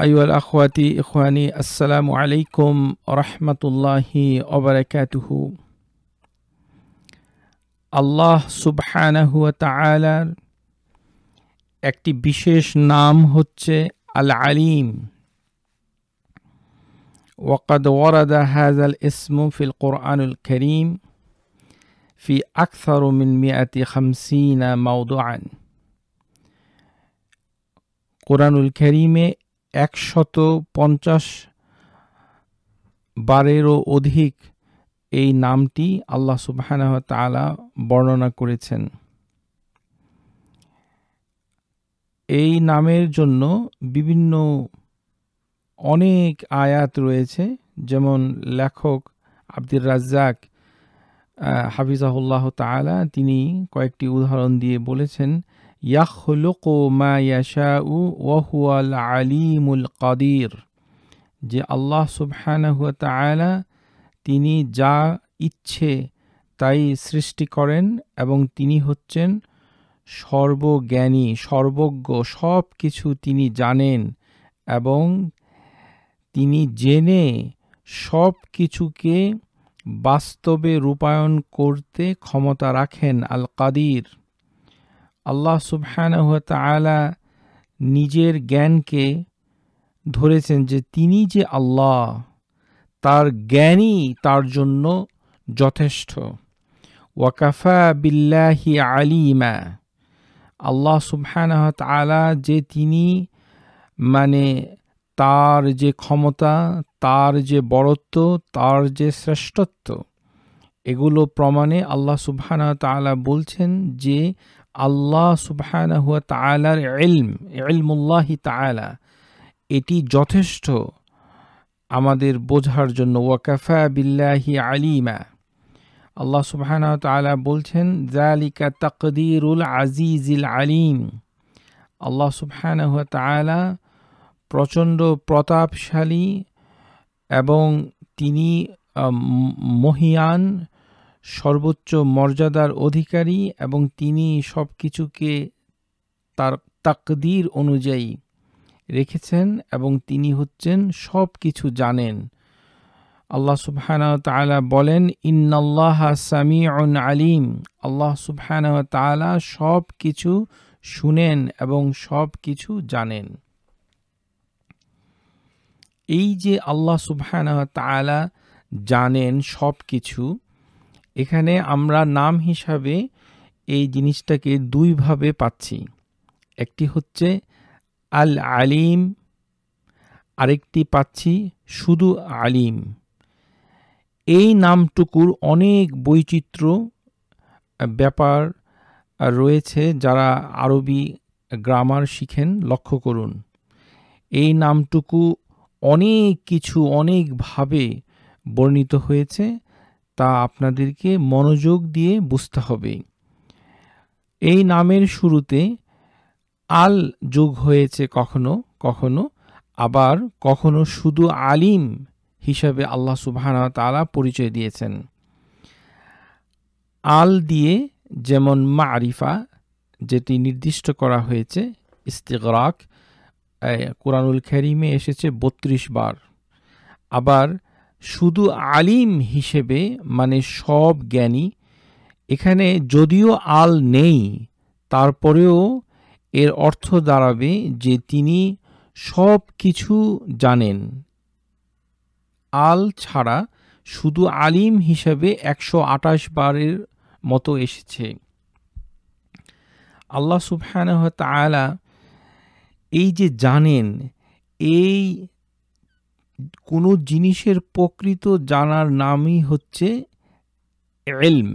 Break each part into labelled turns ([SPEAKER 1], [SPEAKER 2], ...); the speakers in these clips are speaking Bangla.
[SPEAKER 1] أيها الأخوة إخواني السلام عليكم ورحمة الله وبركاته الله سبحانه وتعالى একটি বিশেষ নাম হচ্ছে আল আলিম وقد ورد هذا الاسم في القرآن الكريم في أكثر من 150 موضوعا قرآن الكريم একশত পঞ্চাশ বারেরও অধিক এই নামটি আল্লাহ সুবাহানাহ তালা বর্ণনা করেছেন এই নামের জন্য বিভিন্ন অনেক আয়াত রয়েছে যেমন লেখক আব্দুর রাজ্জাক হাফিজাহুল্লাহ তালা তিনি কয়েকটি উদাহরণ দিয়ে বলেছেন ইয়াহলুকু মা ইয়াশাউ আলিমুল কাদির যে আল্লাহ সুবহানাহুয়া তিনি যা ইচ্ছে তাই সৃষ্টি করেন এবং তিনি হচ্ছেন সর্বজ্ঞানী সর্বজ্ঞ সব কিছু তিনি জানেন এবং তিনি জেনে সব কিছুকে বাস্তবে রূপায়ণ করতে ক্ষমতা রাখেন আল কাদির আল্লাহ সুবহানহ নিজের জ্ঞানকে ধরেছেন যে তিনি যে আল্লাহ তার জ্ঞানই তার জন্য যথেষ্ট ওয়াকাফা বিল্লাহি আলিমা আল্লাহ সুবহানহ তালা যে তিনি মানে তার যে ক্ষমতা তার যে বড়ত্ব তার যে শ্রেষ্ঠত্ব এগুলো প্রমাণে আল্লাহ সুবহানহ তালা বলছেন যে আল্লাহ সুবাহ হুয়া তালার এলম এলমুল্লাহি তালা এটি যথেষ্ট আমাদের বোঝার জন্য ওয়াকাফা বিল্লাহি আলিমা আল্লাহ সুবাহ তালা বলছেন জালিকা তকদিরুল আজিজিল আলিম আল্লাহ সুবাহ হুয়া তালা প্রচণ্ড প্রতাপশালী এবং তিনি মহিয়ান সর্বোচ্চ মর্যাদার অধিকারী এবং তিনি সব কিছুকে তার তাকদির অনুযায়ী রেখেছেন এবং তিনি হচ্ছেন সব কিছু জানেন আল্লাহ সুবহান তালা বলেন ইন্নাল্লাহ সামি আলিম আল্লাহ সুবহান তালা সব কিছু শুনেন এবং সব কিছু জানেন এই যে আল্লাহ সুবহান তালা জানেন সব কিছু এখানে আমরা নাম হিসাবে এই জিনিসটাকে দুইভাবে পাচ্ছি একটি হচ্ছে আল আলিম আরেকটি পাচ্ছি শুধু আলিম এই নামটুকুর অনেক বৈচিত্র্য ব্যাপার রয়েছে যারা আরবি গ্রামার শিখেন লক্ষ্য করুন এই নামটুকু অনেক কিছু অনেকভাবে বর্ণিত হয়েছে তা আপনাদেরকে মনোযোগ দিয়ে বুঝতে হবে এই নামের শুরুতে আল যোগ হয়েছে কখনো কখনো আবার কখনো শুধু আলিম হিসাবে আল্লাহ সুবহান তালা পরিচয় দিয়েছেন আল দিয়ে যেমন মারিফা যেটি নির্দিষ্ট করা হয়েছে ইস্তিগরাক কোরআনুল খেরিমে এসেছে বত্রিশ বার আবার শুধু আলিম হিসেবে মানে সব জ্ঞানী এখানে যদিও আল নেই তারপরেও এর অর্থ দাঁড়াবে যে তিনি সব কিছু জানেন আল ছাড়া শুধু আলিম হিসেবে একশো আটাশ বারের মতো এসেছে আল্লাহ সুবহান তালা এই যে জানেন এই কোনো জিনিসের প্রকৃত জানার নামই হচ্ছে এলম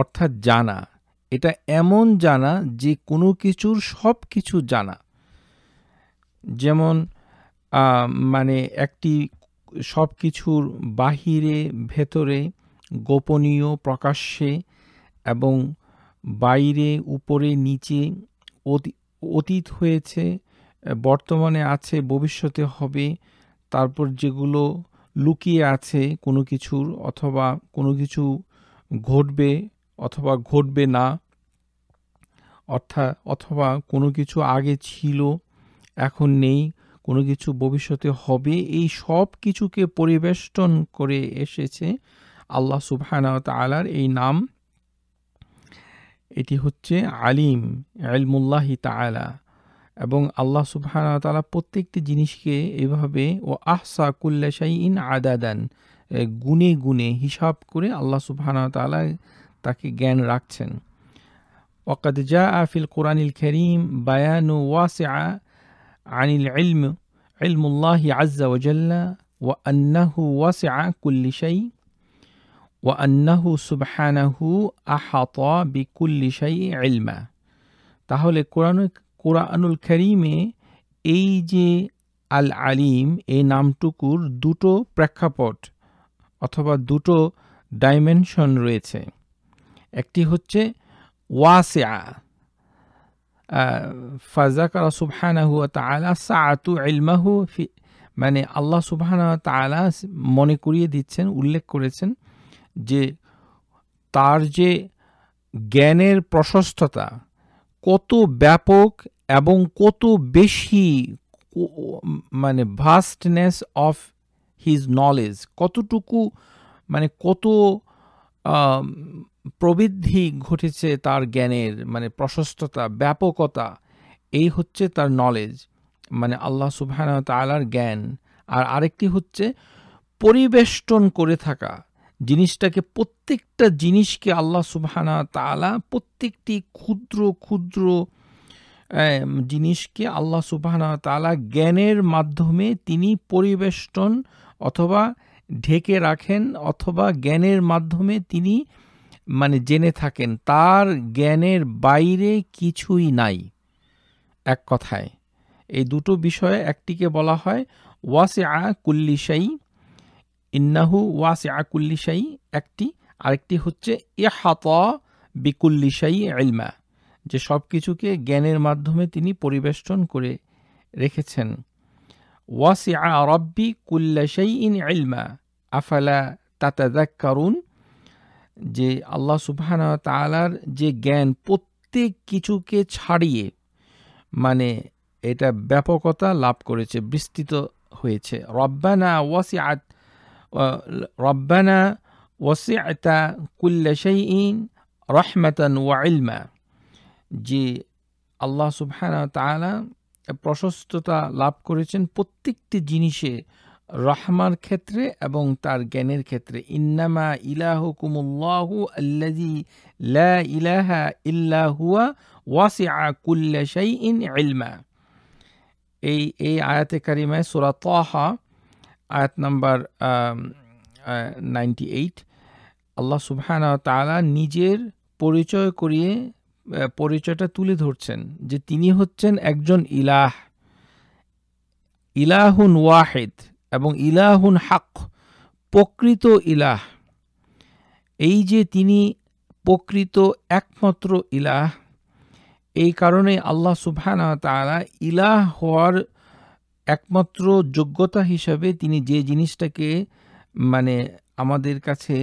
[SPEAKER 1] অর্থাৎ জানা এটা এমন জানা যে কোনো কিছুর সব কিছু জানা যেমন মানে একটি সব কিছুর বাহিরে ভেতরে গোপনীয় প্রকাশ্যে এবং বাইরে উপরে নিচে অতীত হয়েছে বর্তমানে আছে ভবিষ্যতে হবে তারপর যেগুলো লুকিয়ে আছে কোনো কিছুর অথবা কোনো কিছু ঘটবে অথবা ঘটবে না অর্থাৎ অথবা কোনো কিছু আগে ছিল এখন নেই কোনো কিছু ভবিষ্যতে হবে এই সব কিছুকে পরিবেষ্টন করে এসেছে আল্লাহ সুবহানাহ আলার এই নাম এটি হচ্ছে আলিম আলমুল্লাহি তালা এবং আল্লাহ সুবহান তালা প্রত্যেকটি জিনিসকে এভাবে ও আহসা কুল্লা শাইন আদাদান গুনে গুনে হিসাব করে আল্লাহ সুবহান তালা তাকে জ্ঞান রাখছেন وقد جاء في القرآن الكريم بيان واسع عن العلم علم الله عز وجل وأنه وسع كل شيء وأنه سبحانه أحاط بكل شيء علما تحول القرآن কোরআনুল করিমে এই যে আল আলিম এই নামটুকুর দুটো প্রেক্ষাপট অথবা দুটো ডাইমেনশন রয়েছে একটি হচ্ছে ওয়াসিয়া ফাজাকার সুবহানাহু তালা সাআতু ইলমাহু ফি মানে আল্লাহ সুবহানা তালা মনে করিয়ে দিচ্ছেন উল্লেখ করেছেন যে তার যে জ্ঞানের প্রশস্ততা কত ব্যাপক এবং কত বেশি মানে ভাস্টনেস অফ হিজ নলেজ কতটুকু মানে কত প্রবৃদ্ধি ঘটেছে তার জ্ঞানের মানে প্রশস্ততা ব্যাপকতা এই হচ্ছে তার নলেজ মানে আল্লাহ সুবাহ তালার জ্ঞান আর আরেকটি হচ্ছে পরিবেষ্টন করে থাকা জিনিসটাকে প্রত্যেকটা জিনিসকে আল্লাহ সুবহানা তালা প্রত্যেকটি ক্ষুদ্র ক্ষুদ্র জিনিসকে আল্লাহ সুবাহানা তালা জ্ঞানের মাধ্যমে তিনি পরিবেষ্টন অথবা ঢেকে রাখেন অথবা জ্ঞানের মাধ্যমে তিনি মানে জেনে থাকেন তার জ্ঞানের বাইরে কিছুই নাই এক কথায় এই দুটো বিষয়ে একটিকে বলা হয় ওয়াসে আ কুল্লিশাই ইন্নাহু ওয়াসি আকুল্লিশাই একটি আরেকটি হচ্ছে এ বিকুল্লি বিকুল্লিশাই এলমা যে সব কিছুকে জ্ঞানের মাধ্যমে তিনি পরিবেষ্টন করে রেখেছেন ওয়াসি কুল্লা কুল্লাশাই ইন এলমা আফালা দেখ কারুন যে আল্লাহ সুবহান তালার যে জ্ঞান প্রত্যেক কিছুকে ছাড়িয়ে মানে এটা ব্যাপকতা লাভ করেছে বিস্তৃত হয়েছে রব্বানা ওয়াসি ربنا وسعت كل شيء رحمة وعلما যে আল্লাহ সুবহান তালা প্রশস্ততা লাভ করেছেন প্রত্যেকটি জিনিসে রহমার ক্ষেত্রে এবং তার জ্ঞানের ক্ষেত্রে ইন্নামা ইলাহ কুমুল্লাহু আল্লাজি লা ইলাহা ইল্লাহুয়া ওয়াসিআ কুল্লা শাইইন ইলমা এই এই আয়াতে কারিমায় সূরা তাহা আয়াত নাম্বার নাইনটি এইট আল্লাহ সুবহান তালা নিজের পরিচয় করিয়ে পরিচয়টা তুলে ধরছেন যে তিনি হচ্ছেন একজন ইলাহ ইলাহুন ওয়াহেদ এবং ইলাহুন হাক প্রকৃত ইলাহ এই যে তিনি প্রকৃত একমাত্র ইলাহ এই কারণে আল্লাহ সুবহান তালা ইলাহ হওয়ার একমাত্র যোগ্যতা হিসাবে তিনি যে জিনিসটাকে মানে আমাদের কাছে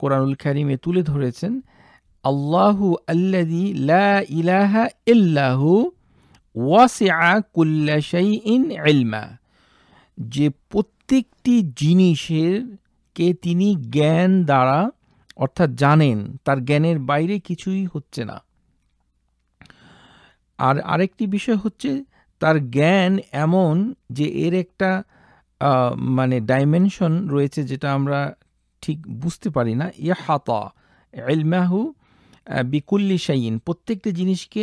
[SPEAKER 1] কোরআনুল খ্যারিমে তুলে ধরেছেন আল্লাহু আল্লাদি লা ইলাহা ইল্লাহু ওয়াসিআ কুল্লা ইন ইলমা যে প্রত্যেকটি জিনিসের কে তিনি জ্ঞান দ্বারা অর্থাৎ জানেন তার জ্ঞানের বাইরে কিছুই হচ্ছে না আর আরেকটি বিষয় হচ্ছে তার জ্ঞান এমন যে এর একটা মানে ডাইমেনশন রয়েছে যেটা আমরা ঠিক বুঝতে পারি না ইয়া হাতা এলমাহু বিকুল্লি সাইন প্রত্যেকটি জিনিসকে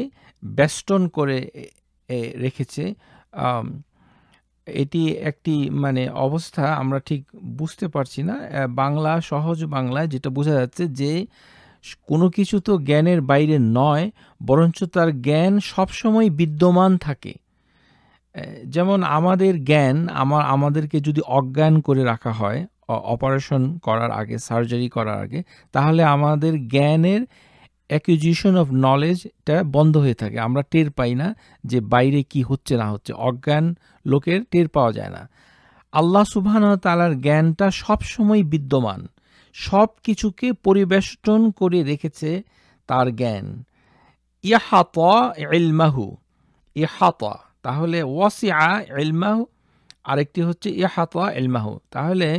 [SPEAKER 1] বেষ্টন করে রেখেছে এটি একটি মানে অবস্থা আমরা ঠিক বুঝতে পারছি না বাংলা সহজ বাংলায় যেটা বোঝা যাচ্ছে যে কোনো কিছু তো জ্ঞানের বাইরে নয় বরঞ্চ তার জ্ঞান সবসময় বিদ্যমান থাকে যেমন আমাদের জ্ঞান আমার আমাদেরকে যদি অজ্ঞান করে রাখা হয় অপারেশন করার আগে সার্জারি করার আগে তাহলে আমাদের জ্ঞানের অ্যাকুজিশন অফ নলেজটা বন্ধ হয়ে থাকে আমরা টের পাই না যে বাইরে কি হচ্ছে না হচ্ছে অজ্ঞান লোকের টের পাওয়া যায় না আল্লাহ সুবহান তালার জ্ঞানটা সবসময় বিদ্যমান সব কিছুকে পরিবেষ্টন করে রেখেছে তার জ্ঞান ইহাত ইলমাহু ইহাতা তাহলে ওয়াসিয়া এলমাহু আরেকটি হচ্ছে ইহাতা এলমাহু তাহলে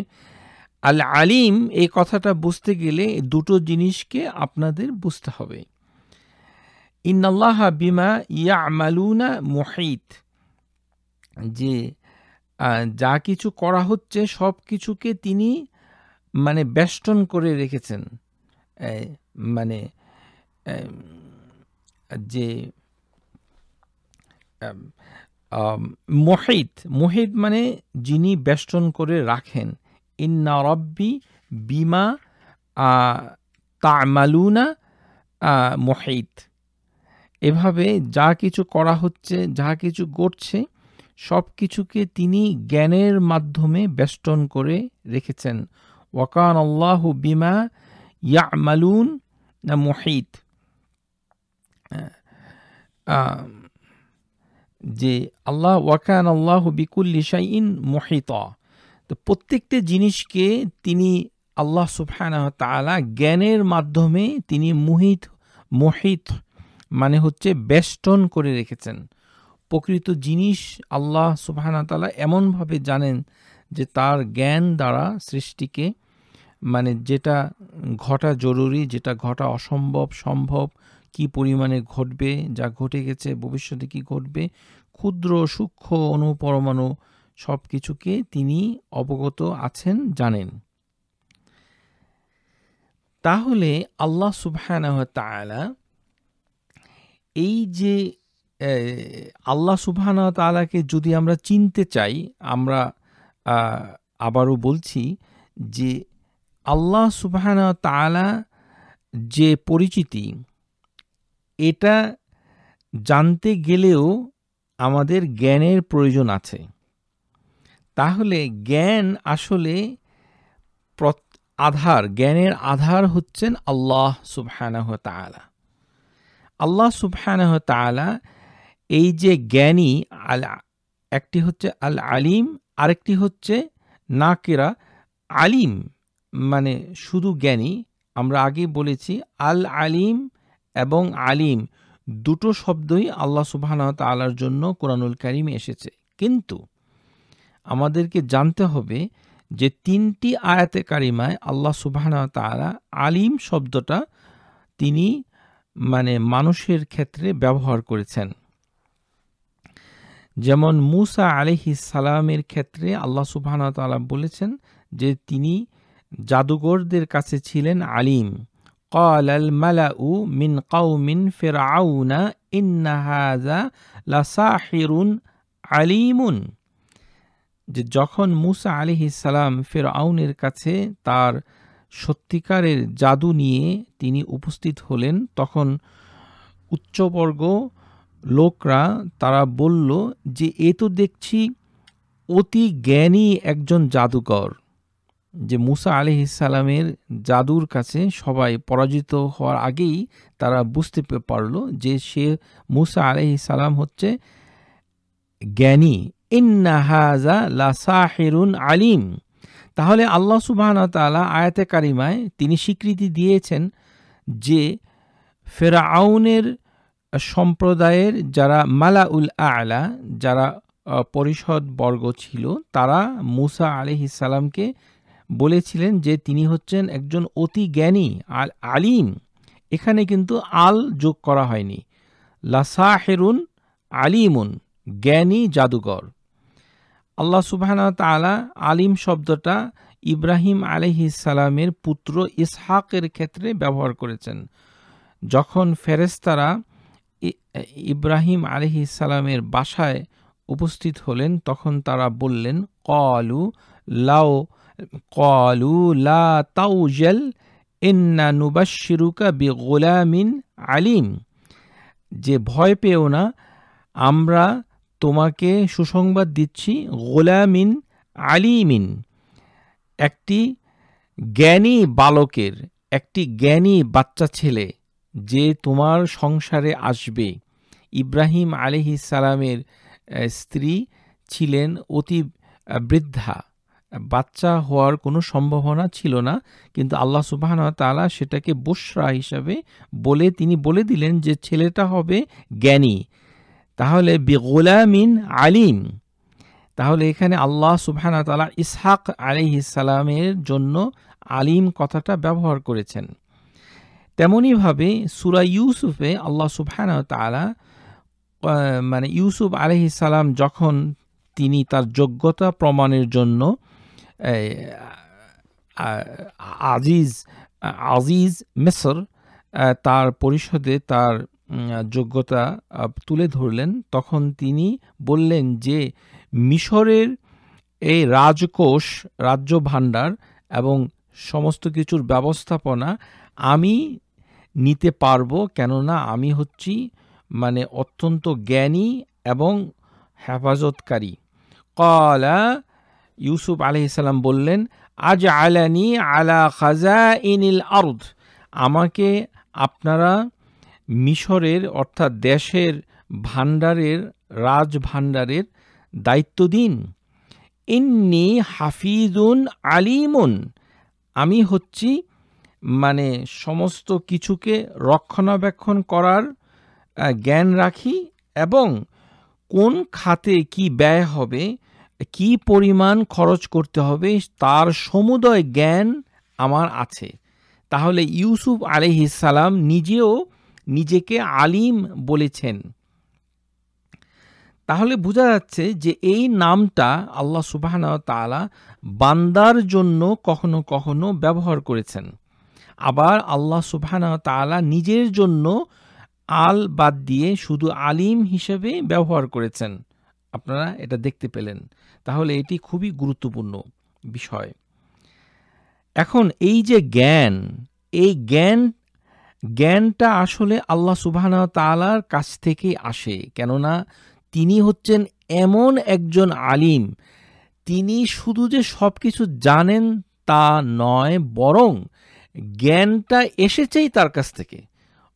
[SPEAKER 1] আল আলিম এই কথাটা বুঝতে গেলে দুটো জিনিসকে আপনাদের বুঝতে হবে ইন্নাল্লাহা বিমা ইয়া আমালুনা মহিত যে যা কিছু করা হচ্ছে সব কিছুকে তিনি মানে বেষ্টন করে রেখেছেন মানে যে মোহিত মোহিত মানে যিনি বেষ্টন করে রাখেন ইন্না রব্বি বিমা তামালুনা মোহিত এভাবে যা কিছু করা হচ্ছে যা কিছু ঘটছে সব কিছুকে তিনি জ্ঞানের মাধ্যমে বেষ্টন করে রেখেছেন ওয়াকান আল্লাহ বিমা ইয়ামালুন মোহিত যে আল্লাহ ওয়াকান আল্লাহ বিকুল্লি শাইন মহিত তো প্রত্যেকটি জিনিসকে তিনি আল্লাহ সুফান তালা জ্ঞানের মাধ্যমে তিনি মোহিত মোহিত মানে হচ্ছে বেষ্টন করে রেখেছেন প্রকৃত জিনিস আল্লাহ সুবাহানা তালা এমনভাবে জানেন যে তার জ্ঞান দ্বারা সৃষ্টিকে মানে যেটা ঘটা জরুরি যেটা ঘটা অসম্ভব সম্ভব কি পরিমাণে ঘটবে যা ঘটে গেছে ভবিষ্যতে কি ঘটবে ক্ষুদ্র সূক্ষ্ম অনুপরমাণু সব কিছুকে তিনি অবগত আছেন জানেন তাহলে আল্লাহ সুবহান এই যে আল্লাহ সুবহানাহ তালাকে যদি আমরা চিনতে চাই আমরা আবারও বলছি যে আল্লাহ সুবহানাহ তালা যে পরিচিতি এটা জানতে গেলেও আমাদের জ্ঞানের প্রয়োজন আছে তাহলে জ্ঞান আসলে আধার জ্ঞানের আধার হচ্ছেন আল্লাহ সুবহানাহ তালা আল্লাহ সুবহানাহ তালা এই যে জ্ঞানী আল একটি হচ্ছে আল আলিম আরেকটি হচ্ছে নাকেরা আলিম মানে শুধু জ্ঞানী আমরা আগে বলেছি আল আলিম এবং আলিম দুটো শব্দই আল্লাহ সুবাহানা তালার জন্য কোরআনুল কারিমে এসেছে কিন্তু আমাদেরকে জানতে হবে যে তিনটি আয়াতে কারিমায় আল্লাহ সুবাহানা তালা আলিম শব্দটা তিনি মানে মানুষের ক্ষেত্রে ব্যবহার করেছেন যেমন মুসা আলিহি সালামের ক্ষেত্রে আল্লাহ সুবাহানা তালা বলেছেন যে তিনি জাদুঘরদের কাছে ছিলেন আলিম قال الملأ من قوم فرعون إن هذا لساحر عليم যে যখন মুসা আলি ইসালাম ফেরাউনের কাছে তার সত্যিকারের জাদু নিয়ে তিনি উপস্থিত হলেন তখন উচ্চবর্গ লোকরা তারা বলল যে এ তো দেখছি অতি জ্ঞানী একজন জাদুকর যে মুসা আলি ইসালামের জাদুর কাছে সবাই পরাজিত হওয়ার আগেই তারা বুঝতে পারল যে সে মুসা আলি ইসালাম হচ্ছে জ্ঞানী ইন্নাহাজা লাসাহেরুন আলিম তাহলে আল্লাহ আলা আয়াতে কারিমায় তিনি স্বীকৃতি দিয়েছেন যে ফেরাউনের সম্প্রদায়ের যারা মালা উল আলা যারা পরিষদ বর্গ ছিল তারা মুসা আলি ইসালামকে বলেছিলেন যে তিনি হচ্ছেন একজন অতি জ্ঞানী আল আলিম এখানে কিন্তু আল যোগ করা হয়নি লাসাহেরুন আলিমুন জ্ঞানী জাদুকর আল্লাহ সুবাহানা তালা আলিম শব্দটা ইব্রাহিম সালামের পুত্র ইসহাকের ক্ষেত্রে ব্যবহার করেছেন যখন ফেরেস্তারা ইব্রাহিম সালামের বাসায় উপস্থিত হলেন তখন তারা বললেন কলু লাও قالوا لا তাউজেল ইন্না নুবাশিরুকা বি গোলামিন আলিম যে ভয় পেও না আমরা তোমাকে সুসংবাদ দিচ্ছি গোলামিন আলিমিন একটি জ্ঞানী বালকের একটি জ্ঞানী বাচ্চা ছেলে যে তোমার সংসারে আসবে ইব্রাহিম আলিহি সালামের স্ত্রী ছিলেন অতি বৃদ্ধা বাচ্চা হওয়ার কোনো সম্ভাবনা ছিল না কিন্তু আল্লাহ সুবাহন তালা সেটাকে বসরা হিসাবে বলে তিনি বলে দিলেন যে ছেলেটা হবে জ্ঞানী তাহলে বেগোলামিন আলিম তাহলে এখানে আল্লাহ সুবহানা তালা ইসহাক আলিহিসালামের জন্য আলিম কথাটা ব্যবহার করেছেন তেমনইভাবে সুরা ইউসুফে আল্লাহ সুবহানা তালা মানে ইউসুফ আলহিসাল্লাম যখন তিনি তার যোগ্যতা প্রমাণের জন্য আজিজ আজিজ মিসর তার পরিষদে তার যোগ্যতা তুলে ধরলেন তখন তিনি বললেন যে মিশরের এই রাজকোষ রাজ্য ভাণ্ডার এবং সমস্ত কিছুর ব্যবস্থাপনা আমি নিতে পারবো কেননা আমি হচ্ছি মানে অত্যন্ত জ্ঞানী এবং হেফাজতকারী কলা ইউসুফ আলি ইসালাম বললেন আজ আলানি আলা খাজা ইনিল আরদ আমাকে আপনারা মিশরের অর্থাৎ দেশের ভাণ্ডারের রাজ ভাণ্ডারের দায়িত্ব দিন ইন্নি হাফিজুন আলিমুন আমি হচ্ছি মানে সমস্ত কিছুকে রক্ষণাবেক্ষণ করার জ্ঞান রাখি এবং কোন খাতে কি ব্যয় হবে কি পরিমাণ খরচ করতে হবে তার সমুদয় জ্ঞান আমার আছে তাহলে ইউসুফ সালাম নিজেও নিজেকে আলিম বলেছেন তাহলে বোঝা যাচ্ছে যে এই নামটা আল্লাহ সুবাহন তালা বান্দার জন্য কখনো কখনো ব্যবহার করেছেন আবার আল্লাহ সুবাহন তালা নিজের জন্য আল বাদ দিয়ে শুধু আলিম হিসেবে ব্যবহার করেছেন আপনারা এটা দেখতে পেলেন তাহলে এটি খুবই গুরুত্বপূর্ণ বিষয় এখন এই যে জ্ঞান এই জ্ঞান জ্ঞানটা আসলে আল্লাহ সুবাহন তালার কাছ থেকেই আসে কেননা তিনি হচ্ছেন এমন একজন আলিম তিনি শুধু যে সব কিছু জানেন তা নয় বরং জ্ঞানটা এসেছেই তার কাছ থেকে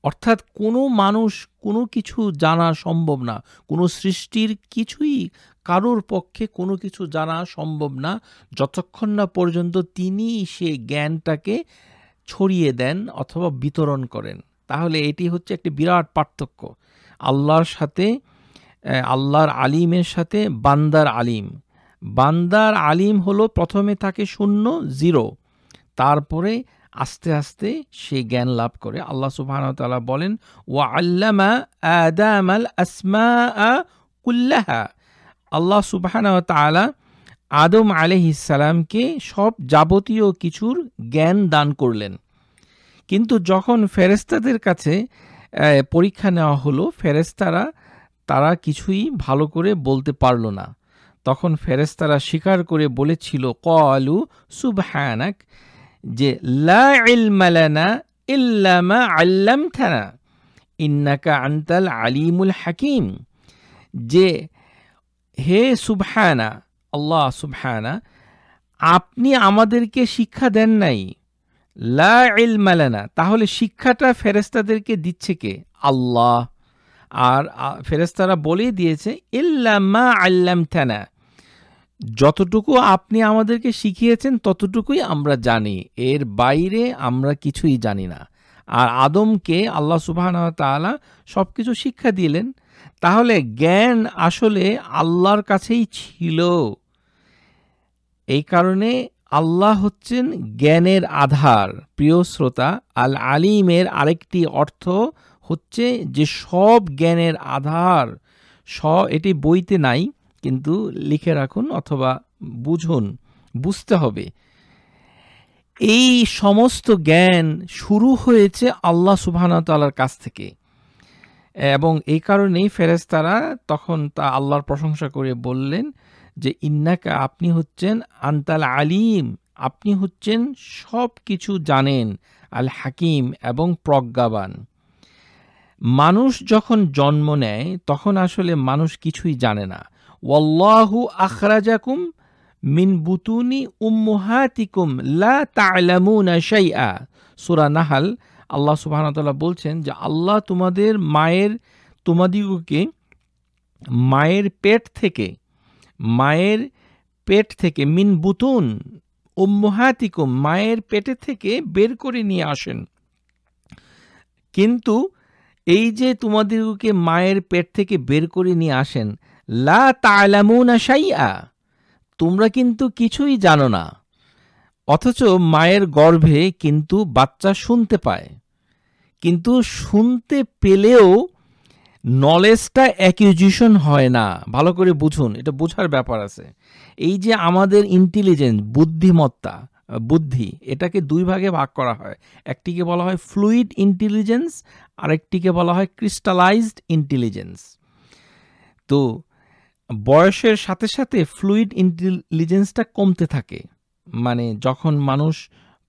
[SPEAKER 1] অর্থাৎ কোনো মানুষ কোনো কিছু জানা সম্ভব না কোনো সৃষ্টির কিছুই কারোর পক্ষে কোনো কিছু জানা সম্ভব না যতক্ষণ না পর্যন্ত তিনি সে জ্ঞানটাকে ছড়িয়ে দেন অথবা বিতরণ করেন তাহলে এটি হচ্ছে একটি বিরাট পার্থক্য আল্লাহর সাথে আল্লাহর আলিমের সাথে বান্দার আলিম বান্দার আলিম হলো প্রথমে থাকে শূন্য জিরো তারপরে আস্তে আস্তে সেই জ্ঞান লাভ করে আল্লাহ সুবাহতালা বলেন ওয়া আল্লামা আদাম আল আসমা কুল্লাহা আল্লাহ সুবাহান তালা আদম আলহিসালামকে সব যাবতীয় কিছুর জ্ঞান দান করলেন কিন্তু যখন ফেরেস্তাদের কাছে পরীক্ষা নেওয়া হলো ফেরেস্তারা তারা কিছুই ভালো করে বলতে পারল না তখন ফেরেস্তারা স্বীকার করে বলেছিল কলু সুবহানাক যে লা ইল্লামা আল্লাম আন্তাল আলিমুল হাকিম যে হে সুবহানা আল্লাহ সুবহানা আপনি আমাদেরকে শিক্ষা দেন নাই লা তাহলে শিক্ষাটা ফেরেস্তাদেরকে দিচ্ছে কে আল্লাহ আর ফেরেস্তারা বলেই দিয়েছে ইল্লামা আল্লাম থানা যতটুকু আপনি আমাদেরকে শিখিয়েছেন ততটুকুই আমরা জানি এর বাইরে আমরা কিছুই জানি না আর আদমকে আল্লাহ সুবাহ তালা সব কিছু শিক্ষা দিলেন তাহলে জ্ঞান আসলে আল্লাহর কাছেই ছিল এই কারণে আল্লাহ হচ্ছেন জ্ঞানের আধার প্রিয় শ্রোতা আল আলিমের আরেকটি অর্থ হচ্ছে যে সব জ্ঞানের আধার স এটি বইতে নাই কিন্তু লিখে রাখুন অথবা বুঝুন বুঝতে হবে এই সমস্ত জ্ঞান শুরু হয়েছে আল্লাহ সুবাহতালার কাছ থেকে এবং এই কারণেই ফেরেস্তারা তখন তা আল্লাহর প্রশংসা করে বললেন যে ইন্নাকা আপনি হচ্ছেন আন্তাল আলিম আপনি হচ্ছেন সব কিছু জানেন আল হাকিম এবং প্রজ্ঞাবান মানুষ যখন জন্ম নেয় তখন আসলে মানুষ কিছুই জানে না ওয়াল্লাহু আখরাজাকুম মিন বুতুনি উম্মুহাতিকুম লা তা'লামুনা শাইআ সূরা নাহাল আল্লাহ সুবহানাহু তাআলা বলছেন যে আল্লাহ তোমাদের মায়ের তোমাদিগকে মায়ের পেট থেকে মায়ের পেট থেকে মিন বুতুন উম্মুহাতিকুম মায়ের পেটে থেকে বের করে নিয়ে আসেন কিন্তু এই যে তোমাদেরকে মায়ের পেট থেকে বের করে নিয়ে আসেন লা তালামুনা সাইয়া তোমরা কিন্তু কিছুই জানো না অথচ মায়ের গর্ভে কিন্তু বাচ্চা শুনতে পায় কিন্তু শুনতে পেলেও নলেজটা অ্যাকিউজিশন হয় না ভালো করে বুঝুন এটা বোঝার ব্যাপার আছে এই যে আমাদের ইন্টেলিজেন্স বুদ্ধিমত্তা বুদ্ধি এটাকে দুই ভাগে ভাগ করা হয় একটিকে বলা হয় ফ্লুইড ইন্টেলিজেন্স আরেকটিকে বলা হয় ক্রিস্টালাইজড ইন্টেলিজেন্স তো বয়সের সাথে সাথে ফ্লুইড ইন্টেলিজেন্সটা কমতে থাকে মানে যখন মানুষ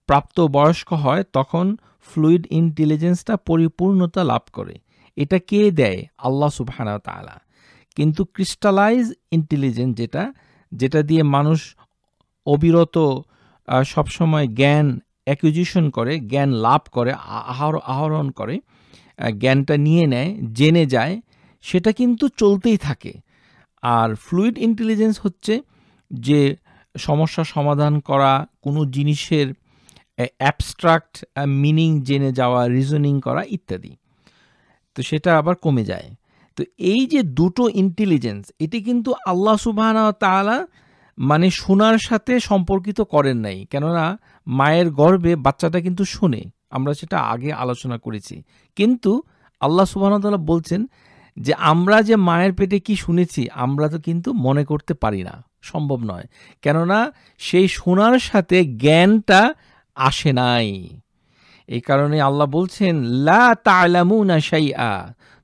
[SPEAKER 1] প্রাপ্ত বয়স্ক হয় তখন ফ্লুইড ইন্টেলিজেন্সটা পরিপূর্ণতা লাভ করে এটা কে দেয় আল্লাহ সুবহানা তালা কিন্তু ক্রিস্টালাইজ ইন্টেলিজেন্স যেটা যেটা দিয়ে মানুষ অবিরত সবসময় জ্ঞান অ্যাকুইজিশন করে জ্ঞান লাভ করে আহর আহরণ করে জ্ঞানটা নিয়ে নেয় জেনে যায় সেটা কিন্তু চলতেই থাকে আর ফ্লুইড ইন্টেলিজেন্স হচ্ছে যে সমস্যা সমাধান করা কোনো জিনিসের অ্যাবস্ট্রাক্ট মিনিং জেনে যাওয়া রিজনিং করা ইত্যাদি তো সেটা আবার কমে যায় তো এই যে দুটো ইন্টেলিজেন্স এটি কিন্তু আল্লাহ সুবাহ তালা মানে শোনার সাথে সম্পর্কিত করেন নাই কেননা মায়ের গর্বে বাচ্চাটা কিন্তু শোনে আমরা সেটা আগে আলোচনা করেছি কিন্তু আল্লাহ সুবাহতাল্লাহ বলছেন যে আমরা যে মায়ের পেটে কি শুনেছি আমরা তো কিন্তু মনে করতে পারি না সম্ভব নয় কেননা সেই শোনার সাথে জ্ঞানটা আসে নাই এই কারণে আল্লাহ বলছেন লা তালামু না সাই আ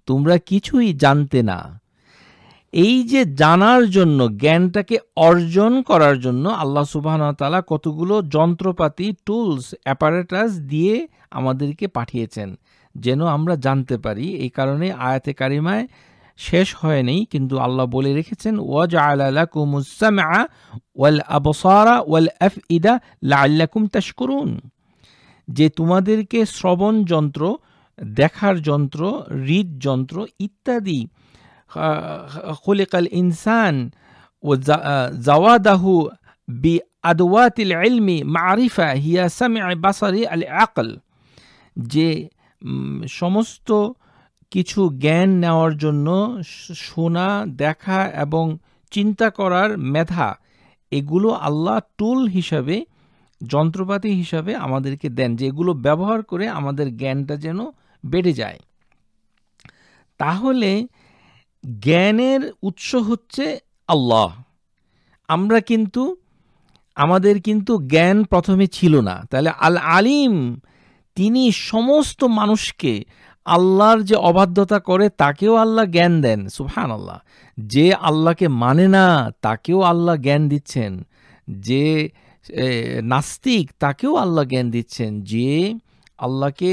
[SPEAKER 1] তোমরা কিছুই জানতে না এই যে জানার জন্য জ্ঞানটাকে অর্জন করার জন্য আল্লাহ তালা কতগুলো যন্ত্রপাতি টুলস অ্যাপারেটাস দিয়ে আমাদেরকে পাঠিয়েছেন যেন আমরা জানতে পারি এই কারণে আয়াতে কারিমায় শেষ হয়নি কিন্তু আল্লাহ বলে রেখেছেন ওয়াজ আলাকুমুসামা ওয়াল আবসারা ওয়াল এফ ইদা লাল্লাকুম করুন যে তোমাদেরকে শ্রবণ যন্ত্র দেখার যন্ত্র হৃদযন্ত্র ইত্যাদি খলিকাল ইনসান ও জাওয়াদাহু বি আদওয়াতিল ইলমি মারিফা হিয়া সামি বাসারি আল আকল যে সমস্ত কিছু জ্ঞান নেওয়ার জন্য শোনা দেখা এবং চিন্তা করার মেধা এগুলো আল্লাহ টুল হিসাবে যন্ত্রপাতি হিসাবে আমাদেরকে দেন যে এগুলো ব্যবহার করে আমাদের জ্ঞানটা যেন বেড়ে যায় তাহলে জ্ঞানের উৎস হচ্ছে আল্লাহ আমরা কিন্তু আমাদের কিন্তু জ্ঞান প্রথমে ছিল না তাহলে আল আলিম তিনি সমস্ত মানুষকে আল্লাহর যে অবাধ্যতা করে তাকেও আল্লাহ জ্ঞান দেন সুফহান আল্লাহ যে আল্লাহকে মানে না তাকেও আল্লাহ জ্ঞান দিচ্ছেন যে নাস্তিক তাকেও আল্লাহ জ্ঞান দিচ্ছেন যে আল্লাহকে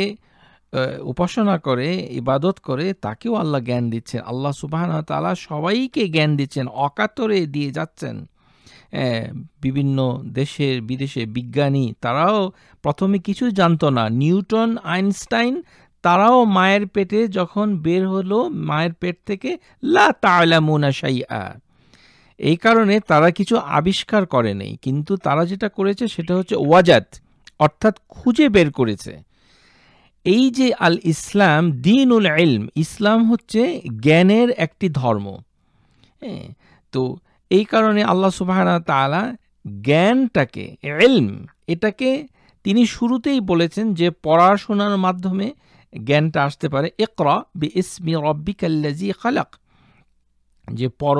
[SPEAKER 1] উপাসনা করে ইবাদত করে তাকেও আল্লাহ জ্ঞান দিচ্ছেন আল্লাহ সুবাহানা তালা সবাইকে জ্ঞান দিচ্ছেন অকাতরে দিয়ে যাচ্ছেন বিভিন্ন দেশের বিদেশে বিজ্ঞানী তারাও প্রথমে কিছু জানতো না নিউটন আইনস্টাইন তারাও মায়ের পেটে যখন বের হলো মায়ের পেট থেকে লা তালামুনা সাইয়া এই কারণে তারা কিছু আবিষ্কার করেনি কিন্তু তারা যেটা করেছে সেটা হচ্ছে ওয়াজাত অর্থাৎ খুঁজে বের করেছে এই যে আল ইসলাম দিনুল ইলম ইসলাম হচ্ছে জ্ঞানের একটি ধর্ম হ্যাঁ তো এই কারণে আল্লাহ সুবাহানা তালা জ্ঞানটাকে এলম এটাকে তিনি শুরুতেই বলেছেন যে পড়াশোনার মাধ্যমে জ্ঞানটা আসতে পারে একরা বি ইসমি কাল্লাজি খালাক যে পর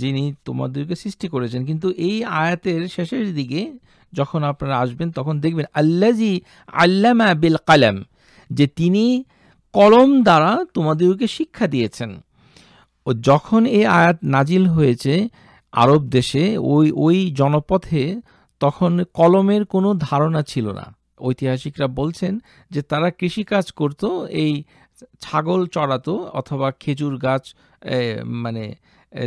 [SPEAKER 1] যিনি তোমাদেরকে সৃষ্টি করেছেন কিন্তু এই আয়াতের শেষের দিকে যখন আপনারা আসবেন তখন দেখবেন আল্লাজি আল্লামা বিল কালাম যে তিনি কলম দ্বারা তোমাদেরকে শিক্ষা দিয়েছেন ও যখন এই আয়াত নাজিল হয়েছে আরব দেশে ওই ওই জনপথে তখন কলমের কোনো ধারণা ছিল না ঐতিহাসিকরা বলছেন যে তারা কৃষিকাজ করত এই ছাগল চড়াতো অথবা খেজুর গাছ মানে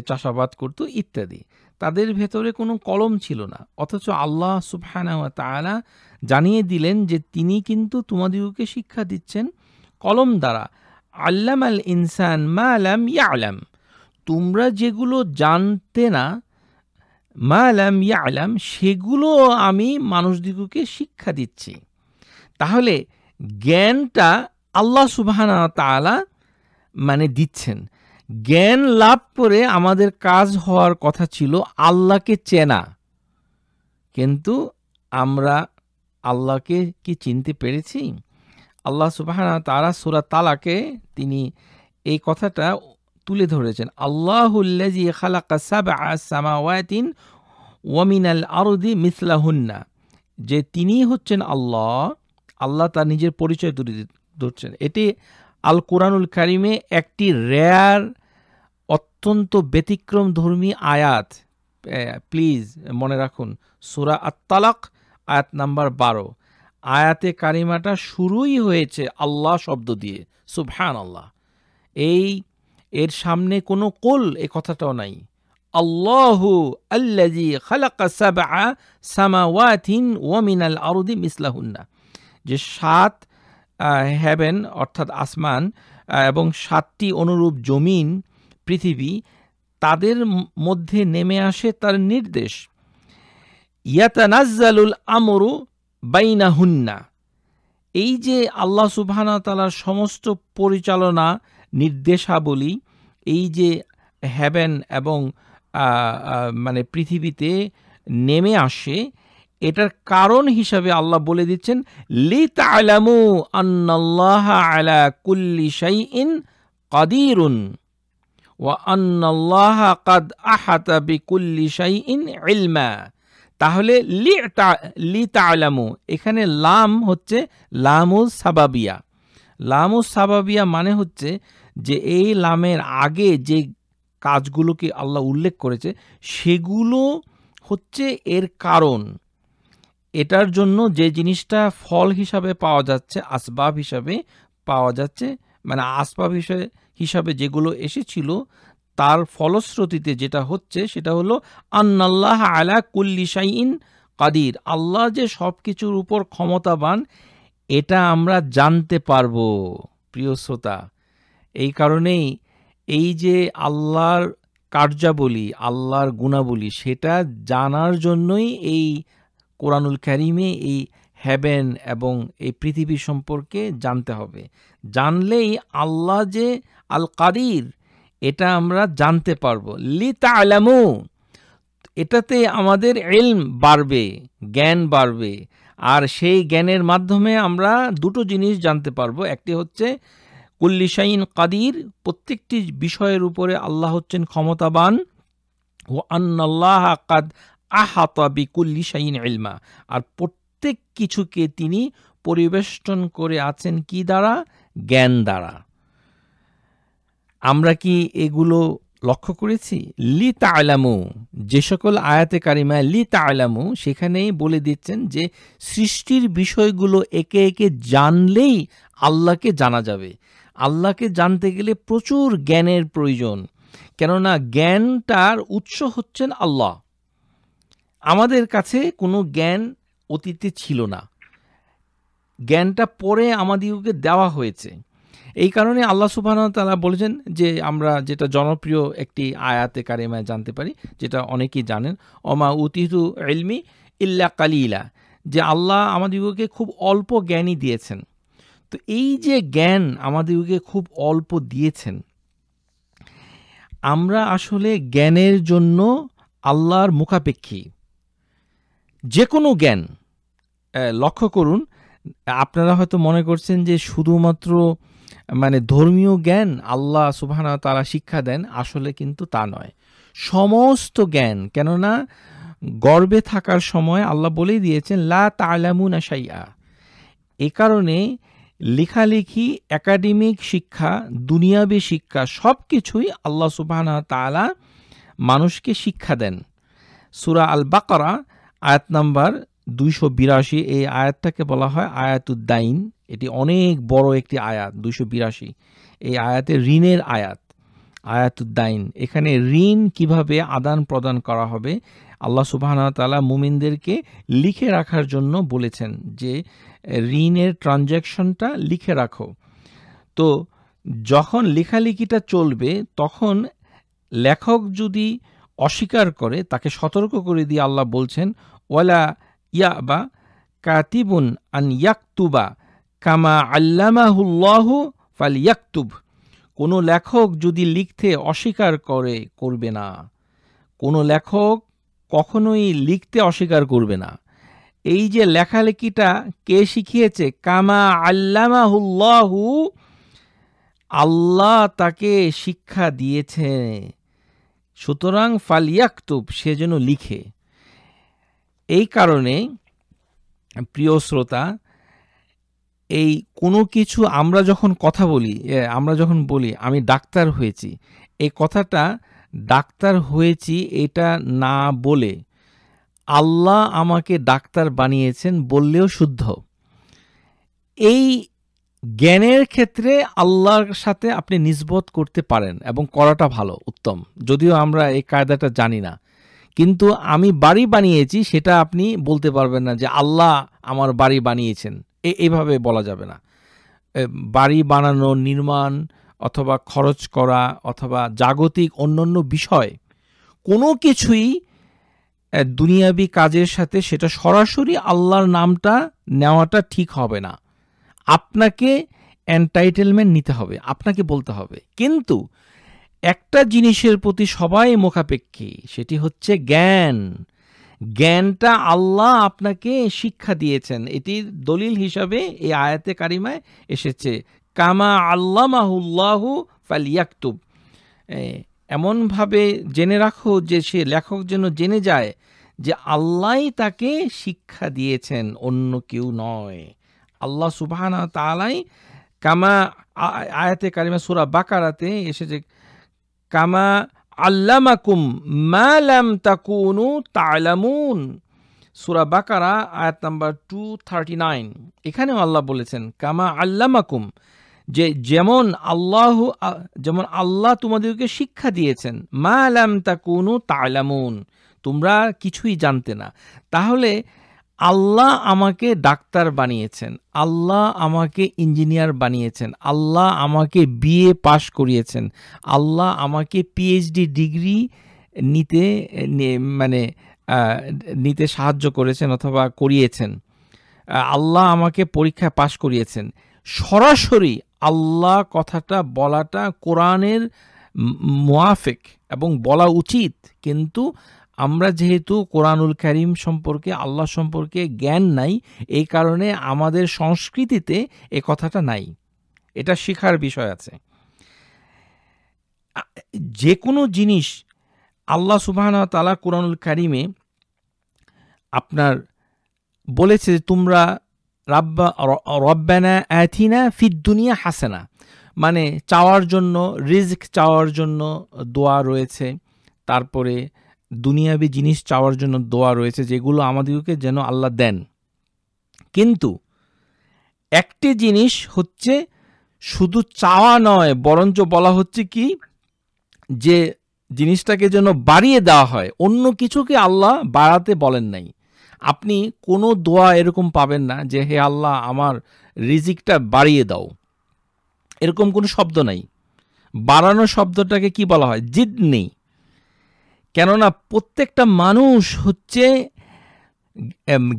[SPEAKER 1] চাষাবাদ করত ইত্যাদি তাদের ভেতরে কোনো কলম ছিল না অথচ আল্লাহ সুবহানা তারা জানিয়ে দিলেন যে তিনি কিন্তু তোমাদিগকে শিক্ষা দিচ্ছেন কলম দ্বারা আল্লাম আল ইনসান মা আলাম ইয়া আলাম তোমরা যেগুলো জানতে না মা আলাম ইয়া আলাম সেগুলো আমি মানুষদিগকে শিক্ষা দিচ্ছি তাহলে জ্ঞানটা আল্লাহ সুবাহানা তালা মানে দিচ্ছেন জ্ঞান লাভ করে আমাদের কাজ হওয়ার কথা ছিল আল্লাহকে চেনা কিন্তু আমরা আল্লাহকে কি চিনতে পেরেছি আল্লাহ সুবাহানা তারা সুরা তালাকে তিনি এই কথাটা তুলে ধরেছেন আল্লাহুল্লাজি খালাকা সাবা সামাওয়াতিন ওয়ামিনাল আরদি মিসলাহুন্না যে তিনি হচ্ছেন আল্লাহ আল্লাহ তার নিজের পরিচয় তুলে ধরছেন এটি আল কোরআনুল কারিমে একটি রেয়ার অত্যন্ত ব্যতিক্রম ধর্মী আয়াত প্লিজ মনে রাখুন সুরা আত্তালাক আয়াত নাম্বার বারো আয়াতে কারিমাটা শুরুই হয়েছে আল্লাহ শব্দ দিয়ে সুবহান আল্লাহ এই এর সামনে কোনো কোল এ কথাটাও নাই আল্লাহু আল্লাজি খালাক্কা সাবা সামাওয়াতিন ওয়ামিনাল আরুদি মিসলাহুন্না যে সাত হ্যাভেন অর্থাৎ আসমান এবং সাতটি অনুরূপ জমিন পৃথিবী তাদের মধ্যে নেমে আসে তার নির্দেশ ইয়াতানাজ্জালুল আমরু বাইনাহুন্না এই যে আল্লাহ সুবহানা তালার সমস্ত পরিচালনা নির্দেশাবলী এই যে হ্যাভেন এবং মানে পৃথিবীতে নেমে আসে এটার কারণ হিসাবে আল্লাহ বলে দিচ্ছেন লি তালামু আন্নাল্লাহ আলা কুল্লি ইন কাদিরুন ওয়া আন্নাল্লাহ কাদ আহাতা বিকুল্লি শাইইন ইলমা তাহলে লি লি তালামু এখানে লাম হচ্ছে লামুজ সাবাবিয়া লামুজ সাবাবিয়া মানে হচ্ছে যে এই লামের আগে যে কাজগুলোকে আল্লাহ উল্লেখ করেছে সেগুলো হচ্ছে এর কারণ এটার জন্য যে জিনিসটা ফল হিসাবে পাওয়া যাচ্ছে আসবাব হিসাবে পাওয়া যাচ্ছে মানে আসবাব হিসেবে হিসাবে যেগুলো এসেছিল তার ফলশ্রুতিতে যেটা হচ্ছে সেটা হলো আন্নাল্লাহ আলা কুল্লি শাইন কাদির আল্লাহ যে সব কিছুর উপর ক্ষমতাবান এটা আমরা জানতে পারবো প্রিয় শ্রোতা এই কারণেই এই যে আল্লাহর কার্যাবলী আল্লাহর গুণাবলী সেটা জানার জন্যই এই কোরআনুল ক্যারিমে এই হ্যাবেন এবং এই পৃথিবী সম্পর্কে জানতে হবে জানলেই আল্লাহ যে আল কাদির এটা আমরা জানতে পারবো লি আলামু এটাতে আমাদের এলম বাড়বে জ্ঞান বাড়বে আর সেই জ্ঞানের মাধ্যমে আমরা দুটো জিনিস জানতে পারবো একটি হচ্ছে কুল্লিশাইন কাদির প্রত্যেকটি বিষয়ের উপরে আল্লাহ হচ্ছেন ক্ষমতাবান ও আন্নাল্লাহ কাদ আহাতা কুল্লিশাইন ইলমা আর প্রত্যেক কিছুকে তিনি পরিবেষ্টন করে আছেন কি দ্বারা জ্ঞান দ্বারা আমরা কি এগুলো লক্ষ্য করেছি লি তালামু যে সকল আয়াতে কারিমা লি তালামু সেখানেই বলে দিচ্ছেন যে সৃষ্টির বিষয়গুলো একে একে জানলেই আল্লাহকে জানা যাবে আল্লাহকে জানতে গেলে প্রচুর জ্ঞানের প্রয়োজন কেননা জ্ঞানটার উৎস হচ্ছেন আল্লাহ আমাদের কাছে কোনো জ্ঞান অতীতে ছিল না জ্ঞানটা পরে আমাদিগকে দেওয়া হয়েছে এই কারণে আল্লাহ সুবাহ তারা বলেছেন যে আমরা যেটা জনপ্রিয় একটি আয়াতে কারিমায় জানতে পারি যেটা অনেকেই জানেন অমা উতিহু এলমি ইল্লা ইলা যে আল্লাহ আমাদিগকে খুব অল্প জ্ঞানই দিয়েছেন তো এই যে জ্ঞান আমাদেরকে খুব অল্প দিয়েছেন আমরা আসলে জ্ঞানের জন্য আল্লাহর মুখাপেক্ষী যে কোনো জ্ঞান লক্ষ্য করুন আপনারা হয়তো মনে করছেন যে শুধুমাত্র মানে ধর্মীয় জ্ঞান আল্লাহ সুবাহানা তারা শিক্ষা দেন আসলে কিন্তু তা নয় সমস্ত জ্ঞান কেননা গর্বে থাকার সময় আল্লাহ বলেই দিয়েছেন লা তালামুন আশাইয়া এ কারণে লেখালেখি একাডেমিক শিক্ষা দুনিয়াবী শিক্ষা সব কিছুই আল্লাহ সুবাহ তালা মানুষকে শিক্ষা দেন সুরা আল বাকরা আয়াত নাম্বার দুইশো বিরাশি এই আয়াতটাকে বলা হয় আয়াতুদ্দাইন এটি অনেক বড় একটি আয়াত দুইশো বিরাশি এই আয়াতে ঋণের আয়াত আয়াতুদ্দাইন এখানে ঋণ কিভাবে আদান প্রদান করা হবে আল্লাহ তালা মুমিনদেরকে লিখে রাখার জন্য বলেছেন যে ঋণের ট্রানজ্যাকশনটা লিখে রাখো তো যখন লেখালেখিটা চলবে তখন লেখক যদি অস্বীকার করে তাকে সতর্ক করে দিয়ে আল্লাহ বলছেন ওয়ালা ইয়া বা কাতিবুন আন ইয়াক্তুবা কামা আল্লামাহুল্লাহ ফাল ইয়াক্তুব কোনো লেখক যদি লিখতে অস্বীকার করে করবে না কোনো লেখক কখনোই লিখতে অস্বীকার করবে না এই যে লেখালেখিটা কে শিখিয়েছে কামা আল্লামাহুল্লাহু আল্লাহ তাকে শিক্ষা দিয়েছে সুতরাং ফালিয়াকতুব সে যেন লিখে এই কারণে প্রিয় শ্রোতা এই কোনো কিছু আমরা যখন কথা বলি আমরা যখন বলি আমি ডাক্তার হয়েছি এই কথাটা ডাক্তার হয়েছি এটা না বলে আল্লাহ আমাকে ডাক্তার বানিয়েছেন বললেও শুদ্ধ এই জ্ঞানের ক্ষেত্রে আল্লাহর সাথে আপনি নিজবোধ করতে পারেন এবং করাটা ভালো উত্তম যদিও আমরা এই কায়দাটা জানি না কিন্তু আমি বাড়ি বানিয়েছি সেটা আপনি বলতে পারবেন না যে আল্লাহ আমার বাড়ি বানিয়েছেন এইভাবে বলা যাবে না বাড়ি বানানো নির্মাণ অথবা খরচ করা অথবা জাগতিক অন্যান্য বিষয় কোনো কিছুই দুনিয়াবি কাজের সাথে সেটা সরাসরি আল্লাহর নামটা নেওয়াটা ঠিক হবে না আপনাকে এন্টাইটেলমেন্ট নিতে হবে আপনাকে বলতে হবে কিন্তু একটা জিনিসের প্রতি সবাই মুখাপেক্ষী সেটি হচ্ছে জ্ঞান জ্ঞানটা আল্লাহ আপনাকে শিক্ষা দিয়েছেন এটির দলিল হিসাবে এই আয়াতে কারিমায় এসেছে কামা আল্লাহ মাহুল্লাহু ফালিয়াকতুব এমনভাবে জেনে রাখো যে সে লেখক যেন জেনে যায় যে আল্লাহ তাকে শিক্ষা দিয়েছেন অন্য কেউ নয় আল্লাহ সুবাহানা তালাই কামা আয়াতে কারিমা সুরা বাকারাতে এসেছে কামা আল্লামাকুম মালাম তাকুনু তালামুন সুরা বাকারা আয়াত নাম্বার টু থার্টি নাইন এখানেও আল্লাহ বলেছেন কামা আল্লামাকুম যে যেমন আল্লাহ যেমন আল্লাহ তোমাদেরকে শিক্ষা দিয়েছেন মা আলাম তা কোনো তালামুন তোমরা কিছুই জানতে না তাহলে আল্লাহ আমাকে ডাক্তার বানিয়েছেন আল্লাহ আমাকে ইঞ্জিনিয়ার বানিয়েছেন আল্লাহ আমাকে বিএ পাশ করিয়েছেন আল্লাহ আমাকে পিএইচডি ডিগ্রি নিতে মানে নিতে সাহায্য করেছেন অথবা করিয়েছেন আল্লাহ আমাকে পরীক্ষায় পাশ করিয়েছেন সরাসরি আল্লাহ কথাটা বলাটা কোরআনের মোয়াফেক এবং বলা উচিত কিন্তু আমরা যেহেতু কোরআনুল করিম সম্পর্কে আল্লাহ সম্পর্কে জ্ঞান নাই এই কারণে আমাদের সংস্কৃতিতে এ কথাটা নাই এটা শেখার বিষয় আছে যে কোনো জিনিস আল্লাহ সুবাহ তালা কোরআনুল করিমে আপনার বলেছে তোমরা রাব্বা রব্বানা আতিনা ফিদ দুনিয়া হাসানা মানে চাওয়ার জন্য রিস্ক চাওয়ার জন্য দোয়া রয়েছে তারপরে দুনিয়াবি জিনিস চাওয়ার জন্য দোয়া রয়েছে যেগুলো আমাদেরকে যেন আল্লাহ দেন কিন্তু একটি জিনিস হচ্ছে শুধু চাওয়া নয় বরঞ্চ বলা হচ্ছে কি যে জিনিসটাকে যেন বাড়িয়ে দেওয়া হয় অন্য কিছুকে আল্লাহ বাড়াতে বলেন নাই আপনি কোনো দোয়া এরকম পাবেন না যে হে আল্লাহ আমার রিজিকটা বাড়িয়ে দাও এরকম কোনো শব্দ নাই বাড়ানো শব্দটাকে কি বলা হয় জিদ নেই কেননা প্রত্যেকটা মানুষ হচ্ছে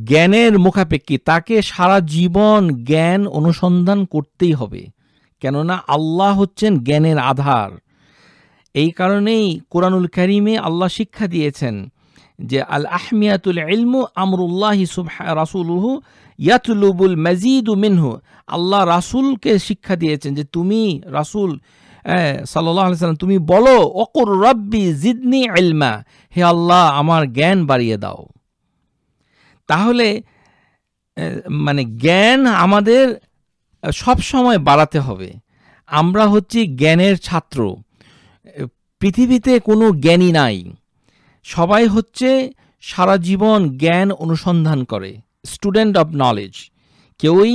[SPEAKER 1] জ্ঞানের মুখাপেক্ষী তাকে সারা জীবন জ্ঞান অনুসন্ধান করতেই হবে কেননা আল্লাহ হচ্ছেন জ্ঞানের আধার এই কারণেই কোরআনুল করিমে আল্লাহ শিক্ষা দিয়েছেন যে আল আহমিয়াতুল ইলমু আমরুল্লাহি রাসূলুহু ইয়াতলুবুল মজিদু মিনহু আল্লাহ রাসূলকে শিক্ষা দিয়েছেন যে তুমি রাসূল সাল্লাল্লাহু আলাইহি সাল্লাম তুমি বলো অকুর রাব্বি জিদনি ইলমা হে আল্লাহ আমার জ্ঞান বাড়িয়ে দাও তাহলে মানে জ্ঞান আমাদের সব সময় বাড়াতে হবে আমরা হচ্ছি জ্ঞানের ছাত্র পৃথিবীতে কোনো জ্ঞানী নাই সবাই হচ্ছে সারা জীবন জ্ঞান অনুসন্ধান করে স্টুডেন্ট অব নলেজ কেউই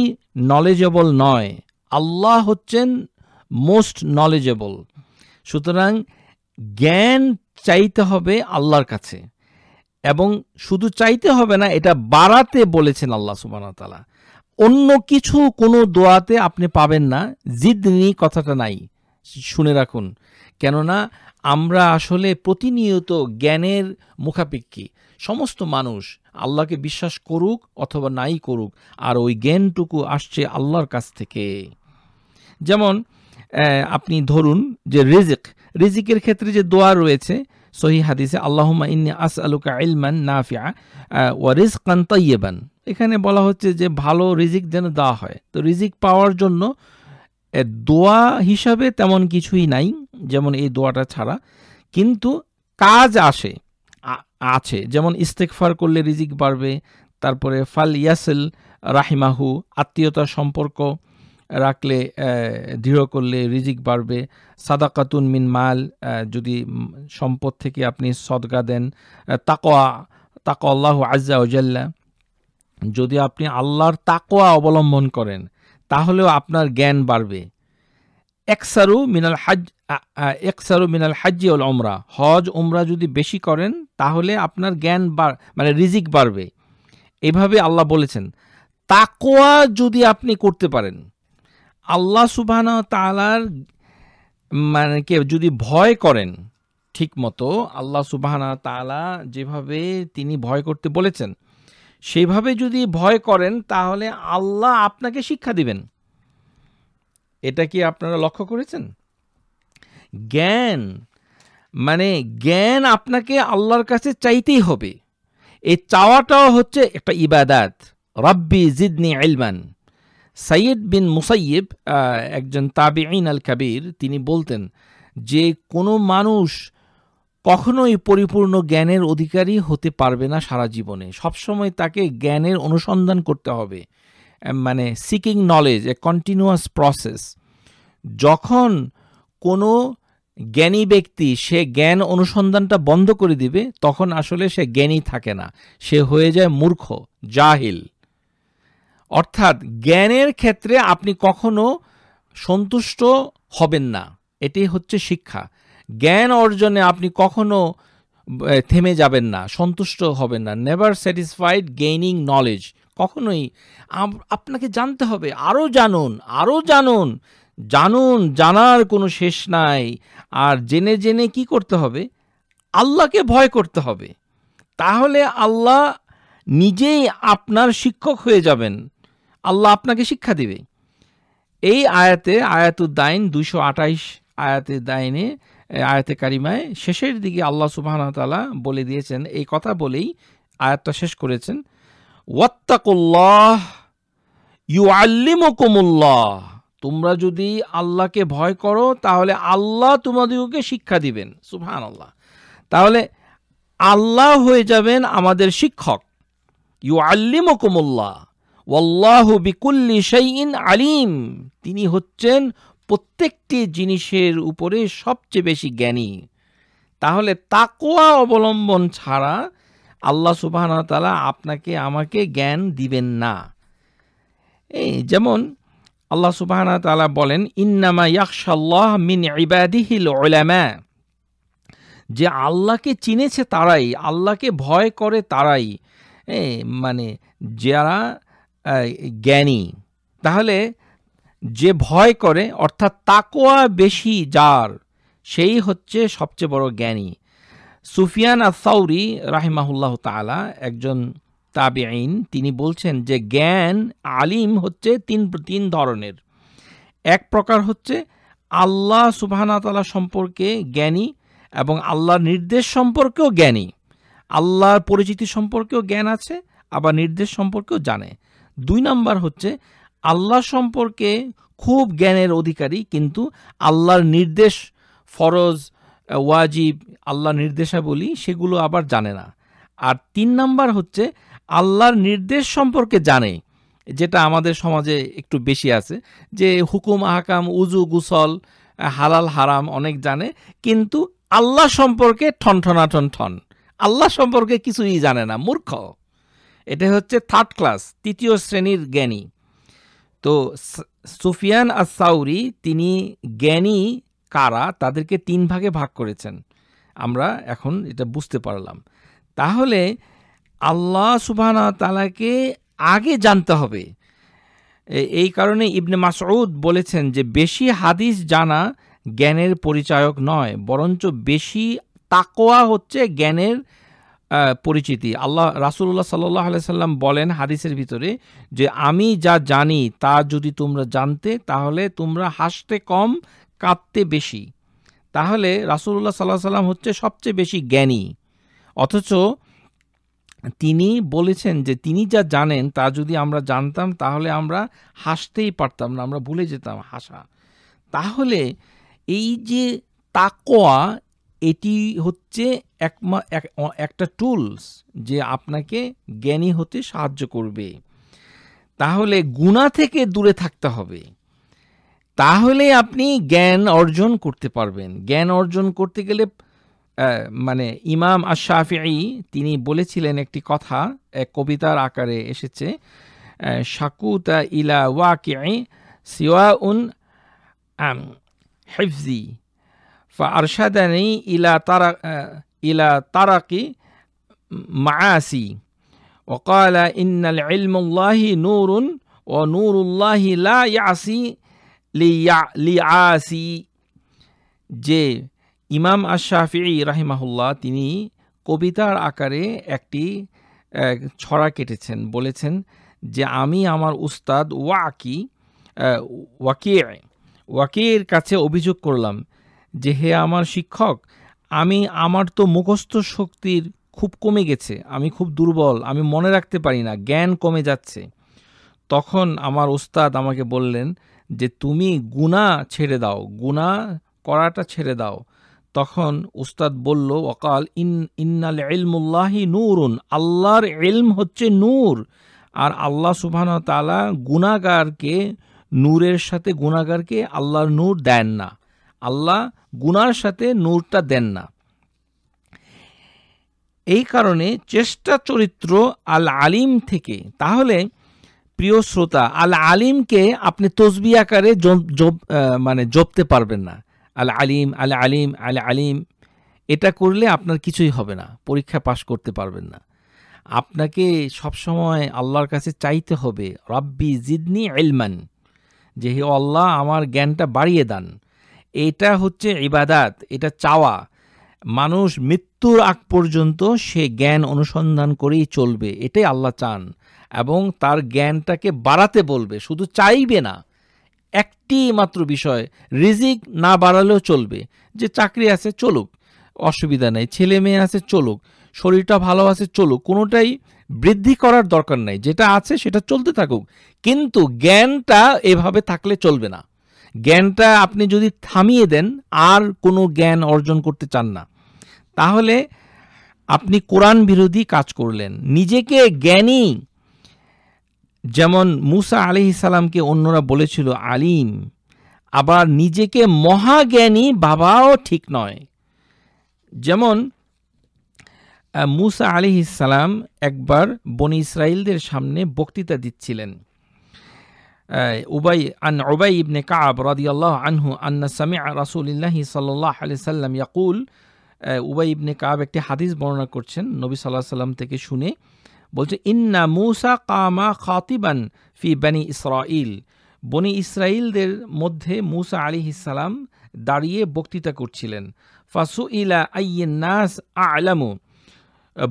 [SPEAKER 1] নলেজেবল নয় আল্লাহ হচ্ছেন মোস্ট নলেজেবল সুতরাং জ্ঞান চাইতে হবে আল্লাহর কাছে এবং শুধু চাইতে হবে না এটা বাড়াতে বলেছেন আল্লাহ তালা অন্য কিছু কোনো দোয়াতে আপনি পাবেন না জিদ নি কথাটা নাই শুনে রাখুন কেননা আমরা আসলে প্রতিনিয়ত জ্ঞানের মুখাপেক্ষী সমস্ত মানুষ আল্লাহকে বিশ্বাস করুক অথবা নাই করুক আর ওই জ্ঞানটুকু আসছে আল্লাহর কাছ থেকে যেমন আপনি ধরুন যে রিজিক রিজিকের ক্ষেত্রে যে দোয়া রয়েছে সহি হাদিসে আল্লাহমা ইন্নি আস আলুকা ইলমান নাফিয়া ওয়া রিজ তৈবান এখানে বলা হচ্ছে যে ভালো রিজিক যেন দেওয়া হয় তো রিজিক পাওয়ার জন্য দোয়া হিসাবে তেমন কিছুই নাই যেমন এই দোয়াটা ছাড়া কিন্তু কাজ আসে আছে যেমন ইস্তেকফার করলে রিজিক বাড়বে তারপরে ফাল ইয়াসেল রাহিমাহু আত্মীয়তা সম্পর্ক রাখলে দৃঢ় করলে রিজিক বাড়বে সাদাকাতুন মিন মাল যদি সম্পদ থেকে আপনি সদগা দেন তাকোয়া তাকো আল্লাহ আজ্জা ওজাল্লা যদি আপনি আল্লাহর তাকোয়া অবলম্বন করেন তাহলেও আপনার জ্ঞান বাড়বে একসারু মিনাল হাজ একসারু মিনাল হাজি ওল ওমরা হজ ওমরা যদি বেশি করেন তাহলে আপনার জ্ঞান মানে রিজিক বাড়বে এভাবে আল্লাহ বলেছেন তাকোয়া যদি আপনি করতে পারেন আল্লাহ সুবাহ তালার মানে কে যদি ভয় করেন ঠিক মতো আল্লাহ সুবাহ তালা যেভাবে তিনি ভয় করতে বলেছেন সেভাবে যদি ভয় করেন তাহলে আল্লাহ আপনাকে শিক্ষা দিবেন এটা কি আপনারা লক্ষ্য করেছেন জ্ঞান মানে জ্ঞান আপনাকে আল্লাহর কাছে চাইতেই হবে এই চাওয়াটাও হচ্ছে একটা ইবাদাত রব্বি জিদনি আইলমান সাইয়েদ বিন মুসাইব একজন তাবিআইন আল কাবির তিনি বলতেন যে কোনো মানুষ কখনোই পরিপূর্ণ জ্ঞানের অধিকারী হতে পারবে না সারা জীবনে সবসময় তাকে জ্ঞানের অনুসন্ধান করতে হবে মানে seeking knowledge a continuous process যখন কোনো জ্ঞানী ব্যক্তি সে জ্ঞান অনুসন্ধানটা বন্ধ করে দিবে তখন আসলে সে জ্ঞানী থাকে না সে হয়ে যায় মূর্খ জাহিল অর্থাৎ জ্ঞানের ক্ষেত্রে আপনি কখনো সন্তুষ্ট হবেন না এটি হচ্ছে শিক্ষা জ্ঞান অর্জনে আপনি কখনো থেমে যাবেন না সন্তুষ্ট হবেন না নেভার স্যাটিসফাইড গেইনিং নলেজ কখনোই আপনাকে জানতে হবে আরও জানুন আরও জানুন জানুন জানার কোনো শেষ নাই আর জেনে জেনে কি করতে হবে আল্লাহকে ভয় করতে হবে তাহলে আল্লাহ নিজেই আপনার শিক্ষক হয়ে যাবেন আল্লাহ আপনাকে শিক্ষা দিবে এই আয়াতে আয়াতুদ্দাইন দুশো আটাইশ আয়াতের দাইনে আয়াতে কারিমায় শেষের দিকে আল্লাহ সুবাহতালা বলে দিয়েছেন এই কথা বলেই আয়াতটা শেষ করেছেন ওয়াত্তাকুল্লাহ ইউ আল্লিমকুমুল্লাহ তোমরা যদি আল্লাহকে ভয় করো তাহলে আল্লাহ তোমাদিগকে শিক্ষা দিবেন সুফহান আল্লাহ তাহলে আল্লাহ হয়ে যাবেন আমাদের শিক্ষক ইউ আল্লিমকুমুল্লাহ ওয়াল্লাহ বিকুল্লি শাইইন আলিম তিনি হচ্ছেন প্রত্যেকটি জিনিসের উপরে সবচেয়ে বেশি জ্ঞানী তাহলে তাকোয়া অবলম্বন ছাড়া আল্লাহ সুবাহতালা আপনাকে আমাকে জ্ঞান দিবেন না এই যেমন আল্লাহ সুবাহতালা বলেন ইন্নামা ইয়াকশাল্লাহ মিন ইবাদিহিল ওলামা যে আল্লাহকে চিনেছে তারাই আল্লাহকে ভয় করে তারাই মানে যারা জ্ঞানী তাহলে যে ভয় করে অর্থাৎ তাকোয়া বেশি যার সেই হচ্ছে সবচেয়ে বড় জ্ঞানী সুফিয়ান আসাউরি রাহিমাহুল্লাহ তালা একজন তাবে আইন তিনি বলছেন যে জ্ঞান আলিম হচ্ছে তিন তিন ধরনের এক প্রকার হচ্ছে আল্লাহ সুবাহানাতালা সম্পর্কে জ্ঞানী এবং আল্লাহর নির্দেশ সম্পর্কেও জ্ঞানী আল্লাহর পরিচিতি সম্পর্কেও জ্ঞান আছে আবার নির্দেশ সম্পর্কেও জানে দুই নাম্বার হচ্ছে আল্লাহ সম্পর্কে খুব জ্ঞানের অধিকারী কিন্তু আল্লাহর নির্দেশ ফরজ ওয়াজিব আল্লাহর নির্দেশাবলী সেগুলো আবার জানে না আর তিন নাম্বার হচ্ছে আল্লাহর নির্দেশ সম্পর্কে জানে যেটা আমাদের সমাজে একটু বেশি আছে যে হুকুম আহকাম উজু গুসল হালাল হারাম অনেক জানে কিন্তু আল্লাহ সম্পর্কে ঠনঠনাঠন ঠন আল্লাহ সম্পর্কে কিছুই জানে না মূর্খ এটা হচ্ছে থার্ড ক্লাস তৃতীয় শ্রেণীর জ্ঞানী তো সুফিয়ান আর সাউরি তিনি জ্ঞানী কারা তাদেরকে তিন ভাগে ভাগ করেছেন আমরা এখন এটা বুঝতে পারলাম তাহলে আল্লাহ সুবাহানা তালাকে আগে জানতে হবে এই কারণে ইবনে মাসউদ বলেছেন যে বেশি হাদিস জানা জ্ঞানের পরিচায়ক নয় বরঞ্চ বেশি তাকোয়া হচ্ছে জ্ঞানের পরিচিতি আল্লাহ রাসুল্লাহ সাল্লাহ সাল্লাম বলেন হাদিসের ভিতরে যে আমি যা জানি তা যদি তোমরা জানতে তাহলে তোমরা হাসতে কম কাঁদতে বেশি তাহলে রাসুল্লাহ সাল্লাহ সাল্লাম হচ্ছে সবচেয়ে বেশি জ্ঞানী অথচ তিনি বলেছেন যে তিনি যা জানেন তা যদি আমরা জানতাম তাহলে আমরা হাসতেই পারতাম না আমরা ভুলে যেতাম হাসা তাহলে এই যে তাকোয়া এটি হচ্ছে একমা একটা টুলস যে আপনাকে জ্ঞানী হতে সাহায্য করবে তাহলে গুণা থেকে দূরে থাকতে হবে তাহলে আপনি জ্ঞান অর্জন করতে পারবেন জ্ঞান অর্জন করতে গেলে মানে ইমাম আশাফি তিনি বলেছিলেন একটি কথা এক কবিতার আকারে এসেছে শাকুতা ইলা ওয়াকি সিওয়া উন হেফজি ইলা তারা ইলা তারাকি লিআসি যে ইমাম আশাফি রাহিমাহুল্লাহ তিনি কবিতার আকারে একটি ছড়া কেটেছেন বলেছেন যে আমি আমার উস্তাদ ওয়াকি ওয়াকি ওয়াকির কাছে অভিযোগ করলাম যে হে আমার শিক্ষক আমি আমার তো মুখস্থ শক্তির খুব কমে গেছে আমি খুব দুর্বল আমি মনে রাখতে পারি না জ্ঞান কমে যাচ্ছে তখন আমার ওস্তাদ আমাকে বললেন যে তুমি গুণা ছেড়ে দাও গুণা করাটা ছেড়ে দাও তখন উস্তাদ বলল অকাল ইন ইন্নাল এলমুল্লাহি নূরুন আল্লাহর এলম হচ্ছে নূর আর আল্লাহ সুবহান তালা গুণাগারকে নূরের সাথে গুণাগারকে আল্লাহর নূর দেন না আল্লাহ গুনার সাথে নূরটা দেন না এই কারণে চেষ্টা চরিত্র আল আলিম থেকে তাহলে প্রিয় শ্রোতা আল আলিমকে আপনি তসবি আকারে মানে জপতে পারবেন না আল আলিম আল আলিম আল আলিম এটা করলে আপনার কিছুই হবে না পরীক্ষা পাশ করতে পারবেন না আপনাকে সবসময় আল্লাহর কাছে চাইতে হবে রব্বি জিদনি এলমান যে হে আল্লাহ আমার জ্ঞানটা বাড়িয়ে দান এটা হচ্ছে ইবাদাত এটা চাওয়া মানুষ মৃত্যুর আগ পর্যন্ত সে জ্ঞান অনুসন্ধান করেই চলবে এটাই আল্লাহ চান এবং তার জ্ঞানটাকে বাড়াতে বলবে শুধু চাইবে না একটি মাত্র বিষয় রিজিক না বাড়ালেও চলবে যে চাকরি আছে চলুক অসুবিধা নেই ছেলে মেয়ে আছে চলুক শরীরটা ভালো আছে চলুক কোনোটাই বৃদ্ধি করার দরকার নাই যেটা আছে সেটা চলতে থাকুক কিন্তু জ্ঞানটা এভাবে থাকলে চলবে না জ্ঞানটা আপনি যদি থামিয়ে দেন আর কোনো জ্ঞান অর্জন করতে চান না তাহলে আপনি কোরআন বিরোধী কাজ করলেন নিজেকে জ্ঞানী যেমন মুসা আলি সালামকে অন্যরা বলেছিল আলিম আবার নিজেকে মহাজ্ঞানী বাবাও ঠিক নয় যেমন মুসা আলি সালাম একবার বনি ইসরায়েলদের সামনে বক্তৃতা দিচ্ছিলেন উবাই আন উবাই ইবনে কাব رضي আনহু عنه أن سمع رسول الله صلى ইয়াকুল উবাই ইবনে কাব একটি হাদিস বর্ণনা করছেন নবী সাল্লাহ সাল্লাম থেকে শুনে বলছে ইন্না মুসা কামা খাতিবান ফি বানি ইসরাইল বনি ইসরাইলদের মধ্যে মুসা আলী ইসালাম দাঁড়িয়ে বক্তৃতা করছিলেন ফাসু ইলা আইয়ে নাস আলামু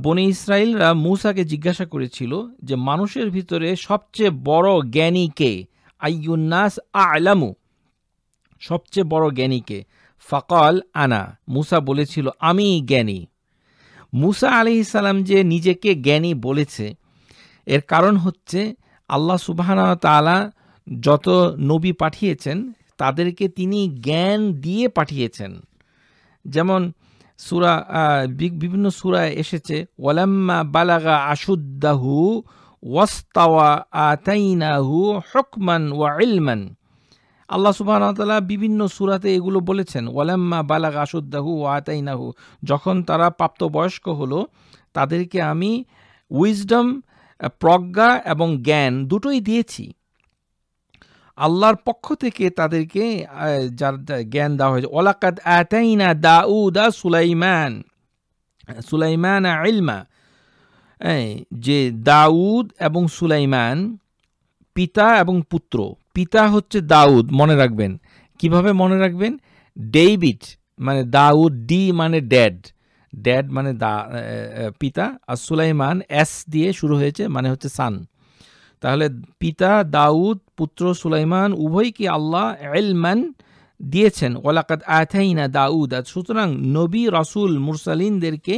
[SPEAKER 1] বনি ইসরায়েলরা মূসাকে জিজ্ঞাসা করেছিল যে মানুষের ভিতরে সবচেয়ে বড় জ্ঞানী কে আয়ুন্নাস আলামু সবচেয়ে বড় জ্ঞানীকে ফকল আনা মুসা বলেছিল আমি জ্ঞানী মুসা আলি সালাম যে নিজেকে জ্ঞানী বলেছে এর কারণ হচ্ছে আল্লাহ সুবাহানা তালা যত নবী পাঠিয়েছেন তাদেরকে তিনি জ্ঞান দিয়ে পাঠিয়েছেন যেমন সুরা বিভিন্ন সুরা এসেছে ওলাম্মা বালাগা আশুদ্দাহু ওয়াস্তাওয়া আতাইনাহু হকমান ওয়া ইলমান আল্লাহ সুবাহতালা বিভিন্ন সুরাতে এগুলো বলেছেন ওয়ালাম্মা বালাগ আসুদ্দাহু ও আতাইনাহু যখন তারা প্রাপ্তবয়স্ক হলো তাদেরকে আমি উইজডম প্রজ্ঞা এবং জ্ঞান দুটোই দিয়েছি আল্লাহর পক্ষ থেকে তাদেরকে যার জ্ঞান দেওয়া হয়েছে ওলাকাত আতাইনা দাউদা সুলাইমান সুলাইমান আইলমা যে দাউদ এবং সুলাইমান পিতা এবং পুত্র পিতা হচ্ছে দাউদ মনে রাখবেন কিভাবে মনে রাখবেন ডেভিড মানে দাউদ ডি মানে ড্যাড ড্যাড মানে দা পিতা আর সুলাইমান এস দিয়ে শুরু হয়েছে মানে হচ্ছে সান তাহলে পিতা দাউদ পুত্র সুলাইমান উভয়কে আল্লাহ এলমান দিয়েছেন ওলাকাত আথাইনা দাউদ আর সুতরাং নবী রসুল মুরসালিনদেরকে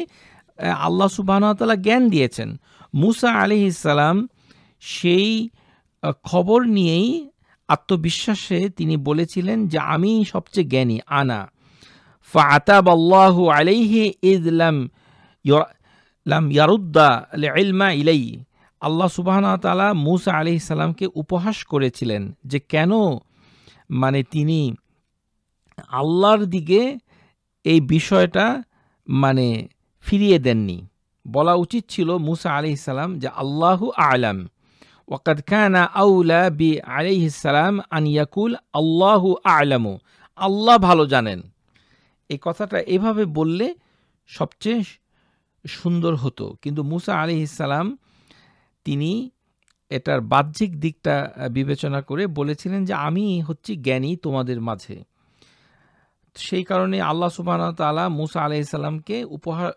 [SPEAKER 1] আল্লাহ সুবাহতালা জ্ঞান দিয়েছেন মুসা আলি ইসালাম সেই খবর নিয়েই আত্মবিশ্বাসে তিনি বলেছিলেন যে আমি সবচেয়ে জ্ঞানী আনা ফা আতাব আল্লাহ আলাইহে ইদলাম লাম ইয়ারুদ্দা ইলমা ইলাই আল্লাহ সুবাহন তালা মুসা আলি ইসালামকে উপহাস করেছিলেন যে কেন মানে তিনি আল্লাহর দিকে এই বিষয়টা মানে ফিরিয়ে দেননি বলা উচিত ছিল মুসা আলি সালাম যে আল্লাহু আলাম ওয়াকাদ কানা আউলা বি আলি সালাম আন ইয়াকুল আল্লাহু আলামু আল্লাহ ভালো জানেন এই কথাটা এভাবে বললে সবচেয়ে সুন্দর হতো কিন্তু মুসা আলি ইসালাম তিনি এটার বাহ্যিক দিকটা বিবেচনা করে বলেছিলেন যে আমি হচ্ছি জ্ঞানী তোমাদের মাঝে সেই কারণে আল্লাহ তালা মুসা আলাইসাল্লামকে উপহার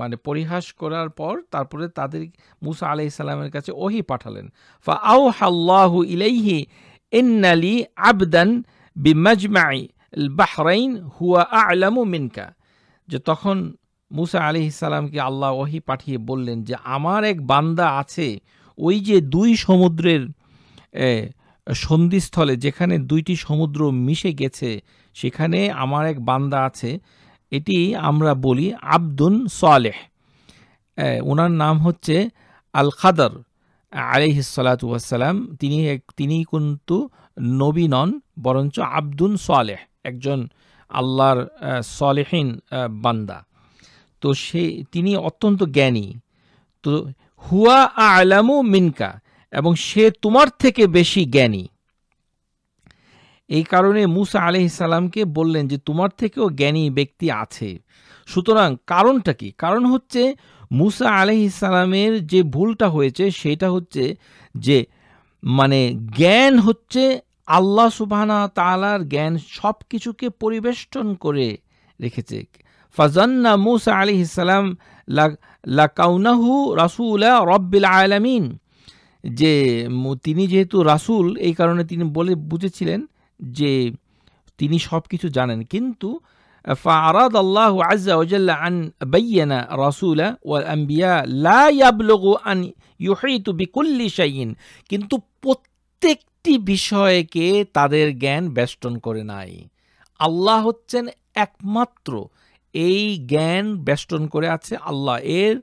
[SPEAKER 1] মানে পরিহাস করার পর তারপরে তাদের মুসা আলাইসাল্লামের কাছে ওহি পাঠালেন ফা আউ হাল্লাহু ইলাইহি ইন্নালি আবদান বিমাজমাই বাহরাইন হুয়া আলামু মিনকা যে তখন মুসা আলি ইসালামকে আল্লাহ ওহি পাঠিয়ে বললেন যে আমার এক বান্দা আছে ওই যে দুই সমুদ্রের সন্ধিস্থলে যেখানে দুইটি সমুদ্র মিশে গেছে সেখানে আমার এক বান্দা আছে এটি আমরা বলি আব্দুন সালেহ ওনার নাম হচ্ছে আল খাদার আলিহিসালাতাম তিনি এক তিনি কিন্তু নবী নন বরঞ্চ আব্দুন সালেহ একজন আল্লাহর সলেহীন বান্দা তো সে তিনি অত্যন্ত জ্ঞানী তো হুয়া আলামু মিনকা এবং সে তোমার থেকে বেশি জ্ঞানী এই কারণে মুসা আলিহিসাল্লামকে বললেন যে তোমার থেকেও জ্ঞানী ব্যক্তি আছে সুতরাং কারণটা কি কারণ হচ্ছে মুসা আলিহিসাল্লামের যে ভুলটা হয়েছে সেটা হচ্ছে যে মানে জ্ঞান হচ্ছে আল্লাহ সুবাহানা তালার জ্ঞান সব কিছুকে পরিবেষ্টন করে রেখেছে ফাজান্না মুসা আলি ইসালাম লাকাউনাহু রাসুলা রব্বিল আলামিন যে তিনি যেহেতু রাসুল এই কারণে তিনি বলে বুঝেছিলেন যে তিনি সব কিছু জানেন কিন্তু فأراد الله عز وجل أن بين رسوله والأنبياء لا يبلغ أن يحيط بكل شيء কিন্তু প্রত্যেকটি বিষয়কে তাদের জ্ঞান বেষ্টন করে নাই আল্লাহ হচ্ছেন একমাত্র এই জ্ঞান বেষ্টন করে আছে আল্লাহ এর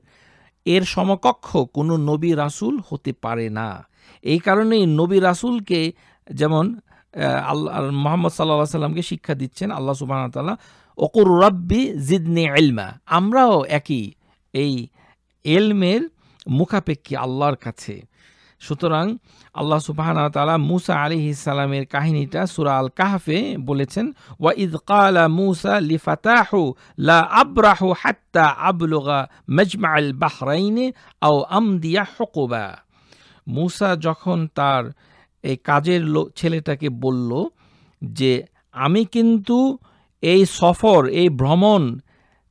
[SPEAKER 1] এর সমকক্ষ কোনো নবী রাসুল হতে পারে না এই কারণেই নবী রাসুলকে যেমন আল্লাহ মোহাম্মদ সাল্লাহ সাল্লামকে শিক্ষা দিচ্ছেন আল্লাহ সুবাহ তাল্লাহ অকুর রব্বি জিদনি এলমা আমরাও একই এই এলমের মুখাপেক্ষী আল্লাহর কাছে সুতরাং আল্লাহ সুবাহানা তালা মুসা আলি ইসালামের কাহিনীটা সুরা আল কাহফে বলেছেন ওয়া ইদ কালা মুসা লিফাতাহু লা আবরাহু হাত্তা আবলুগা মজমা আল বাহরাইনে আও আমদিয়া হকুবা মুসা যখন তার এই কাজের ছেলেটাকে বলল যে আমি কিন্তু এই সফর এই ভ্রমণ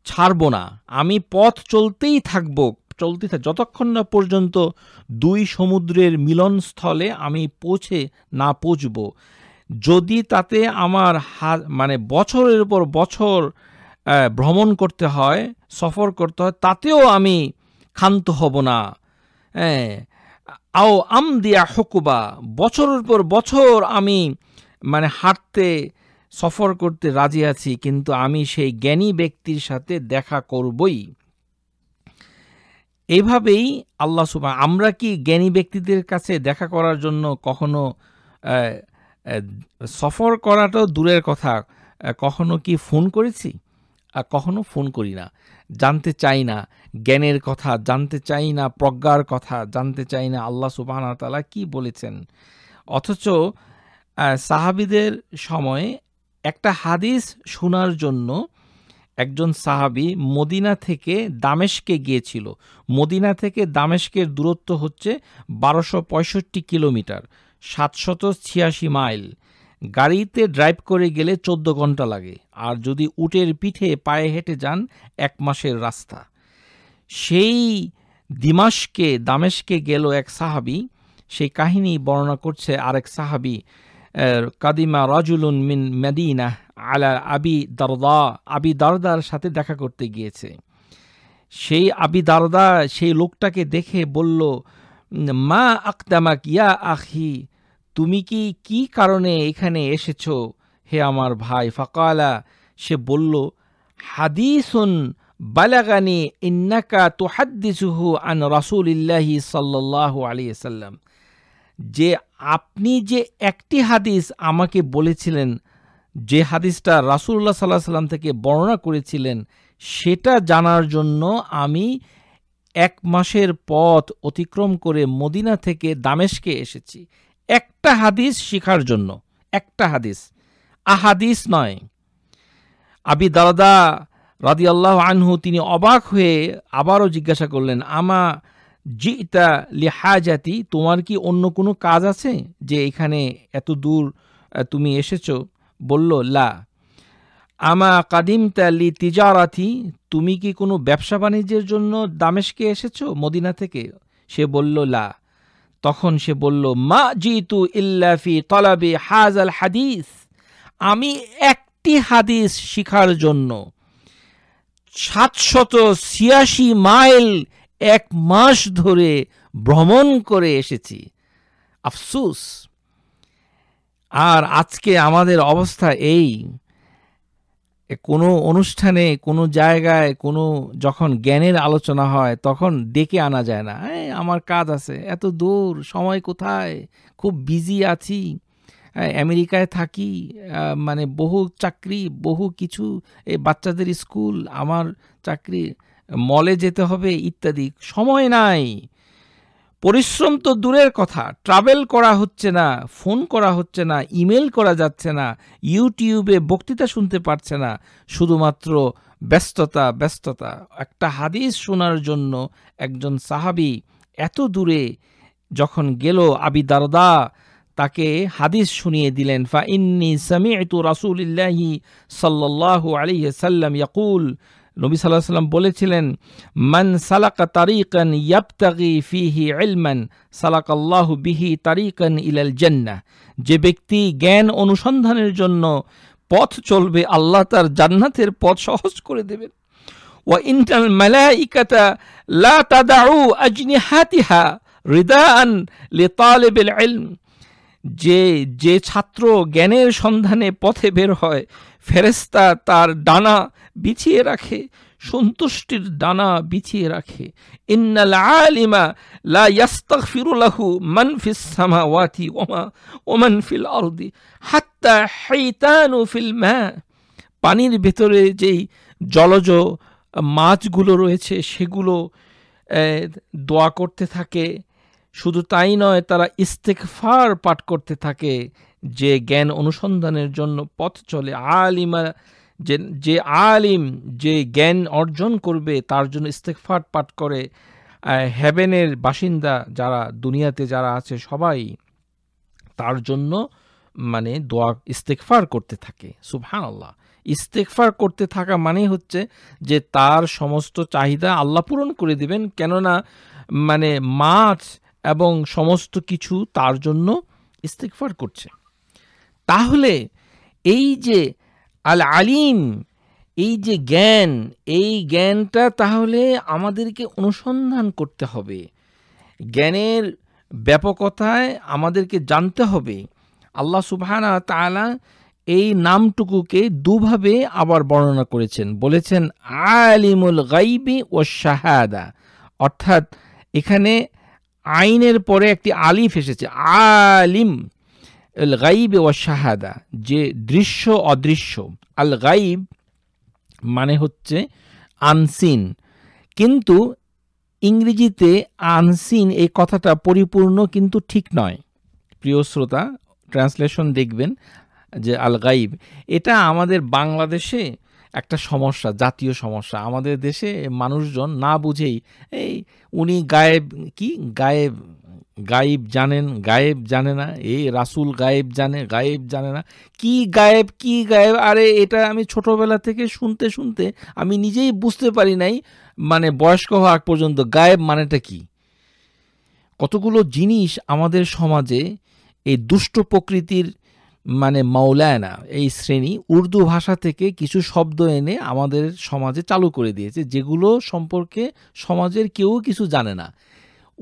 [SPEAKER 1] ছাড়ব না আমি পথ চলতেই থাকব চলতে থাক যতক্ষণ না পর্যন্ত দুই সমুদ্রের মিলনস্থলে আমি পৌঁছে না পৌঁছব যদি তাতে আমার মানে বছরের পর বছর ভ্রমণ করতে হয় সফর করতে হয় তাতেও আমি ক্ষান্ত হব না হ্যাঁ আও আমদিয়া হকুবা বছরের পর বছর আমি মানে হাঁটতে সফর করতে রাজি আছি কিন্তু আমি সেই জ্ঞানী ব্যক্তির সাথে দেখা করবই এভাবেই আল্লাহ সুবা আমরা কি জ্ঞানী ব্যক্তিদের কাছে দেখা করার জন্য কখনো সফর করাটাও দূরের কথা কখনো কি ফোন করেছি আর কখনো ফোন করি না জানতে চাই না জ্ঞানের কথা জানতে চাই না প্রজ্ঞার কথা জানতে চাই না আল্লাহ তালা কি বলেছেন অথচ সাহাবিদের সময়ে একটা হাদিস শোনার জন্য একজন সাহাবি মদিনা থেকে দামেশকে গিয়েছিল মদিনা থেকে দামেশকের দূরত্ব হচ্ছে বারোশো পঁয়ষট্টি কিলোমিটার সাতশত ছিয়াশি মাইল গাড়িতে ড্রাইভ করে গেলে চোদ্দ ঘন্টা লাগে আর যদি উটের পিঠে পায়ে হেঁটে যান এক মাসের রাস্তা সেই দিমাসকে দামেশকে গেল এক সাহাবি সেই কাহিনী বর্ণনা করছে আরেক সাহাবি কাদিমা রাজুলুন মিন মেদিনা আলা আবি দারদা আবি দারদার সাথে দেখা করতে গিয়েছে সেই আবি দারদা সেই লোকটাকে দেখে বলল মা আকদামা ইয়া আখি তুমি কি কি কারণে এখানে এসেছ হে আমার ভাই ফাকালা সে বলল হাদিসুন বালাগানি ইন্নাকা তুহাদ্দিসুহু আন রাসুলিল্লাহি সাল্লাহ আলিয়াল্লাম যে আপনি যে একটি হাদিস আমাকে বলেছিলেন যে হাদিসটা রাসুল্লাহ সাল্লাহ সাল্লাম থেকে বর্ণনা করেছিলেন সেটা জানার জন্য আমি এক মাসের পথ অতিক্রম করে মদিনা থেকে দামেশকে এসেছি একটা হাদিস শিখার জন্য একটা হাদিস আহাদিস নয় আবি দাদা রাদি আল্লাহ আনহু তিনি অবাক হয়ে আবারও জিজ্ঞাসা করলেন আমা জিতা লিহাজাতি তোমার কি অন্য কোনো কাজ আছে যে এখানে এত দূর তুমি এসেছো বলল লা আমা কাদিম তালি তিজারাথি তুমি কি কোনো ব্যবসা বাণিজ্যের জন্য দামেশকে এসেছো মদিনা থেকে সে বলল লা তখন সে বলল মা জিতু ইল্লাফি তলাবি হাজ আল হাদিস আমি একটি হাদিস শিখার জন্য সাতশত ছিয়াশি মাইল এক মাস ধরে ভ্রমণ করে এসেছি আফসুস আর আজকে আমাদের অবস্থা এই কোনো অনুষ্ঠানে কোনো জায়গায় কোনো যখন জ্ঞানের আলোচনা হয় তখন ডেকে আনা যায় না আমার কাজ আছে এত দূর সময় কোথায় খুব বিজি আছি আমেরিকায় থাকি মানে বহু চাকরি বহু কিছু এই বাচ্চাদের স্কুল আমার চাকরি মলে যেতে হবে ইত্যাদি সময় নাই পরিশ্রম তো দূরের কথা ট্রাভেল করা হচ্ছে না ফোন করা হচ্ছে না ইমেল করা যাচ্ছে না ইউটিউবে বক্তৃতা শুনতে পারছে না শুধুমাত্র ব্যস্ততা ব্যস্ততা একটা হাদিস শোনার জন্য একজন সাহাবি এত দূরে যখন গেল আবি দারদা তাকে হাদিস শুনিয়ে দিলেন ফা ইন্নি রাসুল রাসূলিল্লাহি সাল্লাল্লাহু আলাইহি সাল্লাম ইয়াকুল নবী সাল্লাহ সাল্লাম বলেছিলেন মান সালাকা তারিকান ইয়াবতাগি ফিহি ইলমান সালাকাল্লাহু বিহি তারিকান ইলাল জান্নাহ যে ব্যক্তি জ্ঞান অনুসন্ধানের জন্য পথ চলবে আল্লাহ তার জান্নাতের পথ সহজ করে দেবেন ওয়া মালাইকাতা লা তাদাউ আজনিহাতিহা লে তালেবেল ইলম যে যে ছাত্র জ্ঞানের সন্ধানে পথে বের হয় ফেরেস্তা তার ডানা বিছিয়ে রাখে সন্তুষ্টির ডানা বিছিয়ে রাখে ইন্নাল আলিমা লা ইয়াস্তাগফিরুলাহু মান ফিস সামাওয়াতি ওমা ওমান ফিল আরদি হাত্তা হাইতানু ফিল মা পানির ভেতরে যেই জলজ মাছগুলো রয়েছে সেগুলো দোয়া করতে থাকে শুধু তাই নয় তারা ইস্তেকফার পাঠ করতে থাকে যে জ্ঞান অনুসন্ধানের জন্য পথ চলে আলিমা যে যে আলিম যে জ্ঞান অর্জন করবে তার জন্য ইস্তেকফার পাঠ করে হেভেনের বাসিন্দা যারা দুনিয়াতে যারা আছে সবাই তার জন্য মানে দোয়া ইস্তেকফার করতে থাকে সুবহান আল্লাহ ইস্তেকফার করতে থাকা মানেই হচ্ছে যে তার সমস্ত চাহিদা আল্লাহ পূরণ করে দিবেন কেননা মানে মাছ এবং সমস্ত কিছু তার জন্য ইস্তেকফার করছে তাহলে এই যে আল আলিম এই যে জ্ঞান এই জ্ঞানটা তাহলে আমাদেরকে অনুসন্ধান করতে হবে জ্ঞানের ব্যাপকতায় আমাদেরকে জানতে হবে আল্লাহ সুবহানা তালা এই নামটুকুকে দুভাবে আবার বর্ণনা করেছেন বলেছেন আলিমুল গাইবি ও শাহাদা অর্থাৎ এখানে আইনের পরে একটি আলিফ এসেছে আলিম আল গাইব ও শাহাদা যে দৃশ্য অদৃশ্য আল গাইব মানে হচ্ছে আনসিন কিন্তু ইংরেজিতে আনসিন এই কথাটা পরিপূর্ণ কিন্তু ঠিক নয় প্রিয় শ্রোতা ট্রান্সলেশন দেখবেন যে আল গাইব এটা আমাদের বাংলাদেশে একটা সমস্যা জাতীয় সমস্যা আমাদের দেশে মানুষজন না বুঝেই এই উনি গায়েব কি গায়েব গায়েব জানেন গায়েব জানে না এই রাসুল গায়েব জানে গায়েব জানে না কি গায়েব কি গায়েব আরে এটা আমি ছোটবেলা থেকে শুনতে শুনতে আমি নিজেই বুঝতে পারি নাই মানে বয়স্ক হওয়া আগ পর্যন্ত গায়েব মানেটা কি কতগুলো জিনিস আমাদের সমাজে এই দুষ্ট প্রকৃতির মানে মাওলানা এই শ্রেণী উর্দু ভাষা থেকে কিছু শব্দ এনে আমাদের সমাজে চালু করে দিয়েছে যেগুলো সম্পর্কে সমাজের কেউ কিছু জানে না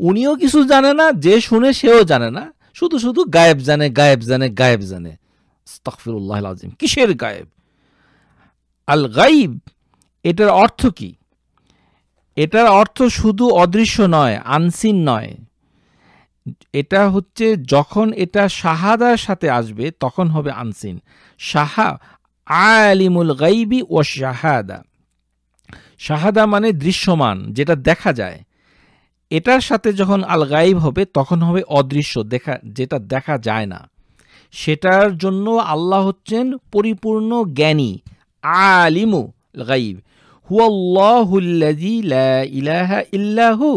[SPEAKER 1] উনিও কিছু জানে না যে শুনে সেও জানে না শুধু শুধু গায়েব জানে গায়েব জানে গায়েব জানে তকফিরুল্লাহ আজিম কিসের গায়েব আল গাইব এটার অর্থ কি এটার অর্থ শুধু অদৃশ্য নয় আনসিন নয় এটা হচ্ছে যখন এটা শাহাদার সাথে আসবে তখন হবে আনসিন শাহা আলিমুল গাইবি ও শাহাদা শাহাদা মানে দৃশ্যমান যেটা দেখা যায় এটার সাথে যখন আল গাইব হবে তখন হবে অদৃশ্য দেখা যেটা দেখা যায় না সেটার জন্য আল্লাহ হচ্ছেন পরিপূর্ণ জ্ঞানী আলিমু গাইব হুয়াল্লাহুল্লাজি লা ইলাহা ইল্লাহু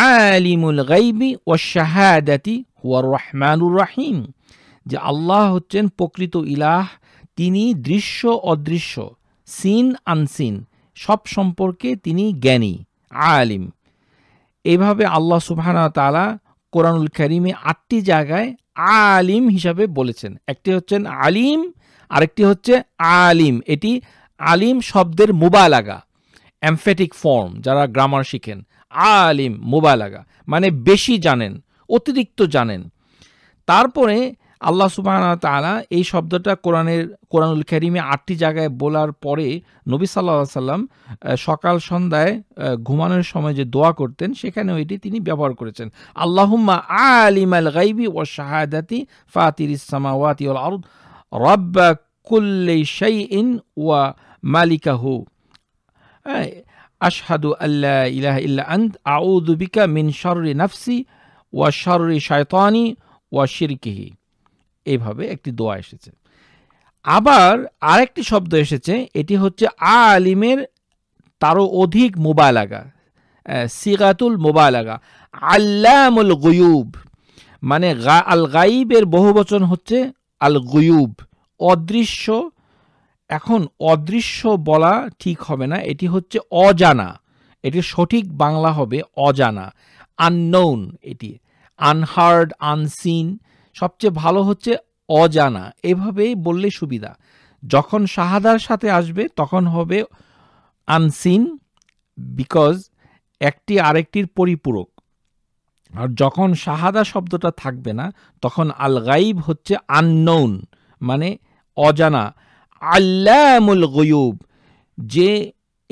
[SPEAKER 1] আলিমুল গাইবি ও শাহাদাতি হুয়ার রহমানুর রাহিম যে আল্লাহ হচ্ছেন প্রকৃত ইলাহ তিনি দৃশ্য অদৃশ্য সিন আনসিন সব সম্পর্কে তিনি জ্ঞানী আলিম এভাবে আল্লাহ সুবহানা তালা কোরআনুল করিমে আটটি জায়গায় আলিম হিসাবে বলেছেন একটি হচ্ছেন আলিম আরেকটি হচ্ছে আলিম এটি আলিম শব্দের মুবালাগা এমফেটিক ফর্ম যারা গ্রামার শিখেন আলিম মোবালাগা মানে বেশি জানেন অতিরিক্ত জানেন তারপরে আল্লাহ সুবাহ তালা এই শব্দটা কোরআনের কোরআনুল খেরিমে আটটি জায়গায় বলার পরে নবী সাল্লা সাল্লাম সকাল সন্ধ্যায় ঘুমানোর সময় যে দোয়া করতেন সেখানে ওইটি তিনি ব্যবহার করেছেন আল্লাহুম্মা আলিম আল গাইবি ও শাহাদাতি ফাতির ইসামাওয়াতি ওল আরুদ রব্বা কুল্লে শাই ইন ওয়া মালিকাহু আশহাদু আল্লাহ ইলাহ ইল্লা আন্ত আউদুবিকা মিন শর্রি নাফসি ওয়া শর্রি শায়তানি ওয়া শিরকিহি এইভাবে একটি দোয়া এসেছে আবার আরেকটি শব্দ এসেছে এটি হচ্ছে আ আলিমের তারও অধিক মোবালাগা সিগাতুল মোবালাগা আল্লামুল গয়ুব মানে গা আল গাইবের বহুবচন হচ্ছে আল গুয়ুব অদৃশ্য এখন অদৃশ্য বলা ঠিক হবে না এটি হচ্ছে অজানা এটি সঠিক বাংলা হবে অজানা আননোন এটি আনহার্ড আনসিন সবচেয়ে ভালো হচ্ছে অজানা এভাবেই বললে সুবিধা যখন শাহাদার সাথে আসবে তখন হবে আনসিন বিকজ একটি আরেকটির পরিপূরক আর যখন শাহাদা শব্দটা থাকবে না তখন আল গাইব হচ্ছে আননোন মানে অজানা আল্লামুল গয়ুব যে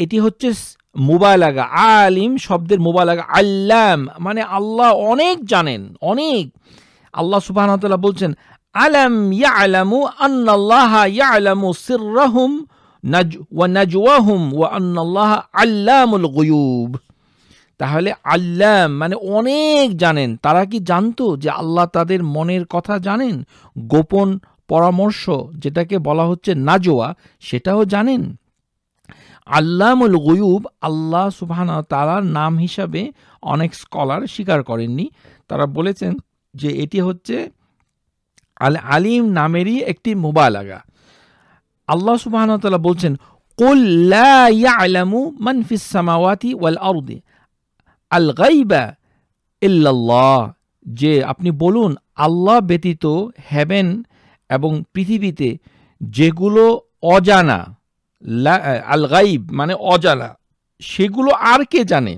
[SPEAKER 1] এটি হচ্ছে মুবালাগা আলিম শব্দের মুবালাগা আল্লাম মানে আল্লাহ অনেক জানেন অনেক আল্লাহ সুবাহতাল্লাহ বলছেন আলম ইয়া আলামু আন্নাল্লাহ ইয়া আলামু সিররাহুম নাজ ওয়া নাজওয়াহুম ওয়া আন্নাল্লাহ আল্লামুল গয়ুব তাহলে আল্লাম মানে অনেক জানেন তারা কি জানতো যে আল্লাহ তাদের মনের কথা জানেন গোপন পরামর্শ যেটাকে বলা হচ্ছে নাজোয়া সেটাও জানেন আল্লামুল গয়ুব আল্লাহ সুবহানা তালার নাম হিসাবে অনেক স্কলার স্বীকার করেননি তারা বলেছেন যে এটি হচ্ছে আল আলিম নামেরই একটি আগা আল্লাহ সুবহান তালা বলছেন যে আপনি বলুন আল্লাহ ব্যতীত হেভেন এবং পৃথিবীতে যেগুলো অজানা আল গাইব মানে অজানা সেগুলো আর কে জানে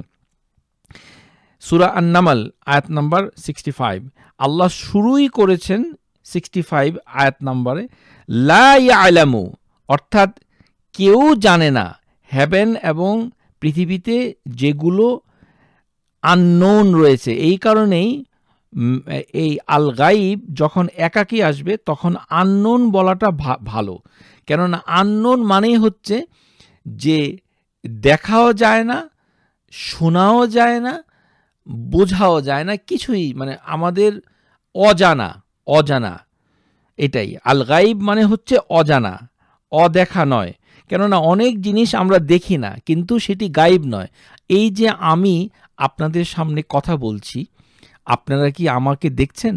[SPEAKER 1] সুরা আন্নামাল আয়াত নাম্বার সিক্সটি ফাইভ আল্লাহ শুরুই করেছেন সিক্সটি ফাইভ আয়াত নাম্বারে লা আলামু অর্থাৎ কেউ জানে না হ্যাভেন এবং পৃথিবীতে যেগুলো আননোন রয়েছে এই কারণেই এই আল গাইব যখন একাকি আসবে তখন আননোন বলাটা ভালো কেননা আননোন মানেই হচ্ছে যে দেখাও যায় না শোনাও যায় না বোঝাও যায় না কিছুই মানে আমাদের অজানা অজানা এটাই আল গাইব মানে হচ্ছে অজানা অদেখা নয় কেননা অনেক জিনিস আমরা দেখি না কিন্তু সেটি গাইব নয় এই যে আমি আপনাদের সামনে কথা বলছি আপনারা কি আমাকে দেখছেন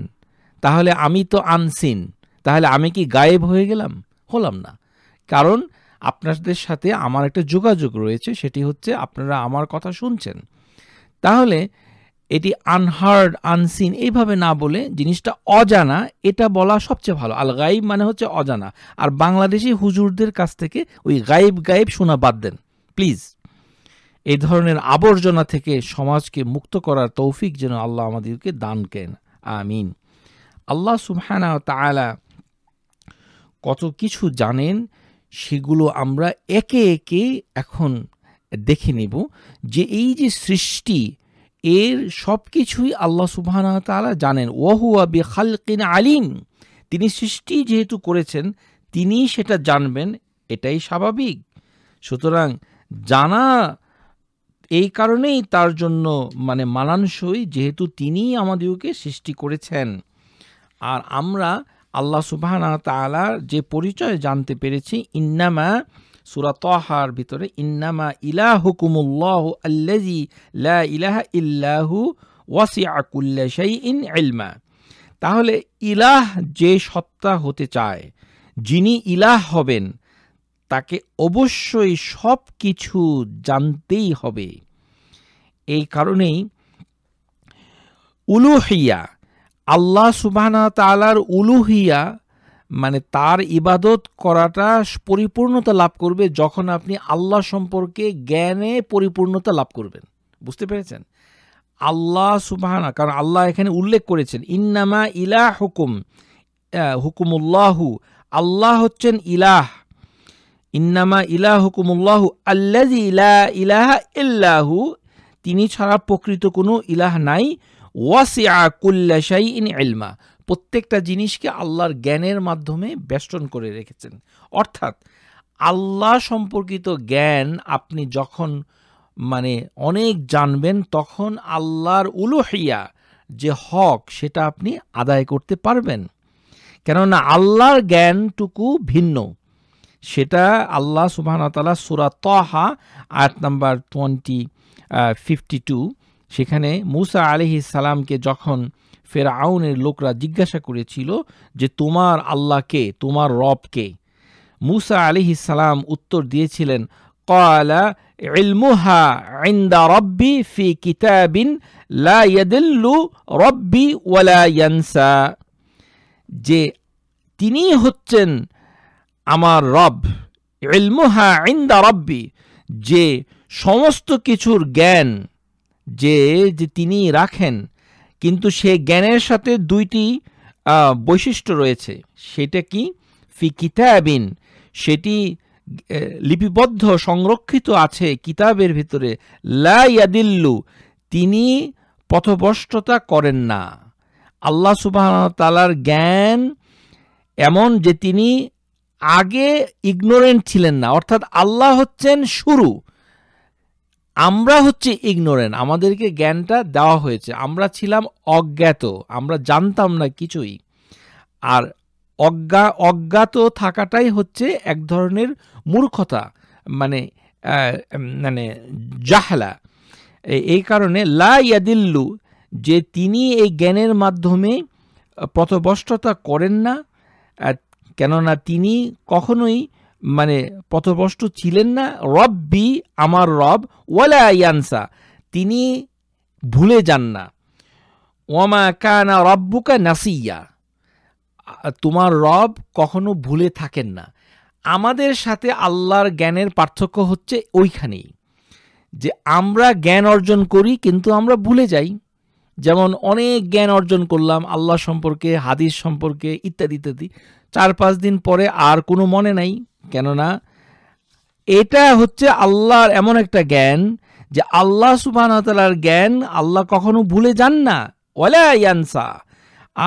[SPEAKER 1] তাহলে আমি তো আনসিন তাহলে আমি কি গায়েব হয়ে গেলাম হলাম না কারণ আপনাদের সাথে আমার একটা যোগাযোগ রয়েছে সেটি হচ্ছে আপনারা আমার কথা শুনছেন তাহলে এটি আনহার্ড আনসিন এইভাবে না বলে জিনিসটা অজানা এটা বলা সবচেয়ে ভালো আল গাইব মানে হচ্ছে অজানা আর বাংলাদেশি হুজুরদের কাছ থেকে ওই গাইব গাইব শোনা বাদ দেন প্লিজ এই ধরনের আবর্জনা থেকে সমাজকে মুক্ত করার তৌফিক যেন আল্লাহ আমাদেরকে দান কেন আমিন আল্লাহ সুহানা তালা কত কিছু জানেন সেগুলো আমরা একে একে এখন দেখে নেব যে এই যে সৃষ্টি এর সব কিছুই আল্লাহ সুবাহ তালা জানেন ওহু আবি খালকিন আলিম তিনি সৃষ্টি যেহেতু করেছেন তিনি সেটা জানবেন এটাই স্বাভাবিক সুতরাং জানা এই কারণেই তার জন্য মানে মানানসই যেহেতু তিনিই আমাদেরকে সৃষ্টি করেছেন আর আমরা আল্লাহ সুবাহানা তালার যে পরিচয় জানতে পেরেছি ইন্নামা সুরা তহার ভিতরে ইন্নামা হুকুমুল্লাহ আল্লাজি লা ইলাহ ইল্লাহু আকুল্লা শাই ইন এলমা তাহলে ইলাহ যে সত্তা হতে চায় যিনি ইলাহ হবেন তাকে অবশ্যই সব কিছু জানতেই হবে এই কারণেই উলুহিয়া আল্লাহ সুবাহনা তালার উলুহিয়া মানে তার ইবাদত করাটা পরিপূর্ণতা লাভ করবে যখন আপনি আল্লাহ সম্পর্কে জ্ঞানে পরিপূর্ণতা লাভ করবেন বুঝতে পেরেছেন আল্লাহ সুবাহানা কারণ আল্লাহ এখানে উল্লেখ করেছেন ইন্নামা ইলাহ হুকুম হুকুমুল্লাহু আল্লাহ হচ্ছেন ইলাহ ইন্নামা ইলাহ হুকুমুল্লাহু আল্লাহ ইলাহ ইলাহ ইল্লাহু তিনি ছাড়া প্রকৃত কোনো ইলাহ নাই ওয়াসিয়া কুল্লাশাই ইন এলমা প্রত্যেকটা জিনিসকে আল্লাহর জ্ঞানের মাধ্যমে বেষ্টন করে রেখেছেন অর্থাৎ আল্লাহ সম্পর্কিত জ্ঞান আপনি যখন মানে অনেক জানবেন তখন আল্লাহর উলুহিয়া যে হক সেটা আপনি আদায় করতে পারবেন কেননা আল্লাহর জ্ঞানটুকু ভিন্ন সেটা আল্লাহ সুবাহতালা সুরা তহা আয়াত নাম্বার টোয়েন্টি ফিফটি টু সেখানে মুসা আলহি সালামকে যখন ফেরাউনের লোকরা জিজ্ঞাসা করেছিল যে তোমার আল্লাহকে তোমার রবকে মুসা আলিহি সালাম উত্তর দিয়েছিলেন কলা ইলমুহা ইন্দা রব্বি ফি কিতাবিন লা ইয়াদিল্লু রব্বি ওয়ালা ইয়ানসা যে তিনি হচ্ছেন আমার রব ইলমুহা ইন্দা রব্বি যে সমস্ত কিছুর জ্ঞান যে যে তিনি রাখেন কিন্তু সে জ্ঞানের সাথে দুইটি বৈশিষ্ট্য রয়েছে সেটা কি ফি কিতাবিন সেটি লিপিবদ্ধ সংরক্ষিত আছে কিতাবের ভিতরে লা ইয়াদিল্লু তিনি পথভ্রষ্টতা করেন না আল্লাহ সুবাহ তালার জ্ঞান এমন যে তিনি আগে ইগনোরেন্ট ছিলেন না অর্থাৎ আল্লাহ হচ্ছেন শুরু আমরা হচ্ছে ইগনোরেন্ট আমাদেরকে জ্ঞানটা দেওয়া হয়েছে আমরা ছিলাম অজ্ঞাত আমরা জানতাম না কিছুই আর অজ্ঞা অজ্ঞাত থাকাটাই হচ্ছে এক ধরনের মূর্খতা মানে মানে জাহলা এই কারণে লা ইয়াদিল্লু যে তিনি এই জ্ঞানের মাধ্যমে পথভষ্টতা করেন না কেননা তিনি কখনোই মানে পথভ্রষ্ট ছিলেন না রব্বি আমার রব ওয়ালা ইয়ানসা তিনি ভুলে যান না ওমা কানা রব্বুকা নাসিয়া তোমার রব কখনো ভুলে থাকেন না আমাদের সাথে আল্লাহর জ্ঞানের পার্থক্য হচ্ছে ওইখানেই যে আমরা জ্ঞান অর্জন করি কিন্তু আমরা ভুলে যাই যেমন অনেক জ্ঞান অর্জন করলাম আল্লাহ সম্পর্কে হাদিস সম্পর্কে ইত্যাদি ইত্যাদি চার পাঁচ দিন পরে আর কোনো মনে নাই কেননা এটা হচ্ছে আল্লাহর এমন একটা জ্ঞান যে আল্লাহ সুবাহতালার জ্ঞান আল্লাহ কখনো ভুলে যান না ওয়ালা ইয়ানসা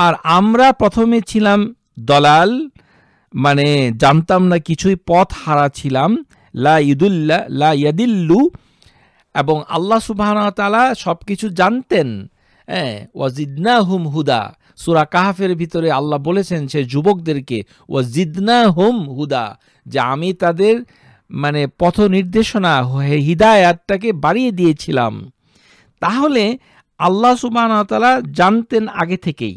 [SPEAKER 1] আর আমরা প্রথমে ছিলাম দলাল মানে জানতাম না কিছুই পথ হারা ছিলাম লা ইদুল্লা লা ইয়াদিল্লু এবং আল্লাহ সুবাহতালা সব কিছু জানতেন হ্যাঁ ওয়াজিদনা হুম হুদা সুরা কাহাফের ভিতরে আল্লাহ বলেছেন সে যুবকদেরকে ও জিদনা হোম হুদা যে আমি তাদের মানে পথ নির্দেশনা হিদায়াতটাকে বাড়িয়ে দিয়েছিলাম তাহলে আল্লাহ সুবাহতালা জানতেন আগে থেকেই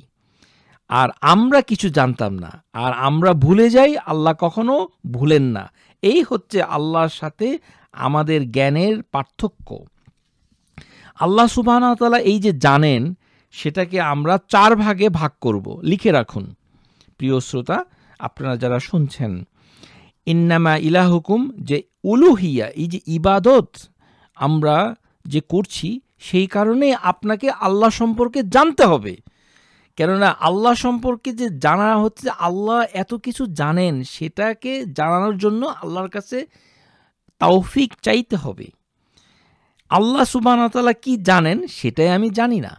[SPEAKER 1] আর আমরা কিছু জানতাম না আর আমরা ভুলে যাই আল্লাহ কখনো ভুলেন না এই হচ্ছে আল্লাহর সাথে আমাদের জ্ঞানের পার্থক্য আল্লাহ সুবাহতালা এই যে জানেন সেটাকে আমরা চার ভাগে ভাগ করব লিখে রাখুন প্রিয় শ্রোতা আপনারা যারা শুনছেন ইন্নামা ইলাহুকুম যে উলুহিয়া এই যে ইবাদত আমরা যে করছি সেই কারণে আপনাকে আল্লাহ সম্পর্কে জানতে হবে কেননা আল্লাহ সম্পর্কে যে জানা হচ্ছে আল্লাহ এত কিছু জানেন সেটাকে জানানোর জন্য আল্লাহর কাছে তাওফিক চাইতে হবে আল্লাহ সুবাহতালা কি জানেন সেটাই আমি জানি না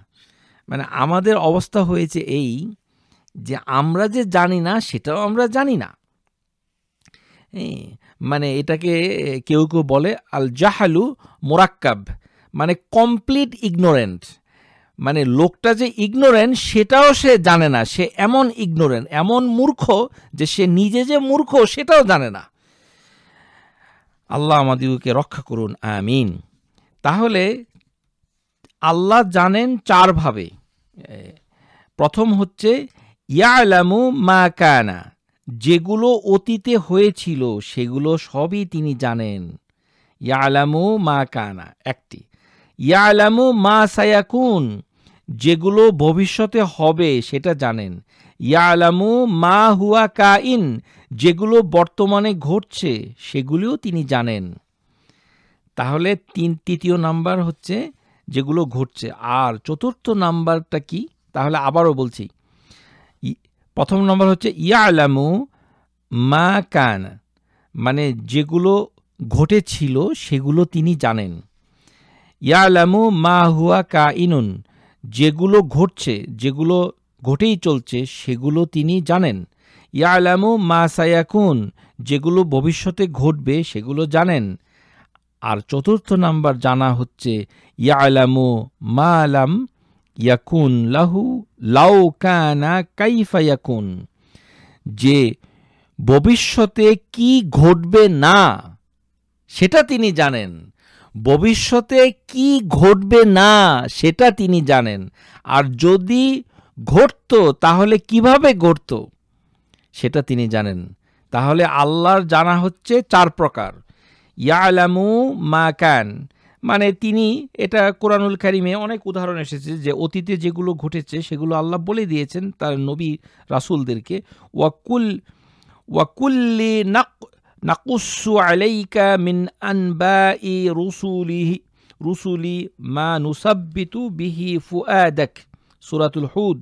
[SPEAKER 1] মানে আমাদের অবস্থা হয়েছে এই যে আমরা যে জানি না সেটাও আমরা জানি না মানে এটাকে কেউ কেউ বলে আল জাহালু মোরাক্কাব মানে কমপ্লিট ইগনোরেন্ট মানে লোকটা যে ইগনোরেন্ট সেটাও সে জানে না সে এমন ইগনোরেন্ট এমন মূর্খ যে সে নিজে যে মূর্খ সেটাও জানে না আল্লাহ আমাদিগকে রক্ষা করুন আমিন তাহলে আল্লাহ জানেন চারভাবে প্রথম হচ্ছে ইয়ালামু মা কানা যেগুলো অতীতে হয়েছিল সেগুলো সবই তিনি জানেন ইয়ালামু মা কানা একটি ইয়ালামু মা সায়াকুন যেগুলো ভবিষ্যতে হবে সেটা জানেন ইয়ালামু মা হুয়া কাইন যেগুলো বর্তমানে ঘটছে সেগুলিও তিনি জানেন তাহলে তিন তৃতীয় নাম্বার হচ্ছে যেগুলো ঘটছে আর চতুর্থ নাম্বারটা কি তাহলে আবারও বলছি প্রথম নম্বর হচ্ছে ইয়া আলামু মা কান মানে যেগুলো ঘটেছিল সেগুলো তিনি জানেন ইয়া আলামু মা হুয়া কা ইনুন যেগুলো ঘটছে যেগুলো ঘটেই চলছে সেগুলো তিনি জানেন ইয়া আলামু মা সায়াকুন যেগুলো ভবিষ্যতে ঘটবে সেগুলো জানেন আর চতুর্থ নাম্বার জানা হচ্ছে ইয়ালামু মালাম ইয়াকুন লাহু লাউ কানা কাইফা ইয়াকুন যে ভবিষ্যতে কি ঘটবে না সেটা তিনি জানেন ভবিষ্যতে কি ঘটবে না সেটা তিনি জানেন আর যদি ঘটত তাহলে কিভাবে ঘটত সেটা তিনি জানেন তাহলে আল্লাহর জানা হচ্ছে চার প্রকার ইয়ালামু মা কান মানে তিনি এটা কোরআনুল কারিমে অনেক উদাহরণ এসেছে যে অতীতে যেগুলো ঘটেছে সেগুলো আল্লাহ বলে দিয়েছেন তার নবী রাসুলদেরকে ওয়াকুল ওয়াকুল্লি নাক নাকুসু আলাইকা মিন আনবা ই রুসুলি রুসুলি মা নুসাব্বিতু বিহি ফুয়াদাক সুরাতুল হুদ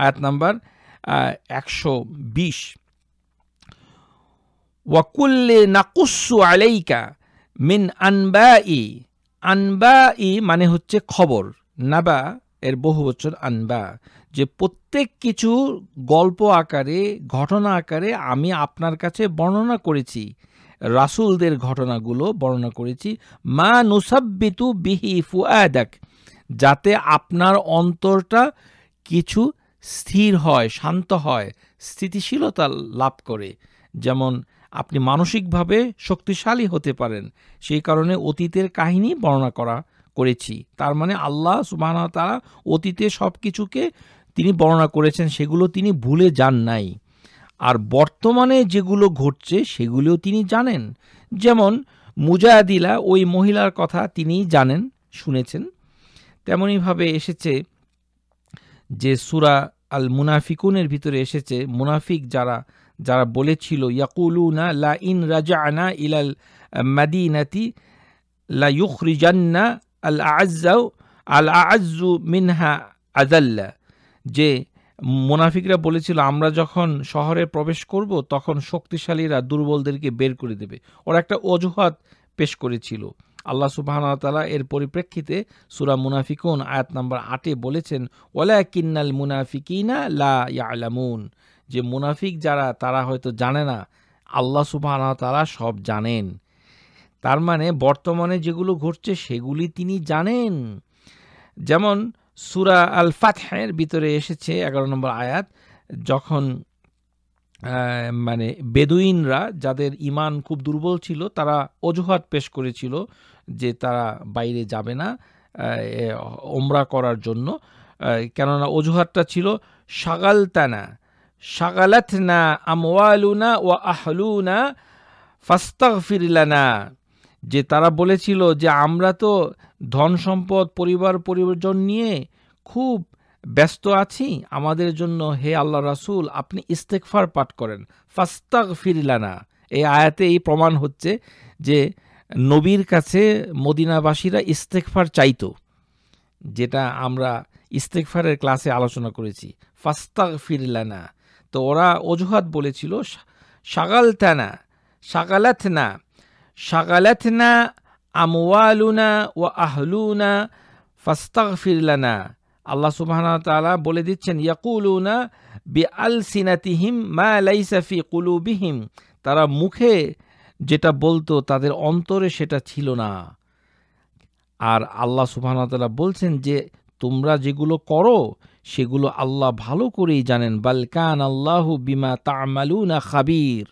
[SPEAKER 1] আয়াত নাম্বার একশো বিশ ওয়াকুল্লে নাকুসু আলাইকা মিন আনবা ই আনবা ই মানে হচ্ছে খবর নাবা এর বহু বছর আনবা যে প্রত্যেক কিছু গল্প আকারে ঘটনা আকারে আমি আপনার কাছে বর্ণনা করেছি রাসুলদের ঘটনাগুলো বর্ণনা করেছি মা নুসাব্বিতু বিহি ফুয়াদাক যাতে আপনার অন্তরটা কিছু স্থির হয় শান্ত হয় স্থিতিশীলতা লাভ করে যেমন আপনি মানসিকভাবে শক্তিশালী হতে পারেন সেই কারণে অতীতের কাহিনী বর্ণনা করা করেছি তার মানে আল্লাহ সুবাহ তারা অতীতে সব কিছুকে তিনি বর্ণনা করেছেন সেগুলো তিনি ভুলে যান নাই আর বর্তমানে যেগুলো ঘটছে সেগুলিও তিনি জানেন যেমন মুজাহিদিলা ওই মহিলার কথা তিনি জানেন শুনেছেন তেমনইভাবে এসেছে যে সুরা আল মুনাফিকুনের ভিতরে এসেছে মুনাফিক যারা যারা বলেছিল ইয়াকুলুনা লা ইন রাজা আনা ইলাল মাদিনাতি লা ইউখরিজান্না আল আজ্জাউ আল আজ্জু মিনহা আজাল্লা যে মোনাফিকরা বলেছিল আমরা যখন শহরে প্রবেশ করব তখন শক্তিশালীরা দুর্বলদেরকে বের করে দেবে ওরা একটা অজুহাত পেশ করেছিল আল্লাহ সুবাহতালা এর পরিপ্রেক্ষিতে সুরা মুনাফিকুন আয়াত নাম্বার আটে বলেছেন ওলা কিন্নাল মুনাফিকিনা লা ইয়ালামুন যে মুনাফিক যারা তারা হয়তো জানে না আল্লাহ সুবাহ তারা সব জানেন তার মানে বর্তমানে যেগুলো ঘটছে সেগুলি তিনি জানেন যেমন সুরা আল ফাতহের ভিতরে এসেছে এগারো নম্বর আয়াত যখন মানে বেদুইনরা যাদের ইমান খুব দুর্বল ছিল তারা অজুহাত পেশ করেছিল যে তারা বাইরে যাবে না ওমরা করার জন্য কেননা অজুহাতটা ছিল তানা শাগালাতনা আমওয়ালুনা ও আহলুনা ফাস্তাগ ফিরলানা যে তারা বলেছিল যে আমরা তো ধন সম্পদ পরিবার পরিবর্জন নিয়ে খুব ব্যস্ত আছি আমাদের জন্য হে আল্লাহ রাসুল আপনি ইস্তেকফার পাঠ করেন ফাস্তাগ ফিরলানা এই আয়াতে এই প্রমাণ হচ্ছে যে নবীর কাছে মদিনাবাসীরা ইস্তেকফার চাইত যেটা আমরা ইস্তেকফারের ক্লাসে আলোচনা করেছি ফাস্তাগ ফিরলানা তো ওরা অজুহাত বলেছিল সাগালতানা সাগালাতনা সাগালাতনা আমওয়ালুনা ও আহলুনা ফাস্তাক ফিরলানা আল্লাহ সুবাহ তালা বলে দিচ্ছেন ইয়াকুলুনা বি আল সিনাতিহিম মা লাইসাফি কুলুবিহিম তারা মুখে যেটা বলতো তাদের অন্তরে সেটা ছিল না আর আল্লাহ সুবাহ তালা বলছেন যে তোমরা যেগুলো করো সেগুলো আল্লাহ ভালো করেই জানেন বালকান আল্লাহ বিমা তামালুনা খাবির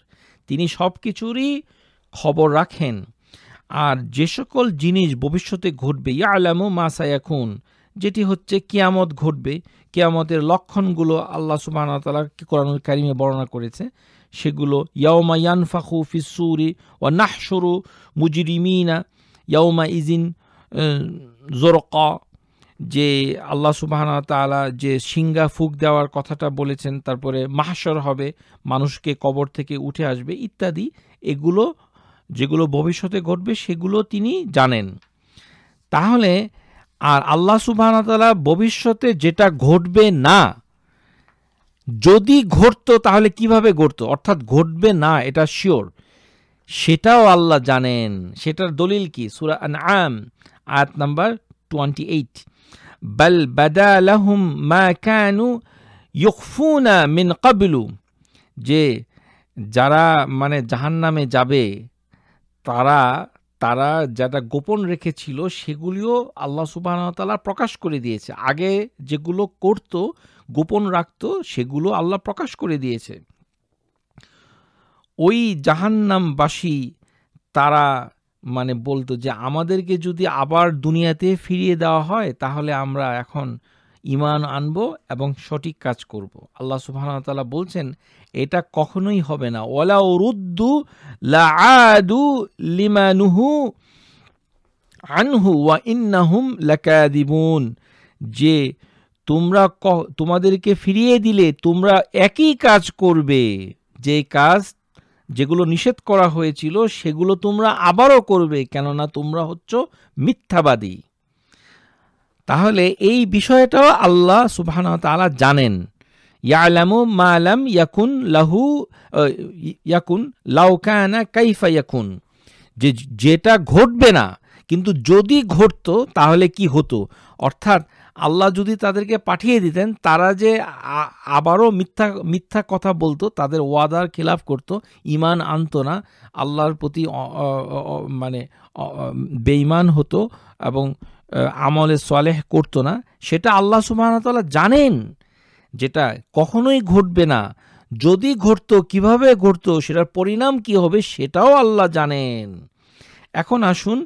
[SPEAKER 1] তিনি সব কিছুরই খবর রাখেন আর যে সকল জিনিস ভবিষ্যতে ঘটবে ইয়া আলামু মাসায়াকুন যেটি হচ্ছে কিয়ামত ঘটবে কিয়ামতের লক্ষণগুলো আল্লাহ সুবাহতালা কোরআনুল কারিমে বর্ণনা করেছে সেগুলো ইয়াওমা ইয়ানফাখু ফিসুরি ও নাহসরু মুজিরিমিনা ইয়াওমা ইজিন জোরকা যে আল্লাহ সুবাহানা তালা যে সিঙ্গা ফুক দেওয়ার কথাটা বলেছেন তারপরে মাহাসর হবে মানুষকে কবর থেকে উঠে আসবে ইত্যাদি এগুলো যেগুলো ভবিষ্যতে ঘটবে সেগুলো তিনি জানেন তাহলে আর আল্লাহ সুবাহানা তালা ভবিষ্যতে যেটা ঘটবে না যদি ঘটতো তাহলে কিভাবে ঘটতো অর্থাৎ ঘটবে না এটা শিওর সেটাও আল্লাহ জানেন সেটার দলিল কি সুরা আম আয়াত নাম্বার 28 بل بدا لهم ما كانوا ইয়ফুনা মিন কাবিলু যে যারা মানে জাহান নামে যাবে তারা তারা যারা গোপন রেখেছিল সেগুলিও আল্লাহ সুবাহতালা প্রকাশ করে দিয়েছে আগে যেগুলো করত গোপন রাখত সেগুলো আল্লাহ প্রকাশ করে দিয়েছে ওই জাহান্নামবাসী তারা মানে বলতো যে আমাদেরকে যদি আবার দুনিয়াতে ফিরিয়ে দেওয়া হয় তাহলে আমরা এখন ইমান আনব এবং সঠিক কাজ করব আল্লাহ সুবাহতালা বলছেন এটা কখনোই হবে না ওলা উরুদ্দু লাদু লিমানুহু আনহু ওয়া ইন্নাহুম লাকাদিবুন যে তোমরা তোমাদেরকে ফিরিয়ে দিলে তোমরা একই কাজ করবে যে কাজ যেগুলো নিষেধ করা হয়েছিল সেগুলো তোমরা আবারও করবে কেননা তোমরা হচ্ছ মিথ্যাবাদী তাহলে এই বিষয়টাও আল্লাহ সুবহান তালা জানেন ইয়ালামু মালাম ইয়াকুন লাহু ইয়াকুন লাউকানা কাইফা ইয়াকুন যে যেটা ঘটবে না কিন্তু যদি ঘটতো তাহলে কি হতো অর্থাৎ আল্লাহ যদি তাদেরকে পাঠিয়ে দিতেন তারা যে আবারও মিথ্যা মিথ্যা কথা বলতো তাদের ওয়াদার খিলাফ করত ইমান আনত না আল্লাহর প্রতি মানে বেঈমান হতো এবং আমলে সলেহ করতো না সেটা আল্লাহ সুবাহতাল্লাহ জানেন যেটা কখনোই ঘটবে না যদি ঘটতো কিভাবে ঘটতো সেটার পরিণাম কি হবে সেটাও আল্লাহ জানেন এখন আসুন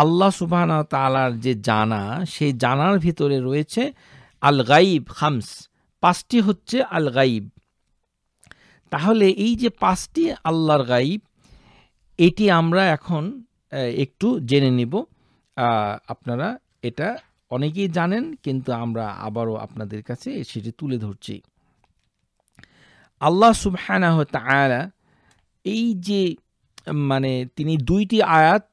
[SPEAKER 1] আল্লাহ সুবাহ তালার যে জানা সেই জানার ভিতরে রয়েছে আল গাইব খামস পাঁচটি হচ্ছে আল গাইব তাহলে এই যে পাঁচটি আল্লাহর গাইব এটি আমরা এখন একটু জেনে নিব আপনারা এটা অনেকেই জানেন কিন্তু আমরা আবারও আপনাদের কাছে সেটি তুলে ধরছি আল্লাহ সুবহানাহ তালা এই যে মানে তিনি দুইটি আয়াত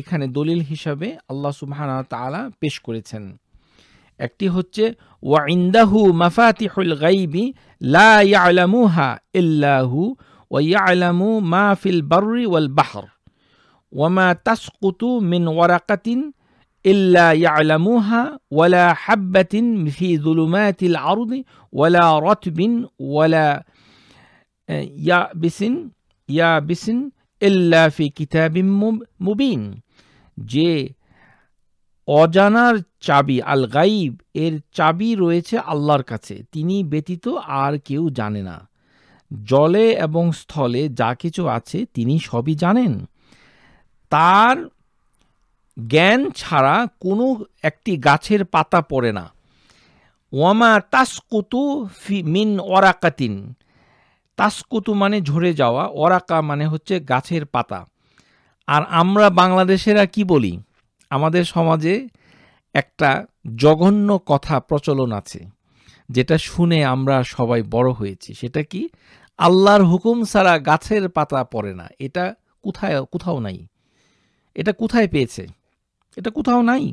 [SPEAKER 1] এখানে দলিল হিসাবে আল্লাহ সুবাহ তাআলা পেশ করেছেন একটি হচ্ছে ওয়া ইনদাহু মাফাতিহুল গায়বি লা ইয়ালামুহা ইল্লাহু ওয়া ইয়ালামু মা ফিল বাররি ওয়াল বাহর ওয়ামা তাসকুতু মিন ওয়ারাকাতিন إلا يعلموها ولا حبة في ظلمات الأرض ولا رتب ولا يابس يابس এল্লাফি কিতাবিম মুবিন যে অজানার চাবি আল গাইব এর চাবি রয়েছে আল্লাহর কাছে তিনি ব্যতীত আর কেউ জানে না জলে এবং স্থলে যা কিছু আছে তিনি সবই জানেন তার জ্ঞান ছাড়া কোনো একটি গাছের পাতা পড়ে না ওয়ামা তাসকুতু ফি মিন ওরাকাতিন তাসকুতু মানে ঝরে যাওয়া ওরাকা মানে হচ্ছে গাছের পাতা আর আমরা বাংলাদেশেরা কি বলি আমাদের সমাজে একটা জঘন্য কথা প্রচলন আছে যেটা শুনে আমরা সবাই বড় হয়েছি সেটা কি আল্লাহর হুকুম ছাড়া গাছের পাতা পড়ে না এটা কোথায় কোথাও নাই এটা কোথায় পেয়েছে এটা কোথাও নাই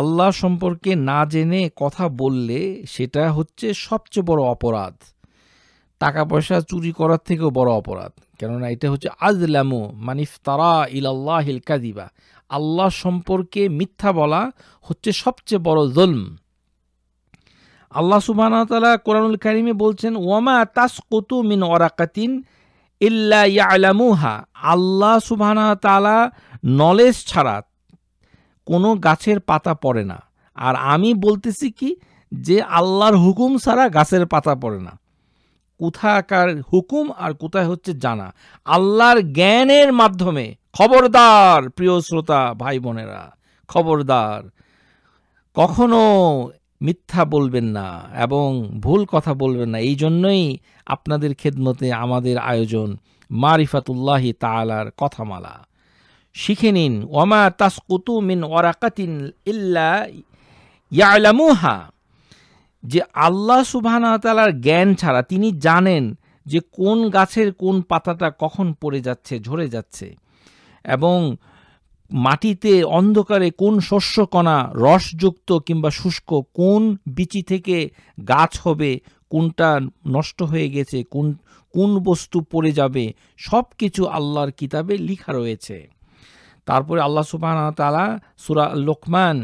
[SPEAKER 1] আল্লাহ সম্পর্কে না জেনে কথা বললে সেটা হচ্ছে সবচেয়ে বড় অপরাধ টাকা পয়সা চুরি করার থেকেও বড় অপরাধ কেননা এটা হচ্ছে আজলামু মানিফ তারা ইলাল্লাহ কাদিবা আল্লাহ সম্পর্কে মিথ্যা বলা হচ্ছে সবচেয়ে বড় জলম আল্লাহ তালা কোরআনুল কারিমে বলছেন ওয়ামা তাস কতু মিন ওরাকাতিন ইল্লা ইয়ালামুহা আল্লাহ সুবাহ তালা নলেজ ছাড়া কোনো গাছের পাতা পড়ে না আর আমি বলতেছি কি যে আল্লাহর হুকুম ছাড়া গাছের পাতা পড়ে না কোথাকার হুকুম আর কোথায় হচ্ছে জানা আল্লাহর জ্ঞানের মাধ্যমে খবরদার প্রিয় শ্রোতা ভাই বোনেরা খবরদার কখনো মিথ্যা বলবেন না এবং ভুল কথা বলবেন না এই জন্যই আপনাদের খেদমতে আমাদের আয়োজন মারিফাতুল্লাহি তালার কথামালা শিখে নিন ওমা তাসকুতু মিন ওরাকাতিন ইল্লা ইয়ালামুহা যে আল্লাহ সুবাহতালার জ্ঞান ছাড়া তিনি জানেন যে কোন গাছের কোন পাতাটা কখন পড়ে যাচ্ছে ঝরে যাচ্ছে এবং মাটিতে অন্ধকারে কোন শস্যকণা রসযুক্ত কিংবা শুষ্ক কোন বিচি থেকে গাছ হবে কোনটা নষ্ট হয়ে গেছে কোন কোন বস্তু পড়ে যাবে সব কিছু আল্লাহর কিতাবে লিখা রয়েছে তারপরে আল্লাহ সুবাহ তালা সুরা লোকমান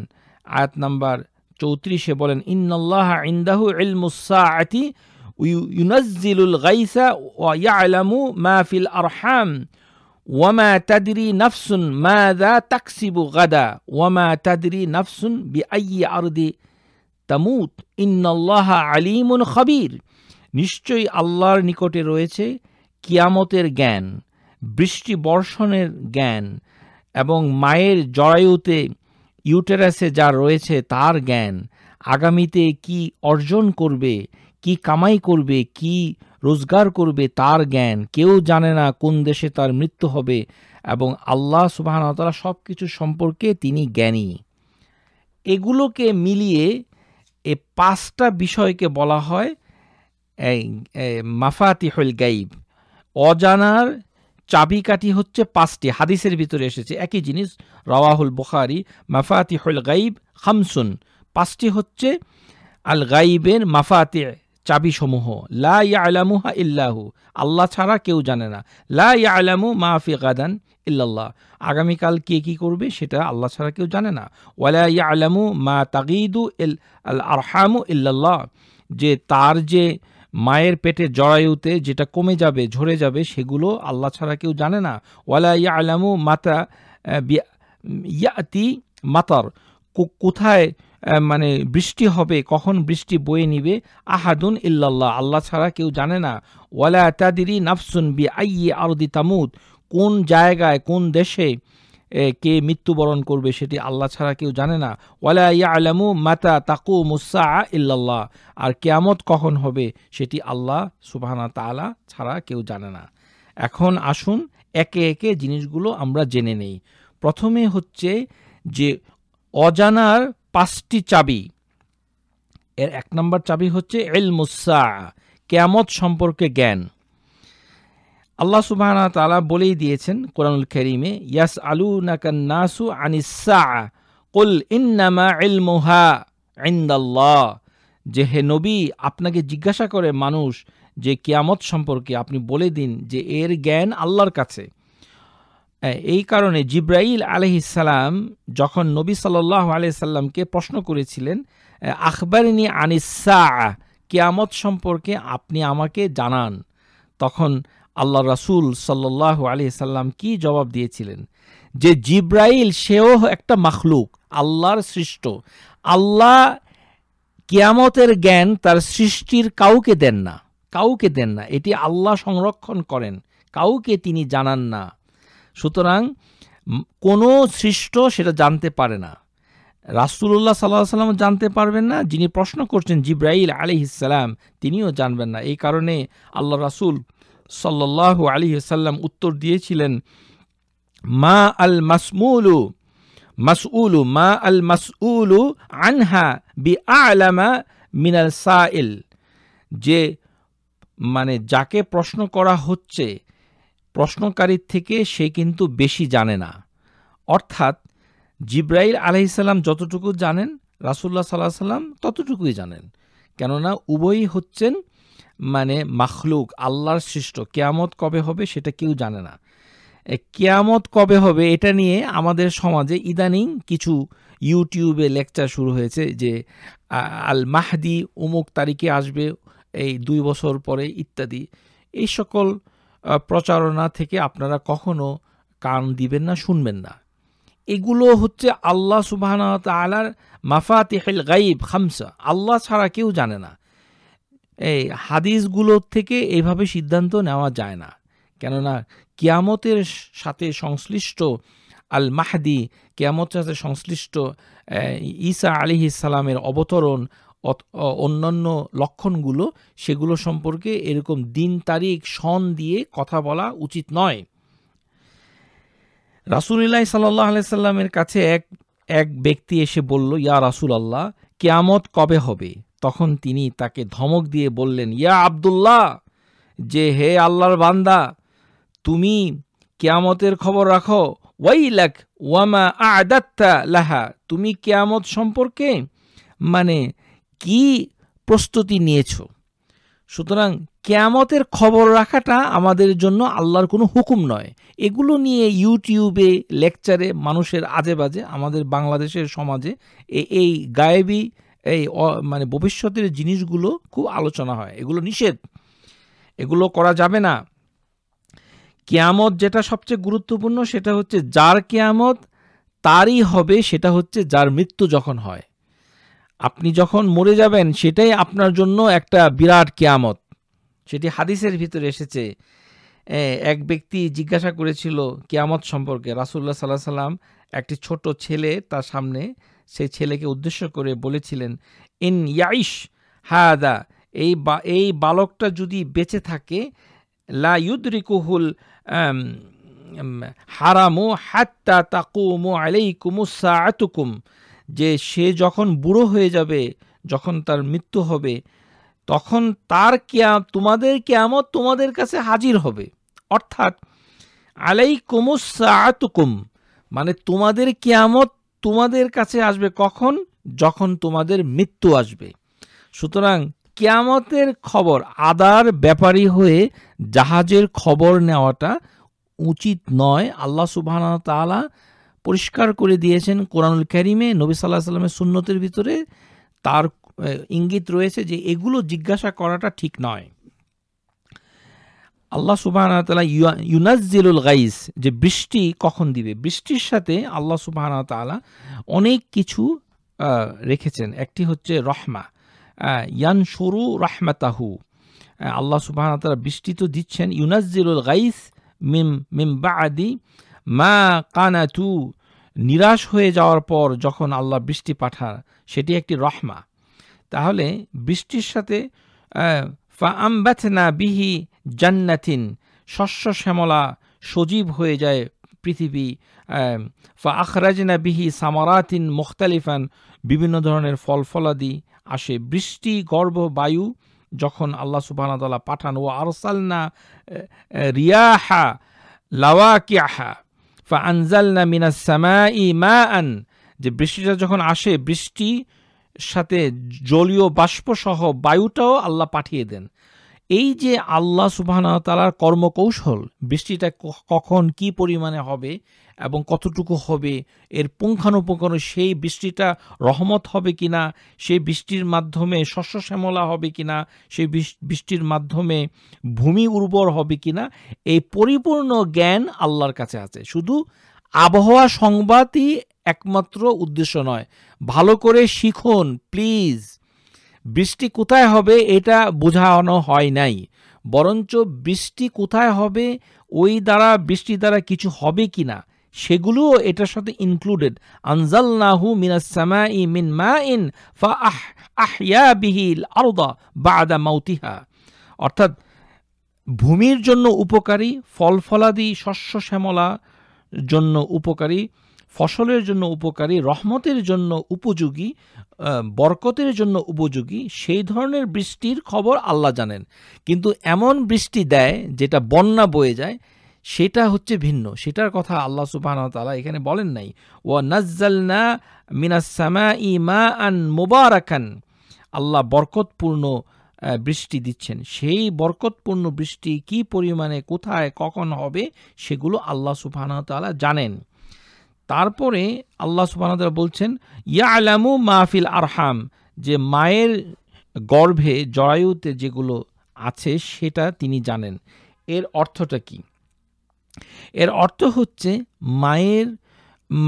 [SPEAKER 1] আয়াত নাম্বার চৌত্রিশে বলেন ইন্নআল্লাহ ইন্দাহু ইলমুসাআতি ইউনাজ্জিলুল গাইসা ওয়া ইয়ালামু মা ফিল আরহাম ওয়ামা তাদরি নাফসুন মাযা তাকসিবু গাদা ওয়ামা তাদরি নাফসুন বিআইয়ি আরদি তামুত ইন্নআল্লাহ আলিমুন খবীর নিশ্চয়ই আল্লাহর নিকটে রয়েছে কিয়ামতের জ্ঞান বৃষ্টি বর্ষণের জ্ঞান এবং মায়ের জরায়ুতে ইউটেরাসে যা রয়েছে তার জ্ঞান আগামীতে কি অর্জন করবে কি কামাই করবে কি রোজগার করবে তার জ্ঞান কেউ জানে না কোন দেশে তার মৃত্যু হবে এবং আল্লাহ সুবাহতালা সব কিছু সম্পর্কে তিনি জ্ঞানী এগুলোকে মিলিয়ে এ পাঁচটা বিষয়কে বলা হয় মাফাতি হইল গাইব অজানার চাবিকাঠি হচ্ছে পাঁচটি হাদিসের ভিতরে এসেছে একই জিনিস রওয়াহুল বুখারি হল গাইব খামসুন পাঁচটি হচ্ছে আল গাইবের মাফাতি চাবিসমূহ লা ইয়ালামুহা ইল্লাহু আল্লাহ ছাড়া কেউ জানে না লা ইয়ালামু মাফি গাদান ইল্লাল্লাহ আগামীকাল কে কি করবে সেটা আল্লাহ ছাড়া কেউ জানে না ওয়ালা ইয়ালামু মা তাগিদু ইল আল আরহামু ইল্লাল্লাহ যে তার যে মায়ের পেটে জরায়ুতে যেটা কমে যাবে ঝরে যাবে সেগুলো আল্লাহ ছাড়া কেউ জানে না ওয়ালা ইয়া আলামু মাতা ইয়াতি মাতার কোথায় মানে বৃষ্টি হবে কখন বৃষ্টি বয়ে নিবে আহাদুন ইল্লাল্লাহ আল্লাহ ছাড়া কেউ জানে না ওয়ালা তাদিরি নাফসুন বি আইয়ে আরদি তামুদ কোন জায়গায় কোন দেশে কে মৃত্যুবরণ করবে সেটি আল্লাহ ছাড়া কেউ জানে না ওয়ালা ইয়া আলামু মাতা তাকু মুসা ইল্লাল্লাহ আর কেয়ামত কখন হবে সেটি আল্লাহ সুবাহানা তালা ছাড়া কেউ জানে না এখন আসুন একে একে জিনিসগুলো আমরা জেনে নেই প্রথমে হচ্ছে যে অজানার পাঁচটি চাবি এর এক নম্বর চাবি হচ্ছে এল মুসা কেয়ামত সম্পর্কে জ্ঞান আল্লাহ সুবাহ তালা বলেই দিয়েছেন কোরআনুল খেরিমে ইয়াস আলু নাকান্নাসু আনিসা কুল ইন্নামা ইলমুহা ইন্দাল্লাহ যে হে নবী আপনাকে জিজ্ঞাসা করে মানুষ যে কিয়ামত সম্পর্কে আপনি বলে দিন যে এর জ্ঞান আল্লাহর কাছে এই কারণে জিব্রাইল আলহিসাল্লাম যখন নবী সাল্লাহ আলহিসাল্লামকে প্রশ্ন করেছিলেন আখবরিনি আনিসা কিয়ামত সম্পর্কে আপনি আমাকে জানান তখন আল্লাহ রাসুল সাল্লাহ আলি সাল্লাম কি জবাব দিয়েছিলেন যে জিব্রাইল সেও একটা মাখলুক আল্লাহর সৃষ্ট আল্লাহ কিয়ামতের জ্ঞান তার সৃষ্টির কাউকে দেন না কাউকে দেন না এটি আল্লাহ সংরক্ষণ করেন কাউকে তিনি জানান না সুতরাং কোনো সৃষ্ট সেটা জানতে পারে না রাসুল্লাহ সাল্লাহ সাল্লাম জানতে পারবেন না যিনি প্রশ্ন করছেন জিব্রাইল আলি ইসাল্লাম তিনিও জানবেন না এই কারণে আল্লাহ রাসুল সাল্লাহ আলী সাল্লাম উত্তর দিয়েছিলেন মা আল মাসমুলু মাসউলু মা আল মাসউলু আনহা বি আলামা মিনাল সাইল যে মানে যাকে প্রশ্ন করা হচ্ছে প্রশ্নকারীর থেকে সে কিন্তু বেশি জানে না অর্থাৎ জিব্রাইল আলাইসাল্লাম যতটুকু জানেন রাসুল্লাহ সাল্লাহ সাল্লাম ততটুকুই জানেন কেননা উভয়ই হচ্ছেন মানে মাখলুক আল্লাহর সৃষ্ট কেয়ামত কবে হবে সেটা কেউ জানে না কেয়ামত কবে হবে এটা নিয়ে আমাদের সমাজে ইদানিং কিছু ইউটিউবে লেকচার শুরু হয়েছে যে আল মাহদি অমুক তারিখে আসবে এই দুই বছর পরে ইত্যাদি এই সকল প্রচারণা থেকে আপনারা কখনো কান দিবেন না শুনবেন না এগুলো হচ্ছে আল্লাহ সুবাহ তালার মাফাতিহিল গাইব খামসা আল্লাহ ছাড়া কেউ জানে না এই হাদিসগুলোর থেকে এইভাবে সিদ্ধান্ত নেওয়া যায় না কেননা কিয়ামতের সাথে সংশ্লিষ্ট আল মাহাদি কিয়ামতের সাথে সংশ্লিষ্ট ঈসা আলি ইসালামের অবতরণ অন্যান্য লক্ষণগুলো সেগুলো সম্পর্কে এরকম দিন তারিখ সন দিয়ে কথা বলা উচিত নয় রাসুলিল্লাহ সাল্লাহ আলাইসাল্লামের কাছে এক এক ব্যক্তি এসে বলল ইয়া রাসুল আল্লাহ কেয়ামত কবে হবে তখন তিনি তাকে ধমক দিয়ে বললেন ইয়া আবদুল্লাহ যে হে আল্লাহর বান্দা তুমি কেয়ামতের খবর রাখো ওয়াই লাখ ওয়ামা আদাত্তা লাহা তুমি কেয়ামত সম্পর্কে মানে কি প্রস্তুতি নিয়েছো সুতরাং কেয়ামতের খবর রাখাটা আমাদের জন্য আল্লাহর কোনো হুকুম নয় এগুলো নিয়ে ইউটিউবে লেকচারে মানুষের আজে বাজে আমাদের বাংলাদেশের সমাজে এই গায়েবী এই মানে ভবিষ্যতের জিনিসগুলো খুব আলোচনা হয় এগুলো নিষেধ এগুলো করা যাবে না কেয়ামত যেটা সবচেয়ে গুরুত্বপূর্ণ সেটা হচ্ছে যার কেয়ামত তারই হবে সেটা হচ্ছে যার মৃত্যু যখন হয় আপনি যখন মরে যাবেন সেটাই আপনার জন্য একটা বিরাট কেয়ামত সেটি হাদিসের ভিতরে এসেছে এক ব্যক্তি জিজ্ঞাসা করেছিল কেয়ামত সম্পর্কে রাসুল্লাহ সাল্লাহ সাল্লাম একটি ছোট ছেলে তার সামনে সে ছেলেকে উদ্দেশ্য করে বলেছিলেন ইন ইয়াইশ হাদা এই বা এই বালকটা যদি বেঁচে থাকে লা ইউদ্রিকুহুল হারামু হাত্তা তাকুমু আলাইকুমু আতুকুম যে সে যখন বুড়ো হয়ে যাবে যখন তার মৃত্যু হবে তখন তার কেয়া তোমাদের কেয়ামত তোমাদের কাছে হাজির হবে অর্থাৎ কুমুসা আতুকুম মানে তোমাদের কেয়ামত তোমাদের কাছে আসবে কখন যখন তোমাদের মৃত্যু আসবে সুতরাং কেয়ামতের খবর আদার ব্যাপারী হয়ে জাহাজের খবর নেওয়াটা উচিত নয় আল্লাহ সুবাহ তালা পরিষ্কার করে দিয়েছেন কোরআনুল ক্যারিমে নবী সাল্লাহ সাল্লামের সুন্নতের ভিতরে তার ইঙ্গিত রয়েছে যে এগুলো জিজ্ঞাসা করাটা ঠিক নয় আল্লাহ সুবাহ ইউনাজিলুল গাইস যে বৃষ্টি কখন দিবে বৃষ্টির সাথে আল্লাহ সুবাহ তালা অনেক কিছু রেখেছেন একটি হচ্ছে রহমা ইয়ান সরু রহমাতাহু আল্লাহ সুবাহ তালা বৃষ্টি তো দিচ্ছেন ইউনাজিলুল গাইস মিম মিম বা আদি মা কানাতু নিরাশ হয়ে যাওয়ার পর যখন আল্লাহ বৃষ্টি পাঠান সেটি একটি রহমা তাহলে বৃষ্টির সাথে ফা আমবাথনা বিহি জান্নাতিন শস্য শ্যামলা সজীব হয়ে যায় পৃথিবী ফা আখরাজনা বিহি সামারাতিন মুখতালিফান বিভিন্ন ধরনের ফল ফলাদি আসে বৃষ্টি গর্ভ বায়ু যখন আল্লাহ সুবাহতাল্লাহ পাঠান ও আরসালনা রিয়াহা লাওয়াকিয়াহা ফা আনজালনা মিনা ই মা আন যে বৃষ্টিটা যখন আসে বৃষ্টি সাথে জলীয় বাষ্পসহ বায়ুটাও আল্লাহ পাঠিয়ে দেন এই যে আল্লাহ তালার কর্মকৌশল বৃষ্টিটা কখন কি পরিমাণে হবে এবং কতটুকু হবে এর পুঙ্খানুপুঙ্খানু সেই বৃষ্টিটা রহমত হবে কি না সেই বৃষ্টির মাধ্যমে শস্য শ্যামলা হবে কি না সেই বৃষ্টির মাধ্যমে ভূমি উর্বর হবে কি না এই পরিপূর্ণ জ্ঞান আল্লাহর কাছে আছে শুধু আবহাওয়া সংবাদই একমাত্র উদ্দেশ্য নয় ভালো করে শিখুন প্লিজ বৃষ্টি কোথায় হবে এটা বোঝানো হয় নাই বরঞ্চ বৃষ্টি কোথায় হবে ওই দ্বারা বৃষ্টি দ্বারা কিছু হবে কি না সেগুলোও এটার সাথে ইনক্লুডেড আনজাল নাহু মিনাসমা ই মিন মা ইন ফা আহ আহিয়া বিহিল আরদা আদা মাউতিহা অর্থাৎ ভূমির জন্য উপকারী ফল ফলাদি শস্য শ্যামলা জন্য উপকারী ফসলের জন্য উপকারী রহমতের জন্য উপযোগী বরকতের জন্য উপযোগী সেই ধরনের বৃষ্টির খবর আল্লাহ জানেন কিন্তু এমন বৃষ্টি দেয় যেটা বন্যা বয়ে যায় সেটা হচ্ছে ভিন্ন সেটার কথা আল্লাহ তালা এখানে বলেন নাই ও নাজ্জালনা মিনাসামা ইমা আন মুবারাকান আল্লাহ বরকতপূর্ণ বৃষ্টি দিচ্ছেন সেই বরকতপূর্ণ বৃষ্টি কি পরিমাণে কোথায় কখন হবে সেগুলো আল্লাহ তালা জানেন তারপরে আল্লাহ সুবাহতারা বলছেন ইয়া আলামু মাহফিল আরহাম যে মায়ের গর্ভে জরায়ুতে যেগুলো আছে সেটা তিনি জানেন এর অর্থটা কি এর অর্থ হচ্ছে মায়ের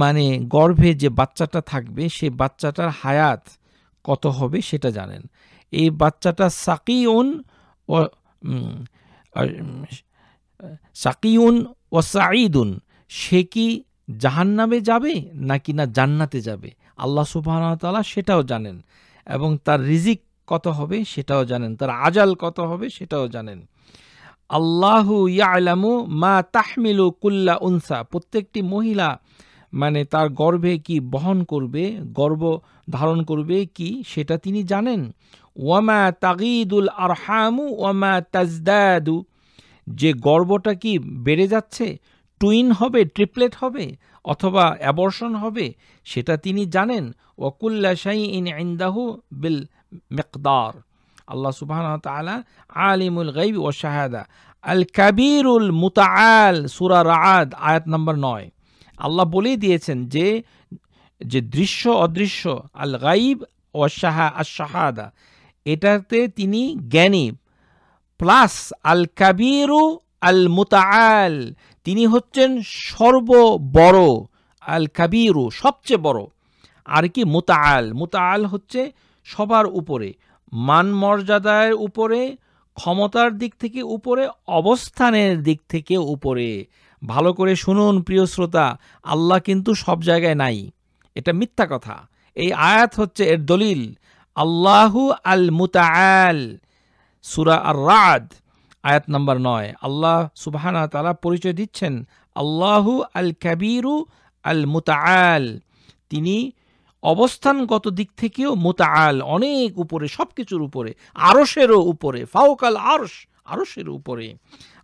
[SPEAKER 1] মানে গর্ভে যে বাচ্চাটা থাকবে সে বাচ্চাটার হায়াত কত হবে সেটা জানেন এই বাচ্চাটা সাকিউন ও সাকিউন ও সাঈদুন সে কি জাহান্নামে যাবে নাকি না জান্নাতে যাবে আল্লাহ সুবাহতালা সেটাও জানেন এবং তার রিজিক কত হবে সেটাও জানেন তার আজাল কত হবে সেটাও জানেন আল্লাহু ইয়ালামু মা তাহমিলু কুল্লা উনসা প্রত্যেকটি মহিলা মানে তার গর্ভে কি বহন করবে গর্ব ধারণ করবে কি সেটা তিনি জানেন ওয়ামা তাগিদুল আরহামু ওয়ামা তাজদাদু যে গর্বটা কি বেড়ে যাচ্ছে টুইন হবে ট্রিপলেট হবে অথবা অ্যাবর্শন হবে সেটা তিনি জানেন ওয়াকুল্লাশাই ইন ইন্দাহু বিল মেকদার আল্লাহ সুবাহ তালা আলিমুল গাইব ও শাহাদা আল কাবিরুল মুতাআল সুরা রাদ আয়াত নম্বর নয় আল্লাহ বলেই দিয়েছেন যে যে দৃশ্য অদৃশ্য আল গাইব ও শাহা আল শাহাদা এটাতে তিনি জ্ঞানী প্লাস আল কাবিরু আল মুতাআল তিনি হচ্ছেন সর্ববড় আল কাবিরু সবচেয়ে বড় আর কি মোতাল মোতাল হচ্ছে সবার উপরে মান মর্যাদার উপরে ক্ষমতার দিক থেকে উপরে অবস্থানের দিক থেকে উপরে ভালো করে শুনুন প্রিয় শ্রোতা আল্লাহ কিন্তু সব জায়গায় নাই এটা মিথ্যা কথা এই আয়াত হচ্ছে এর দলিল আল্লাহু আল মুতাল সুরা আর রাদ আয়াত নম্বর নয় আল্লাহ সুবাহানা তালা পরিচয় দিচ্ছেন আল্লাহু আল কাবিরু আল মুতাআল তিনি অবস্থানগত দিক থেকেও মোতাল অনেক উপরে সব কিছুর উপরে আরসেরও উপরে ফাউকাল আরশ আরসের উপরে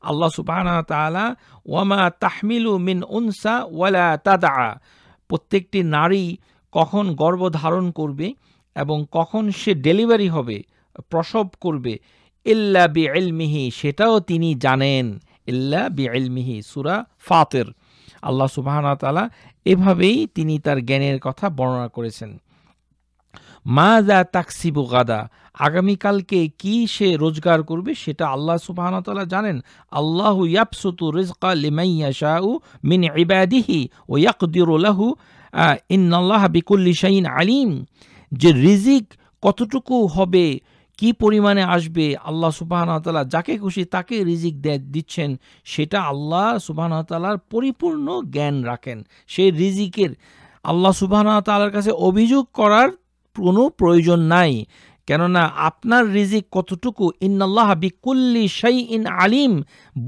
[SPEAKER 1] আল্লাহ সুবাহানা তালা ওয়ামা তাহমিলু মিন উনসা ওয়ালা তাদা প্রত্যেকটি নারী কখন ধারণ করবে এবং কখন সে ডেলিভারি হবে প্রসব করবে ইল্লা বি এলমিহি সেটাও তিনি জানেন ইল্লা বি এলমিহি সুরা ফাতের আল্লাহ সুবাহন তালা এভাবেই তিনি তার জ্ঞানের কথা বর্ণনা করেছেন মা যা তাকসিবু গাদা আগামীকালকে কি সে রোজগার করবে সেটা আল্লাহ তাআলা জানেন আল্লাহু ইয়াবসুতু রিজকা লিমান ইয়াশাউ মিন ইবাদিহি ও লাহু ইন্নাল্লাহা বিকুল্লি শাহিন আলীম যে রিজিক কতটুকু হবে কি পরিমাণে আসবে আল্লাহ সুবাহতালা যাকে খুশি তাকে রিজিক দে দিচ্ছেন সেটা আল্লাহ সুবাহতালার পরিপূর্ণ জ্ঞান রাখেন সেই রিজিকের আল্লাহ সুবাহতালার কাছে অভিযোগ করার কোনো প্রয়োজন নাই কেননা আপনার রিজিক কতটুকু ইন্নাল্লাহ বিকুল্লি সাই ইন আলিম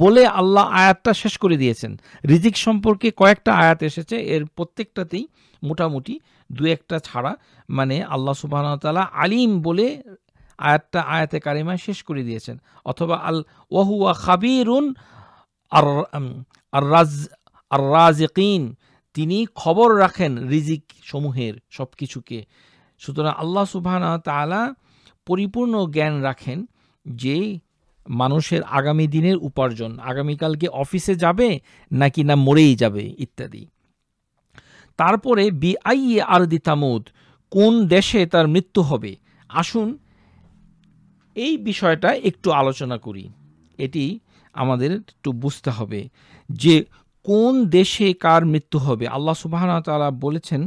[SPEAKER 1] বলে আল্লাহ আয়াতটা শেষ করে দিয়েছেন রিজিক সম্পর্কে কয়েকটা আয়াত এসেছে এর প্রত্যেকটাতেই মোটামুটি দু একটা ছাড়া মানে আল্লাহ সুবাহতালা আলিম বলে আয়াতটা আয়াতে কারিমায় শেষ করে দিয়েছেন অথবা আল ওহুয়া খাবিরুন আর আর রাজ আর তিনি খবর রাখেন রিজিক সমূহের সব কিছুকে সুতরাং আল্লাহ সুবাহানা তালা পরিপূর্ণ জ্ঞান রাখেন যে মানুষের আগামী দিনের উপার্জন আগামীকালকে অফিসে যাবে নাকি না মরেই যাবে ইত্যাদি তারপরে বি এ আর দিতামুদ কোন দেশে তার মৃত্যু হবে আসুন এই বিষয়টা একটু আলোচনা করি এটি আমাদের একটু বুঝতে হবে যে কোন দেশে কার মৃত্যু হবে আল্লাহ তাআলা বলেছেন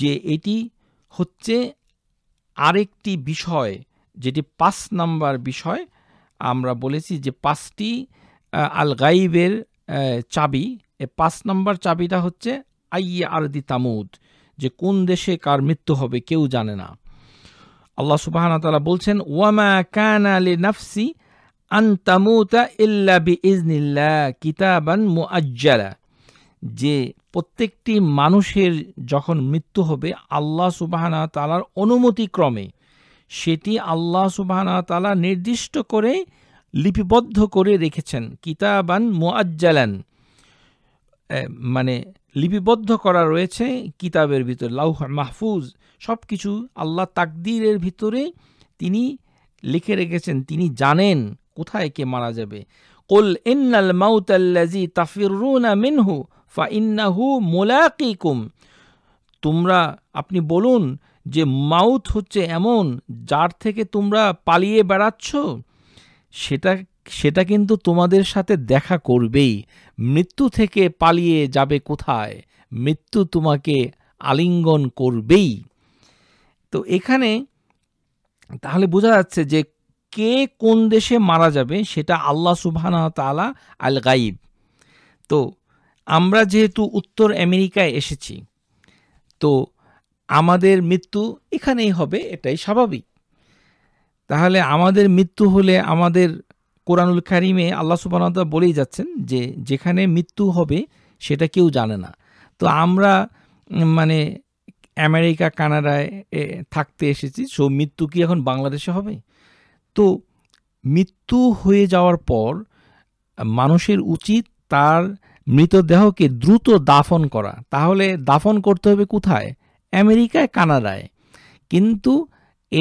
[SPEAKER 1] যে এটি হচ্ছে আরেকটি বিষয় যেটি পাঁচ নাম্বার বিষয় আমরা বলেছি যে পাঁচটি আল গাইবের চাবি পাঁচ নাম্বার চাবিটা হচ্ছে আইয়ে আর দি তামুদ যে কোন দেশে কার মৃত্যু হবে কেউ জানে না আল্লাহ সুবাহানা তালা বলছেন ওয়ামা কান আলি নাফসি আন্তামুতা ইল্লা বি ইজনিল্লা কিতাবান মুআজ্জালা যে প্রত্যেকটি মানুষের যখন মৃত্যু হবে আল্লাহ সুবাহানা তালার অনুমতিক্রমে সেটি আল্লাহ সুবাহানা তালা নির্দিষ্ট করে লিপিবদ্ধ করে রেখেছেন কিতাবান মুআজ্জালান মানে লিপিবদ্ধ করা রয়েছে কিতাবের ভিতর লাউহ মাহফুজ সব কিছু আল্লাহ তাকদিরের ভিতরে তিনি লিখে রেখেছেন তিনি জানেন কোথায় কে মারা যাবে কল ইন্নাল মাউতাল্লাজি তাফিরুনা মিনহু ফা ইন্নাহু মোলাকিকুম তোমরা আপনি বলুন যে মাউথ হচ্ছে এমন যার থেকে তোমরা পালিয়ে বেড়াচ্ছ সেটা সেটা কিন্তু তোমাদের সাথে দেখা করবেই মৃত্যু থেকে পালিয়ে যাবে কোথায় মৃত্যু তোমাকে আলিঙ্গন করবেই তো এখানে তাহলে বোঝা যাচ্ছে যে কে কোন দেশে মারা যাবে সেটা আল্লাহ সুবহানা তালা আল গাইব তো আমরা যেহেতু উত্তর আমেরিকায় এসেছি তো আমাদের মৃত্যু এখানেই হবে এটাই স্বাভাবিক তাহলে আমাদের মৃত্যু হলে আমাদের কোরআনুল খারিমে আল্লাহ সুবাহতা বলেই যাচ্ছেন যে যেখানে মৃত্যু হবে সেটা কেউ জানে না তো আমরা মানে আমেরিকা কানাডায় থাকতে এসেছি সো মৃত্যু কি এখন বাংলাদেশে হবে তো মৃত্যু হয়ে যাওয়ার পর মানুষের উচিত তার মৃতদেহকে দ্রুত দাফন করা তাহলে দাফন করতে হবে কোথায় আমেরিকায় কানাডায় কিন্তু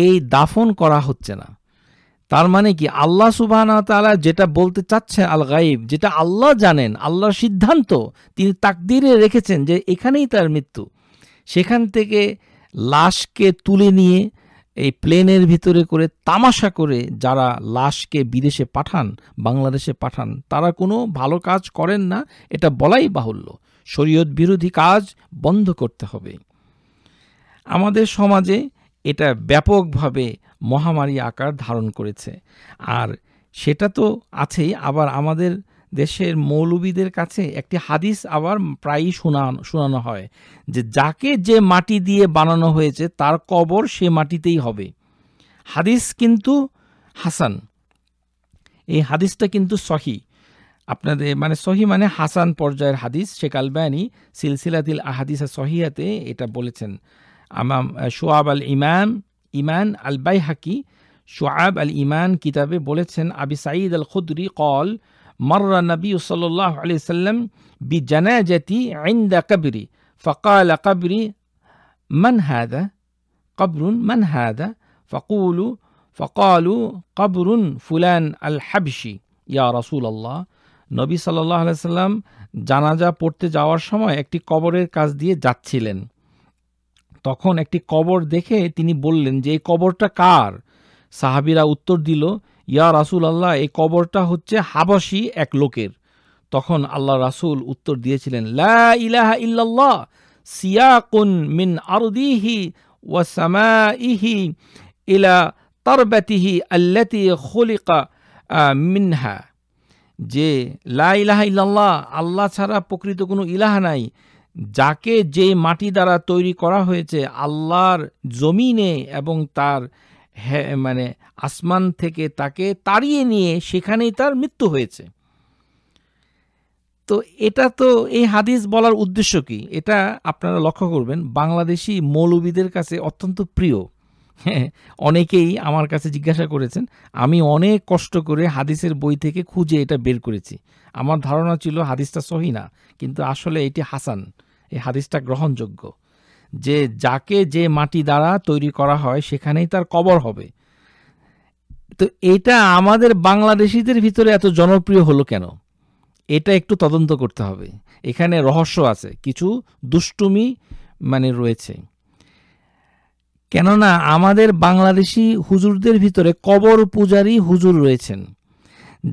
[SPEAKER 1] এই দাফন করা হচ্ছে না তার মানে কি আল্লাহ সুবাহ তালা যেটা বলতে চাচ্ছে আল গাইব যেটা আল্লাহ জানেন আল্লাহর সিদ্ধান্ত তিনি তাকদিরে রেখেছেন যে এখানেই তার মৃত্যু সেখান থেকে লাশকে তুলে নিয়ে এই প্লেনের ভিতরে করে তামাশা করে যারা লাশকে বিদেশে পাঠান বাংলাদেশে পাঠান তারা কোনো ভালো কাজ করেন না এটা বলাই বাহুল্য শরীয়ত বিরোধী কাজ বন্ধ করতে হবে আমাদের সমাজে এটা ব্যাপকভাবে মহামারী আকার ধারণ করেছে আর সেটা তো আছেই আবার আমাদের দেশের মৌলবীদের কাছে একটি হাদিস আবার প্রায়ই শোনানো শোনানো হয় যে যাকে যে মাটি দিয়ে বানানো হয়েছে তার কবর সে মাটিতেই হবে হাদিস কিন্তু হাসান এই হাদিসটা কিন্তু সহি আপনাদের মানে সহি মানে হাসান পর্যায়ের হাদিস শেখ আলবানি সিলসিলাতিল আহাদিস সহিয়াতে এটা বলেছেন আমাম সোয়াব আল ইমান ইমান আল হাকি সোয়াব আল ইমান কিতাবে বলেছেন আবি সাঈদ আল খুদ্রি কল مر النبي صلى الله عليه وسلم بجنازتي عند قبري فقال قبري من هذا قبر من هذا فقولوا فقالوا قبر فلان الحبشي يا رسول الله নবী সাল্লাহ আলাইসাল্লাম জানাজা পড়তে যাওয়ার সময় একটি কবরের কাজ দিয়ে যাচ্ছিলেন তখন একটি কবর দেখে তিনি বললেন যে এই কবরটা কার সাহাবিরা উত্তর দিল ইয়া রাসুল আল্লাহ এই কবরটা হচ্ছে হাবসি এক লোকের তখন আল্লাহ রাসুল উত্তর দিয়েছিলেন লা ইলাহা ইল্লাল্লাহ সিয়াকুন মিন আরদিহি ওয়া সামাইহি ইলা তরবাতিহি আল্লাতি খলিকা মিনহা যে লা ইলাহা ইল্লাল্লাহ আল্লাহ ছাড়া প্রকৃত কোনো ইলাহা নাই যাকে যে মাটি দ্বারা তৈরি করা হয়েছে আল্লাহর জমিনে এবং তার হ্যাঁ মানে আসমান থেকে তাকে তাড়িয়ে নিয়ে সেখানেই তার মৃত্যু হয়েছে তো এটা তো এই হাদিস বলার উদ্দেশ্য কি এটা আপনারা লক্ষ্য করবেন বাংলাদেশি মৌলবিদের কাছে অত্যন্ত প্রিয় অনেকেই আমার কাছে জিজ্ঞাসা করেছেন আমি অনেক কষ্ট করে হাদিসের বই থেকে খুঁজে এটা বের করেছি আমার ধারণা ছিল হাদিসটা সহি না কিন্তু আসলে এটি হাসান এই হাদিসটা গ্রহণযোগ্য যে যাকে যে মাটি দ্বারা তৈরি করা হয় সেখানেই তার কবর হবে তো এটা আমাদের বাংলাদেশিদের ভিতরে এত জনপ্রিয় হলো কেন এটা একটু তদন্ত করতে হবে এখানে রহস্য আছে কিছু দুষ্টুমি মানে রয়েছে কেননা আমাদের বাংলাদেশি হুজুরদের ভিতরে কবর পূজারী হুজুর রয়েছেন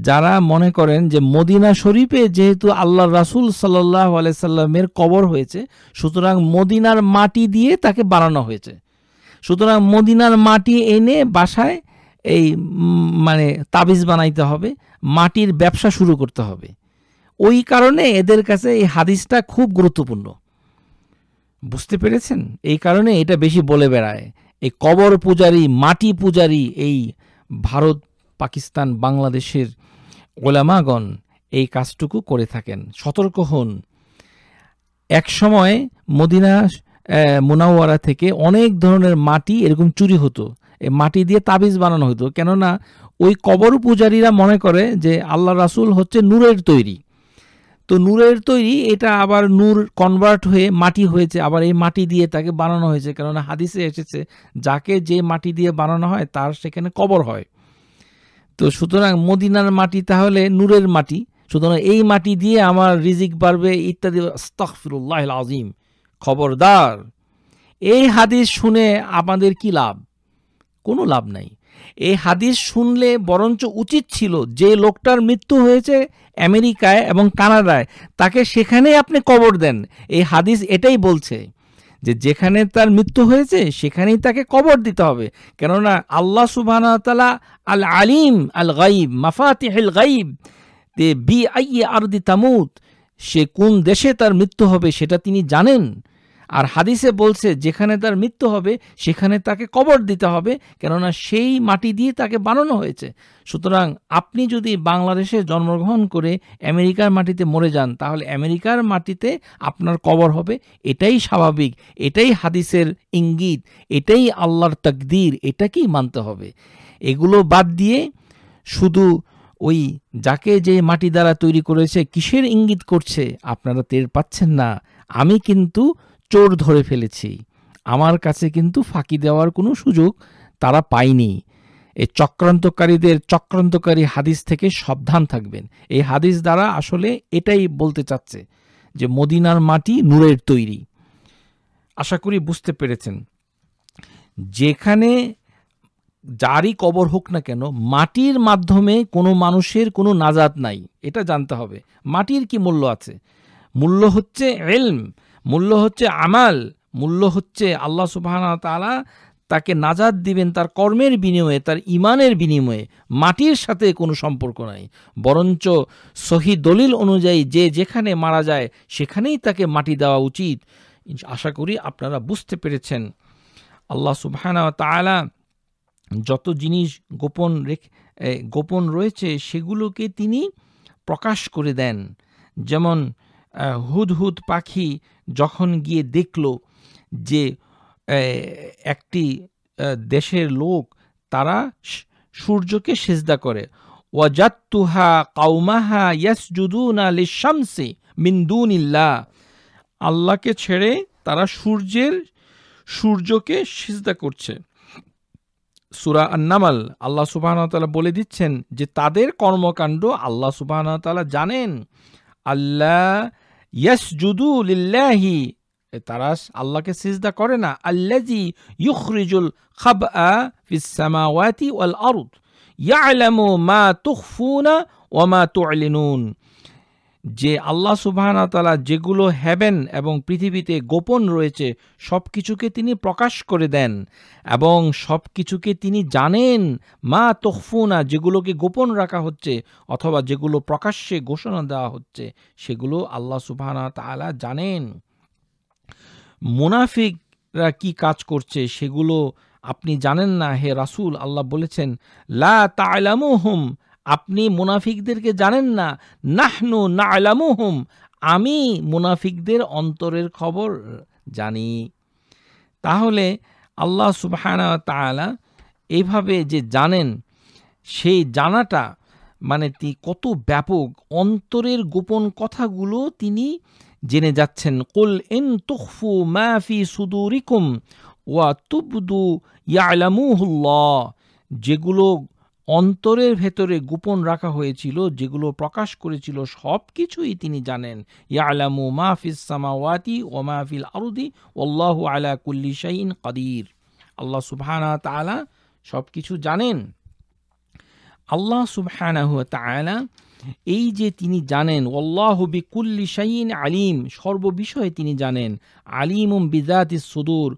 [SPEAKER 1] যারা মনে করেন যে মদিনা শরীফে যেহেতু আল্লাহ রাসুল সাল্লাহ আলাইসাল্লামের কবর হয়েছে সুতরাং মদিনার মাটি দিয়ে তাকে বাড়ানো হয়েছে সুতরাং মদিনার মাটি এনে বাসায় এই মানে তাবিজ বানাইতে হবে মাটির ব্যবসা শুরু করতে হবে ওই কারণে এদের কাছে এই হাদিসটা খুব গুরুত্বপূর্ণ বুঝতে পেরেছেন এই কারণে এটা বেশি বলে বেড়ায় এই কবর পূজারী মাটি পূজারী এই ভারত পাকিস্তান বাংলাদেশের ওলামাগণ এই কাজটুকু করে থাকেন সতর্ক হন এক সময় মদিনা মোনাওয়ারা থেকে অনেক ধরনের মাটি এরকম চুরি হতো এই মাটি দিয়ে তাবিজ বানানো হতো কেননা ওই কবর পূজারীরা মনে করে যে আল্লাহ রাসুল হচ্ছে নূরের তৈরি তো নূরের তৈরি এটা আবার নূর কনভার্ট হয়ে মাটি হয়েছে আবার এই মাটি দিয়ে তাকে বানানো হয়েছে কেননা হাদিসে এসেছে যাকে যে মাটি দিয়ে বানানো হয় তার সেখানে কবর হয় তো সুতরাং মদিনার মাটি তাহলে নূরের মাটি সুতরাং এই মাটি দিয়ে আমার রিজিক বাড়বে ইত্যাদি আস্তাকফিরুল্লাহ আজিম খবরদার এই হাদিস শুনে আমাদের কি লাভ কোনো লাভ নাই এই হাদিস শুনলে বরঞ্চ উচিত ছিল যে লোকটার মৃত্যু হয়েছে আমেরিকায় এবং কানাডায় তাকে সেখানেই আপনি কবর দেন এই হাদিস এটাই বলছে যে যেখানে তার মৃত্যু হয়েছে সেখানেই তাকে কবর দিতে হবে কেননা আল্লাহ সুবাহতালা আল আলিম আল গাইব হেল গাইব তে বি আই আর আরদি তামুদ সে কোন দেশে তার মৃত্যু হবে সেটা তিনি জানেন আর হাদিসে বলছে যেখানে তার মৃত্যু হবে সেখানে তাকে কবর দিতে হবে কেননা সেই মাটি দিয়ে তাকে বানানো হয়েছে সুতরাং আপনি যদি বাংলাদেশে জন্মগ্রহণ করে আমেরিকার মাটিতে মরে যান তাহলে আমেরিকার মাটিতে আপনার কবর হবে এটাই স্বাভাবিক এটাই হাদিসের ইঙ্গিত এটাই আল্লাহর তকদির এটাকেই মানতে হবে এগুলো বাদ দিয়ে শুধু ওই যাকে যে মাটি দ্বারা তৈরি করেছে কিসের ইঙ্গিত করছে আপনারা টের পাচ্ছেন না আমি কিন্তু চোর ধরে ফেলেছি আমার কাছে কিন্তু ফাঁকি দেওয়ার কোনো সুযোগ তারা পায়নি এই চক্রান্তকারীদের চক্রান্তকারী হাদিস থেকে সাবধান থাকবেন এই হাদিস দ্বারা আসলে এটাই বলতে চাচ্ছে যে মদিনার মাটি নূরের তৈরি আশা করি বুঝতে পেরেছেন যেখানে যারই কবর হোক না কেন মাটির মাধ্যমে কোনো মানুষের কোনো নাজাত নাই এটা জানতে হবে মাটির কি মূল্য আছে মূল্য হচ্ছে এলম মূল্য হচ্ছে আমাল মূল্য হচ্ছে আল্লাহ সুবাহানা তালা তাকে নাজাদ দিবেন তার কর্মের বিনিময়ে তার ইমানের বিনিময়ে মাটির সাথে কোনো সম্পর্ক নাই বরঞ্চ সহি দলিল অনুযায়ী যে যেখানে মারা যায় সেখানেই তাকে মাটি দেওয়া উচিত আশা করি আপনারা বুঝতে পেরেছেন আল্লাহ সুবাহানা তালা যত জিনিস গোপন রেখে গোপন রয়েছে সেগুলোকে তিনি প্রকাশ করে দেন যেমন হুদহুদ পাখি যখন গিয়ে দেখল যে একটি দেশের লোক তারা সূর্যকে সেজদা করে ওয়াজাত্তুহা কাউমাহা ইয়াসজুদুনা মিন্দুন মিন্দুনিল্লাহ আল্লাহকে ছেড়ে তারা সূর্যের সূর্যকে সিজদা করছে সুরা আন্নামাল আল্লাহ সুবাহতালা বলে দিচ্ছেন যে তাদের কর্মকাণ্ড আল্লাহ সুবাহতালা জানেন আল্লাহ يسجدوا لله تراس الله كسيزدا كورنا الذي يخرج الخبا في السماوات والارض يعلم ما تخفون وما تعلنون যে আল্লাহ তালা যেগুলো হ্যাবেন এবং পৃথিবীতে গোপন রয়েছে সব কিছুকে তিনি প্রকাশ করে দেন এবং সব কিছুকে তিনি জানেন মা তোহফুনা যেগুলোকে গোপন রাখা হচ্ছে অথবা যেগুলো প্রকাশ্যে ঘোষণা দেওয়া হচ্ছে সেগুলো আল্লাহ সুবাহানা তালা জানেন মুনাফিকরা কি কাজ করছে সেগুলো আপনি জানেন না হে রাসুল আল্লাহ বলেছেন লা তালামু হুম আপনি মুনাফিকদেরকে জানেন না নাহনু না আলামুহুম আমি মুনাফিকদের অন্তরের খবর জানি তাহলে আল্লাহ সুবাহানা তালা এইভাবে যে জানেন সেই জানাটা মানে তি কত ব্যাপক অন্তরের গোপন কথাগুলো তিনি জেনে যাচ্ছেন কুল ইন তুফু মাফি সুদুরিকুম ওয়া তুবদু ইয়ালামুহুল্লাহ যেগুলো অন্তরের ভেতরে গোপন রাখা হয়েছিল যেগুলো প্রকাশ করেছিল সব কিছুই তিনি জানেন ইয়ালামু মাহফিস সামাওয়াতি ও মাহফিল আরুদি ওল্লাহ আলা কুল্লি শাইন কাদির আল্লাহ সুবহানা তালা সব কিছু জানেন আল্লাহ সুবহানাহ তালা এই যে তিনি জানেন অল্লাহ বিকুল্লি শাইন আলিম সর্ববিষয়ে তিনি জানেন আলিমুম বিজাতি সুদূর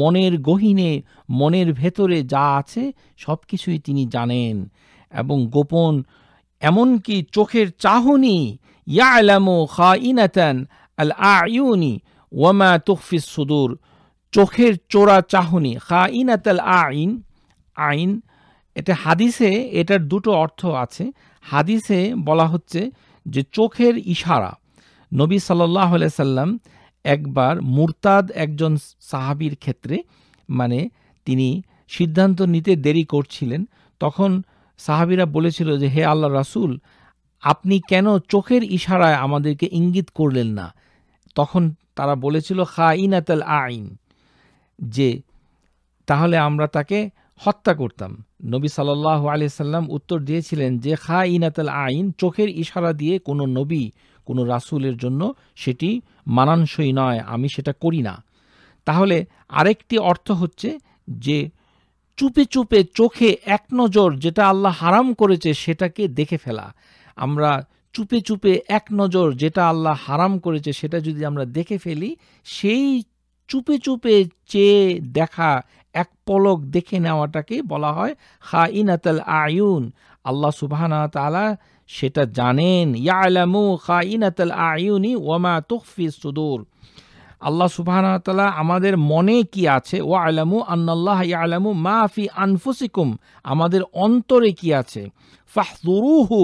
[SPEAKER 1] মনের গহিনে মনের ভেতরে যা আছে সব কিছুই তিনি জানেন এবং গোপন এমনকি চোখের চাহনি আলামো খা ইনাতান আল আয়ুনি ওয়ামা তুফিস সুদূর চোখের চোরা চাহনি খা ইনাতাল আইন আইন এটা হাদিসে এটার দুটো অর্থ আছে হাদিসে বলা হচ্ছে যে চোখের ইশারা নবী সাল্লাহ সাল্লাম একবার মুরতাদ একজন সাহাবির ক্ষেত্রে মানে তিনি সিদ্ধান্ত নিতে দেরি করছিলেন তখন সাহাবিরা বলেছিল যে হে আল্লাহ রাসুল আপনি কেন চোখের ইশারায় আমাদেরকে ইঙ্গিত করলেন না তখন তারা বলেছিল খা ইনাতাল আইন যে তাহলে আমরা তাকে হত্যা করতাম নবী সাল্লাহ আলি সাল্লাম উত্তর দিয়েছিলেন যে খা ইনাতাল আইন চোখের ইশারা দিয়ে কোনো নবী কোনো রাসুলের জন্য সেটি মানানসই নয় আমি সেটা করি না তাহলে আরেকটি অর্থ হচ্ছে যে চুপে চুপে চোখে এক নজর যেটা আল্লাহ হারাম করেছে সেটাকে দেখে ফেলা আমরা চুপে চুপে এক নজর যেটা আল্লাহ হারাম করেছে সেটা যদি আমরা দেখে ফেলি সেই চুপে চুপে চেয়ে দেখা এক পলক দেখে নেওয়াটাকে বলা হয় হা ইনাতাল আয়ুন আল্লাহ সুবাহানা তালা সেটা জানেন ইয়া আলামু খা ইনাতাল আয়ুনি ওয়ামা তুফি সুদুর আল্লাহ তালা আমাদের মনে কি আছে ও আলামু আন্নাল্লাহ আলামু মাফি আনফুসিকুম আমাদের অন্তরে কি আছে ফাহরুহু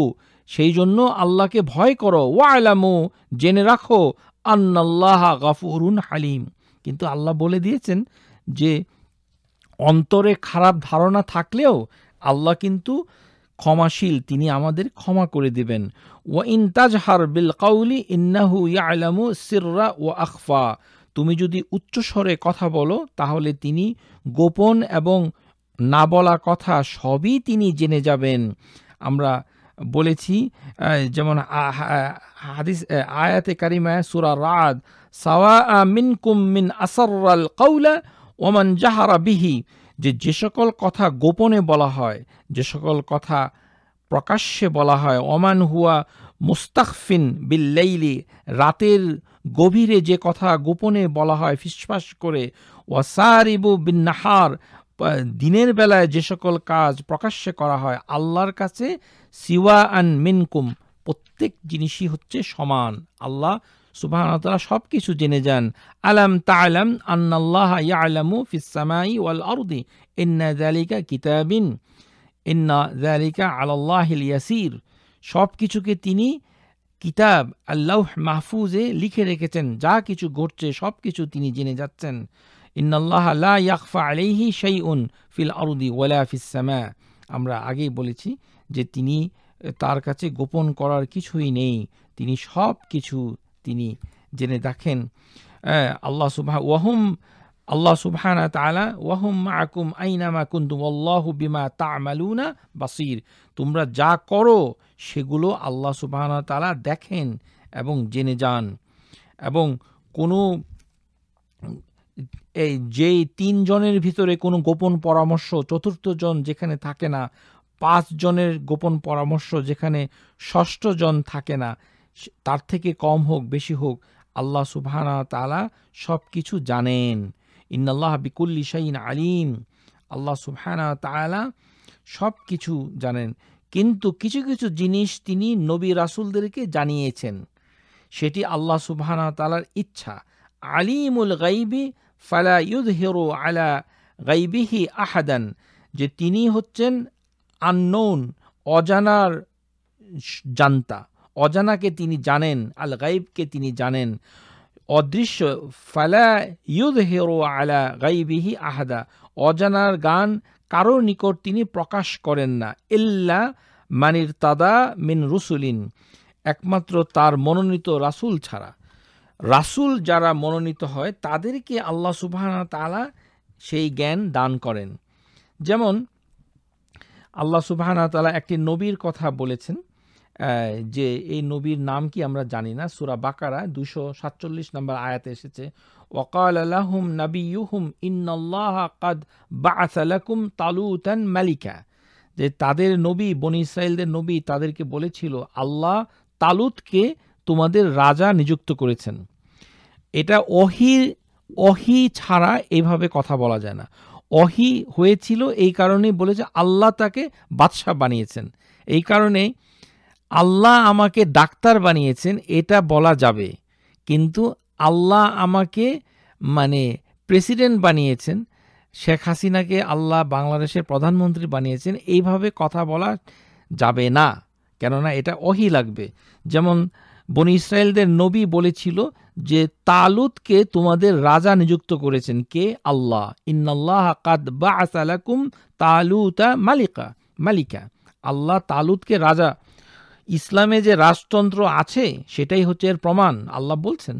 [SPEAKER 1] সেই জন্য আল্লাহকে ভয় করো ও আলামু জেনে রাখো আন্নাল্লাহ গাফুরুন হালিম কিন্তু আল্লাহ বলে দিয়েছেন যে অন্তরে খারাপ ধারণা থাকলেও আল্লাহ কিন্তু ক্ষমাশীল তিনি আমাদের ক্ষমা করে দেবেন ও ইনতাজ হার বিল কাউলি ইন্নাহু ইয়ালামু সিররা ও আখফা তুমি যদি উচ্চস্বরে কথা বলো তাহলে তিনি গোপন এবং না বলা কথা সবই তিনি জেনে যাবেন আমরা বলেছি যেমন হাদিস আয়াতে কারিমায় সুরা রাদ সাওয়া মিন কুম মিন আসর কাউলা ওমান জাহারা বিহি যে যে সকল কথা গোপনে বলা হয় যে সকল কথা প্রকাশ্যে বলা হয় ওমান হুয়া মুস্তাকফিন বিল্লাইলি রাতের গভীরে যে কথা গোপনে বলা হয় ফিসফাস করে ওয়াসারিবু বিন নাহার দিনের বেলায় যে সকল কাজ প্রকাশ্যে করা হয় আল্লাহর কাছে সিওয়া আন মিনকুম প্রত্যেক জিনিসই হচ্ছে সমান আল্লাহ সুবাহতালা সব কিছু জেনে যান আলাম তালাম আন্নাল্লাহ ইয়ালামু ফিসামাই ওয়াল আরদি ইন্না জালিকা কিতাবিন ইন্না জালিকা আলাল্লাহিল ইয়াসির সব কিছুকে তিনি কিতাব আল্লাহ মাহফুজে লিখে রেখেছেন যা কিছু ঘটছে সব কিছু তিনি জেনে যাচ্ছেন ইন্নাল্লাহ লা ইয়াকফা আলাইহি সেই উন ফিল আরদি ওয়ালা ফিসামা আমরা আগেই বলেছি যে তিনি তার কাছে গোপন করার কিছুই নেই তিনি সব কিছু তিনি জেনে দেখেন আল্লাহ সুবাহ ওয়াহুম আল্লাহ সুবহানা তালা ওয়াহুম আকুম আইনামা কুন্তুম আল্লাহ বিমা তামালুনা বাসির তোমরা যা করো সেগুলো আল্লাহ সুবহানা তালা দেখেন এবং জেনে যান এবং কোনো এই যেই তিনজনের ভিতরে কোনো গোপন পরামর্শ চতুর্থ জন যেখানে থাকে না পাঁচ জনের গোপন পরামর্শ যেখানে ষষ্ঠ জন থাকে না তার থেকে কম হোক বেশি হোক আল্লাহ সুবহানা তালা সব কিছু জানেন ইন্নাল্লাহ বিকুল্লি শাহিন আলিম আল্লাহ সুবহানা তালা সব কিছু জানেন কিন্তু কিছু কিছু জিনিস তিনি নবী রাসুলদেরকে জানিয়েছেন সেটি আল্লাহ সুবহানা তালার ইচ্ছা আলিমুল গাইবি ফালা ইউদ হেরো আলা গাইবিহি আহাদান যে তিনি হচ্ছেন আননৌন অজানার জানতা অজানাকে তিনি জানেন আল গাইবকে তিনি জানেন অদৃশ্য ফালা ইউদ হেরো আলা গাইবিহি আহাদা অজানার গান কারোর নিকট তিনি প্রকাশ করেন না ইল্লা মানির তাদা মিন রুসুলিন একমাত্র তার মনোনীত রাসুল ছাড়া রাসুল যারা মনোনীত হয় তাদেরকে আল্লাহ সুবাহানা তালা সেই জ্ঞান দান করেন যেমন আল্লাহ সুবাহানা তালা একটি নবীর কথা বলেছেন যে এই নবীর নাম কি আমরা জানি না সুরা বাকারা দুশো সাতচল্লিশ নম্বর আয়াতে এসেছে ওকাল আলাহুম নাবিউহুম ইন্নআল্লাহ কাদ বাকুম তালুতান মালিকা যে তাদের নবী বনি ইসরায়েলদের নবী তাদেরকে বলেছিল আল্লাহ তালুতকে তোমাদের রাজা নিযুক্ত করেছেন এটা অহি অহি ছাড়া এভাবে কথা বলা যায় না অহি হয়েছিল এই কারণেই বলেছে আল্লাহ তাকে বাদশাহ বানিয়েছেন এই কারণেই আল্লাহ আমাকে ডাক্তার বানিয়েছেন এটা বলা যাবে কিন্তু আল্লাহ আমাকে মানে প্রেসিডেন্ট বানিয়েছেন শেখ হাসিনাকে আল্লাহ বাংলাদেশের প্রধানমন্ত্রী বানিয়েছেন এইভাবে কথা বলা যাবে না কেননা এটা অহি লাগবে যেমন বন ইসরায়েলদের নবী বলেছিল যে তালুতকে তোমাদের রাজা নিযুক্ত করেছেন কে আল্লাহ ইন্নাল্লাহ কাদ বা আসালাকুম তালুতা মালিকা মালিকা আল্লাহ তালুতকে রাজা ইসলামে যে রাজতন্ত্র আছে সেটাই হচ্ছে এর প্রমাণ আল্লাহ বলছেন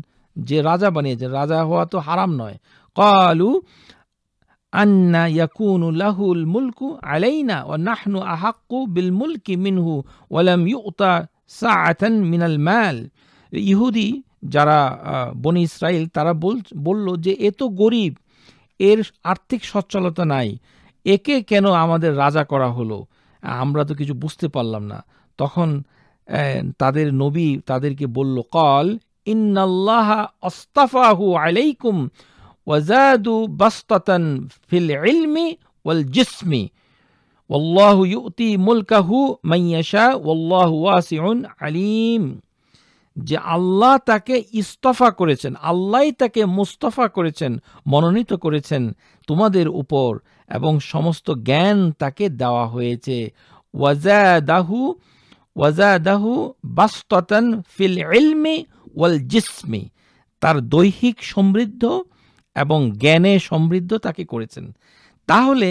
[SPEAKER 1] যে রাজা বানিয়েছে রাজা হওয়া তো হারাম নয় কালু আন্না ইয়াকুনু লাহুল মুলকু আলাইনা ও নাহনু আহাক্কু বিল মুলকি মিনহু ওয়ালাম ইউতা সাআতান মিনাল মাল ইহুদি যারা বনি ইসরায়েল তারা বল বলল যে এ তো গরিব এর আর্থিক সচ্ছলতা নাই একে কেন আমাদের রাজা করা হলো আমরা তো কিছু বুঝতে পারলাম না তখন তাদের নবী তাদেরকে বলল কল ইন্নাল্লাহা অস্তাফাহু আলাইকুম ওয়াজাদু বাস্তাতান ফিল ইলমি ওয়াল জিসমি والله يؤتي ملكه من يشاء والله واسع عليم যে আল্লাহ তাকে ইস্তফা করেছেন আল্লাহ তাকে মুস্তফা করেছেন মনোনীত করেছেন তোমাদের উপর এবং সমস্ত জ্ঞান তাকে দেওয়া হয়েছে ওয়াজাদাহু দাহু ওয়াজাদাহু বাস্ততান ফিল ইলমি ওয়াল জিসমি তার দৈহিক সমৃদ্ধ এবং জ্ঞানে সমৃদ্ধ তাকে করেছেন তাহলে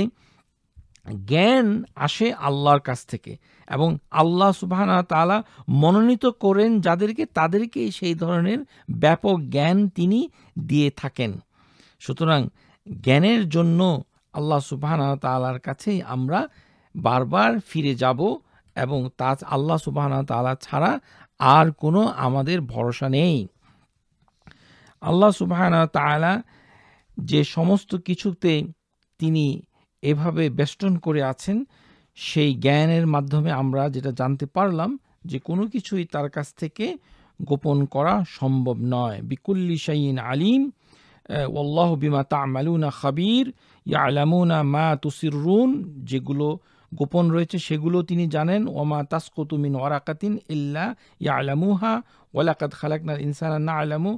[SPEAKER 1] জ্ঞান আসে আল্লাহর কাছ থেকে এবং আল্লাহ সুবাহ তালা মনোনীত করেন যাদেরকে তাদেরকেই সেই ধরনের ব্যাপক জ্ঞান তিনি দিয়ে থাকেন সুতরাং জ্ঞানের জন্য আল্লাহ সুবাহ তালার কাছেই আমরা বারবার ফিরে যাব এবং তা আল্লাহ সুবাহানা তালা ছাড়া আর কোনো আমাদের ভরসা নেই আল্লাহ সুবাহানা তালা যে সমস্ত কিছুতে তিনি এভাবে বেষ্টন করে আছেন সেই জ্ঞানের মাধ্যমে আমরা যেটা জানতে পারলাম যে কোনো কিছুই তার কাছ থেকে গোপন করা সম্ভব নয় বিকুল্লি শাইন আলিম ওল্লাহ বিমা তামালুনা খাবির ইয়া আলামুনা মা রুন যেগুলো গোপন রয়েছে সেগুলো তিনি জানেন ওমা তাসকুতুমিন মিন ওয়ারাকাতিন ইল্লা ইয়ালামুহা ওয়ালাকাত খালাকনাল ইনসানা না আলামু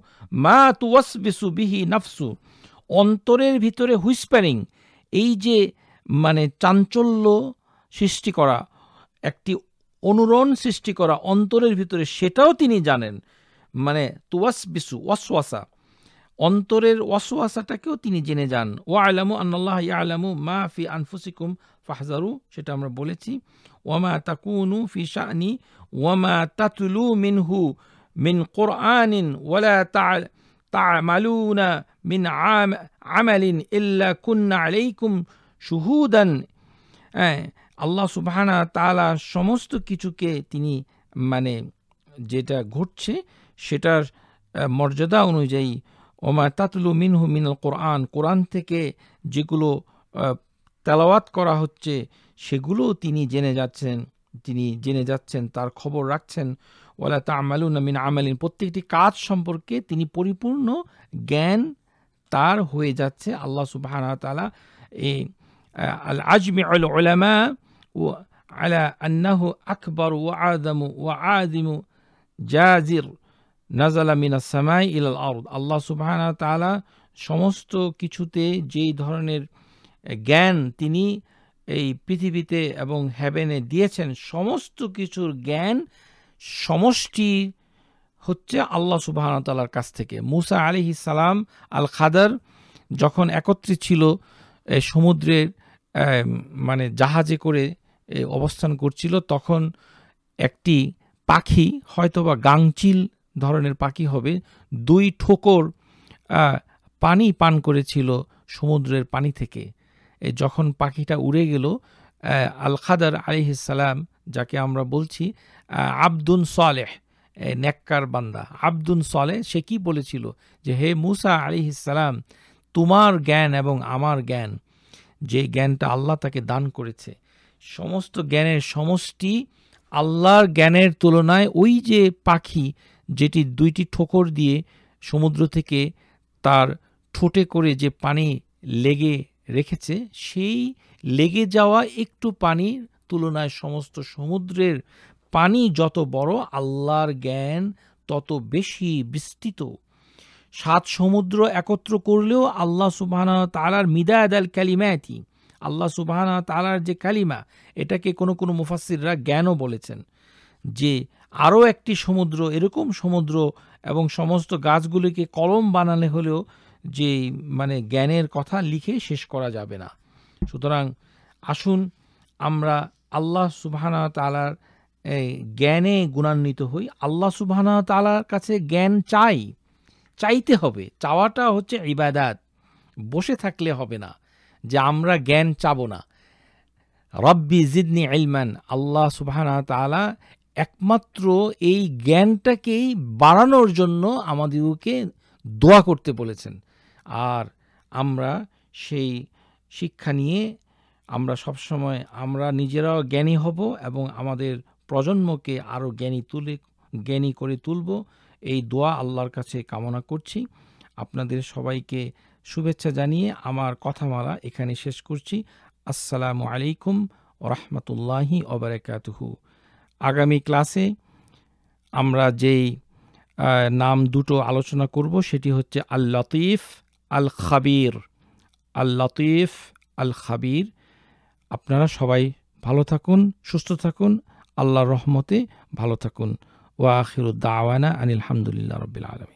[SPEAKER 1] মা তুওয়াসবিসু বিহি নাফসু অন্তরের ভিতরে হুইসপারিং এই যে মানে চাঞ্চল্য সৃষ্টি করা একটি অনুরণ সৃষ্টি করা অন্তরের ভিতরে সেটাও তিনি জানেন মানে তুয়াস বিসু ওয়াসওয়াসা অন্তরের ওয়াসওয়াসাটাকেও তিনি জেনে যান ও আলামু আন্নাল্লাহ ইয়া আলামু মা ফি আনফুসিকুম ফাহজারু সেটা আমরা বলেছি ওয়ামা তাকুনু ফি শানি ওয়ামা তাতলু মিনহু মিন কোরআন ওয়ালা মালুনা মিন আমালিন ইল্লা কুন্না আলাইকুম শুহুদান হ্যাঁ, আল্লাহ সুবাহানা তালা সমস্ত কিছুকে তিনি মানে যেটা ঘটছে সেটার মর্যাদা অনুযায়ী ওমা তাতলু মিনহু মিনাল কোরআন কোরআন থেকে যেগুলো তেলাওয়াত করা হচ্ছে সেগুলোও তিনি জেনে যাচ্ছেন তিনি জেনে যাচ্ছেন তার খবর রাখছেন ওলা তামালুন মিন আমালিন প্রত্যেকটি কাজ সম্পর্কে তিনি পরিপূর্ণ জ্ঞান তার হয়ে যাচ্ছে আল্লাহ সুবাহানা তালা এই আল আজমি আল ওলামা ও আলা আন্নাহ আকবর ও আদম ও আদিমু জাজির নাজালা মিনা সামাই ইল আল্লাহ সুবাহানা তালা সমস্ত কিছুতে যেই ধরনের জ্ঞান তিনি এই পৃথিবীতে এবং হ্যাভেনে দিয়েছেন সমস্ত কিছুর জ্ঞান সমষ্টি হচ্ছে আল্লাহ সুবাহতালার কাছ থেকে মুসা আলী সালাম আল খাদার যখন একত্রিত ছিল সমুদ্রের মানে জাহাজে করে অবস্থান করছিল তখন একটি পাখি হয়তোবা গাংচিল ধরনের পাখি হবে দুই ঠোকর পানি পান করেছিল সমুদ্রের পানি থেকে যখন পাখিটা উড়ে গেল আল খাদার আলিহিসাল্লাম যাকে আমরা বলছি আব্দুন সালেহ নেককার বান্দা আব্দুন সালেহ সে কি বলেছিল যে হে মুসা আলিহিসাল্লাম তোমার জ্ঞান এবং আমার জ্ঞান যে জ্ঞানটা আল্লাহ তাকে দান করেছে সমস্ত জ্ঞানের সমষ্টি আল্লাহর জ্ঞানের তুলনায় ওই যে পাখি যেটি দুইটি ঠোকর দিয়ে সমুদ্র থেকে তার ঠোঁটে করে যে পানি লেগে রেখেছে সেই লেগে যাওয়া একটু পানির তুলনায় সমস্ত সমুদ্রের পানি যত বড় আল্লাহর জ্ঞান তত বেশি বিস্তৃত সাত সমুদ্র একত্র করলেও আল্লাহ সুবাহ তালার মিদায়াদ আল ক্যালিমায়াতি আল্লাহ সুবাহানা তালার যে কালিমা এটাকে কোনো কোনো মুফাসিররা জ্ঞানও বলেছেন যে আরও একটি সমুদ্র এরকম সমুদ্র এবং সমস্ত গাছগুলিকে কলম বানালে হলেও যে মানে জ্ঞানের কথা লিখে শেষ করা যাবে না সুতরাং আসুন আমরা আল্লাহ সুবাহানা তালার জ্ঞানে গুণান্বিত হই আল্লাহ সুবাহানা তালার কাছে জ্ঞান চাই চাইতে হবে চাওয়াটা হচ্ছে ইবাদাত বসে থাকলে হবে না যে আমরা জ্ঞান চাব না রব্বি জিদনি আইলম্যান আল্লাহ সুবাহানা তালা একমাত্র এই জ্ঞানটাকেই বাড়ানোর জন্য আমাদেরকে দোয়া করতে বলেছেন আর আমরা সেই শিক্ষা নিয়ে আমরা সবসময় আমরা নিজেরাও জ্ঞানী হব এবং আমাদের প্রজন্মকে আরও জ্ঞানী তুলে জ্ঞানী করে তুলব এই দোয়া আল্লাহর কাছে কামনা করছি আপনাদের সবাইকে শুভেচ্ছা জানিয়ে আমার কথামালা এখানে শেষ করছি আসসালামু আলাইকুম রহমতুল্লাহি অবরাকাতহু আগামী ক্লাসে আমরা যেই নাম দুটো আলোচনা করব সেটি হচ্ছে আল লতিফ আল খাবির আল লতিফ আল খাবির আপনারা সবাই ভালো থাকুন সুস্থ থাকুন আল্লাহর রহমতে ভালো থাকুন ওয়া আখিরুদ্দাওয়ানা আনিল হামদুলিল্লাহ রবিল আলম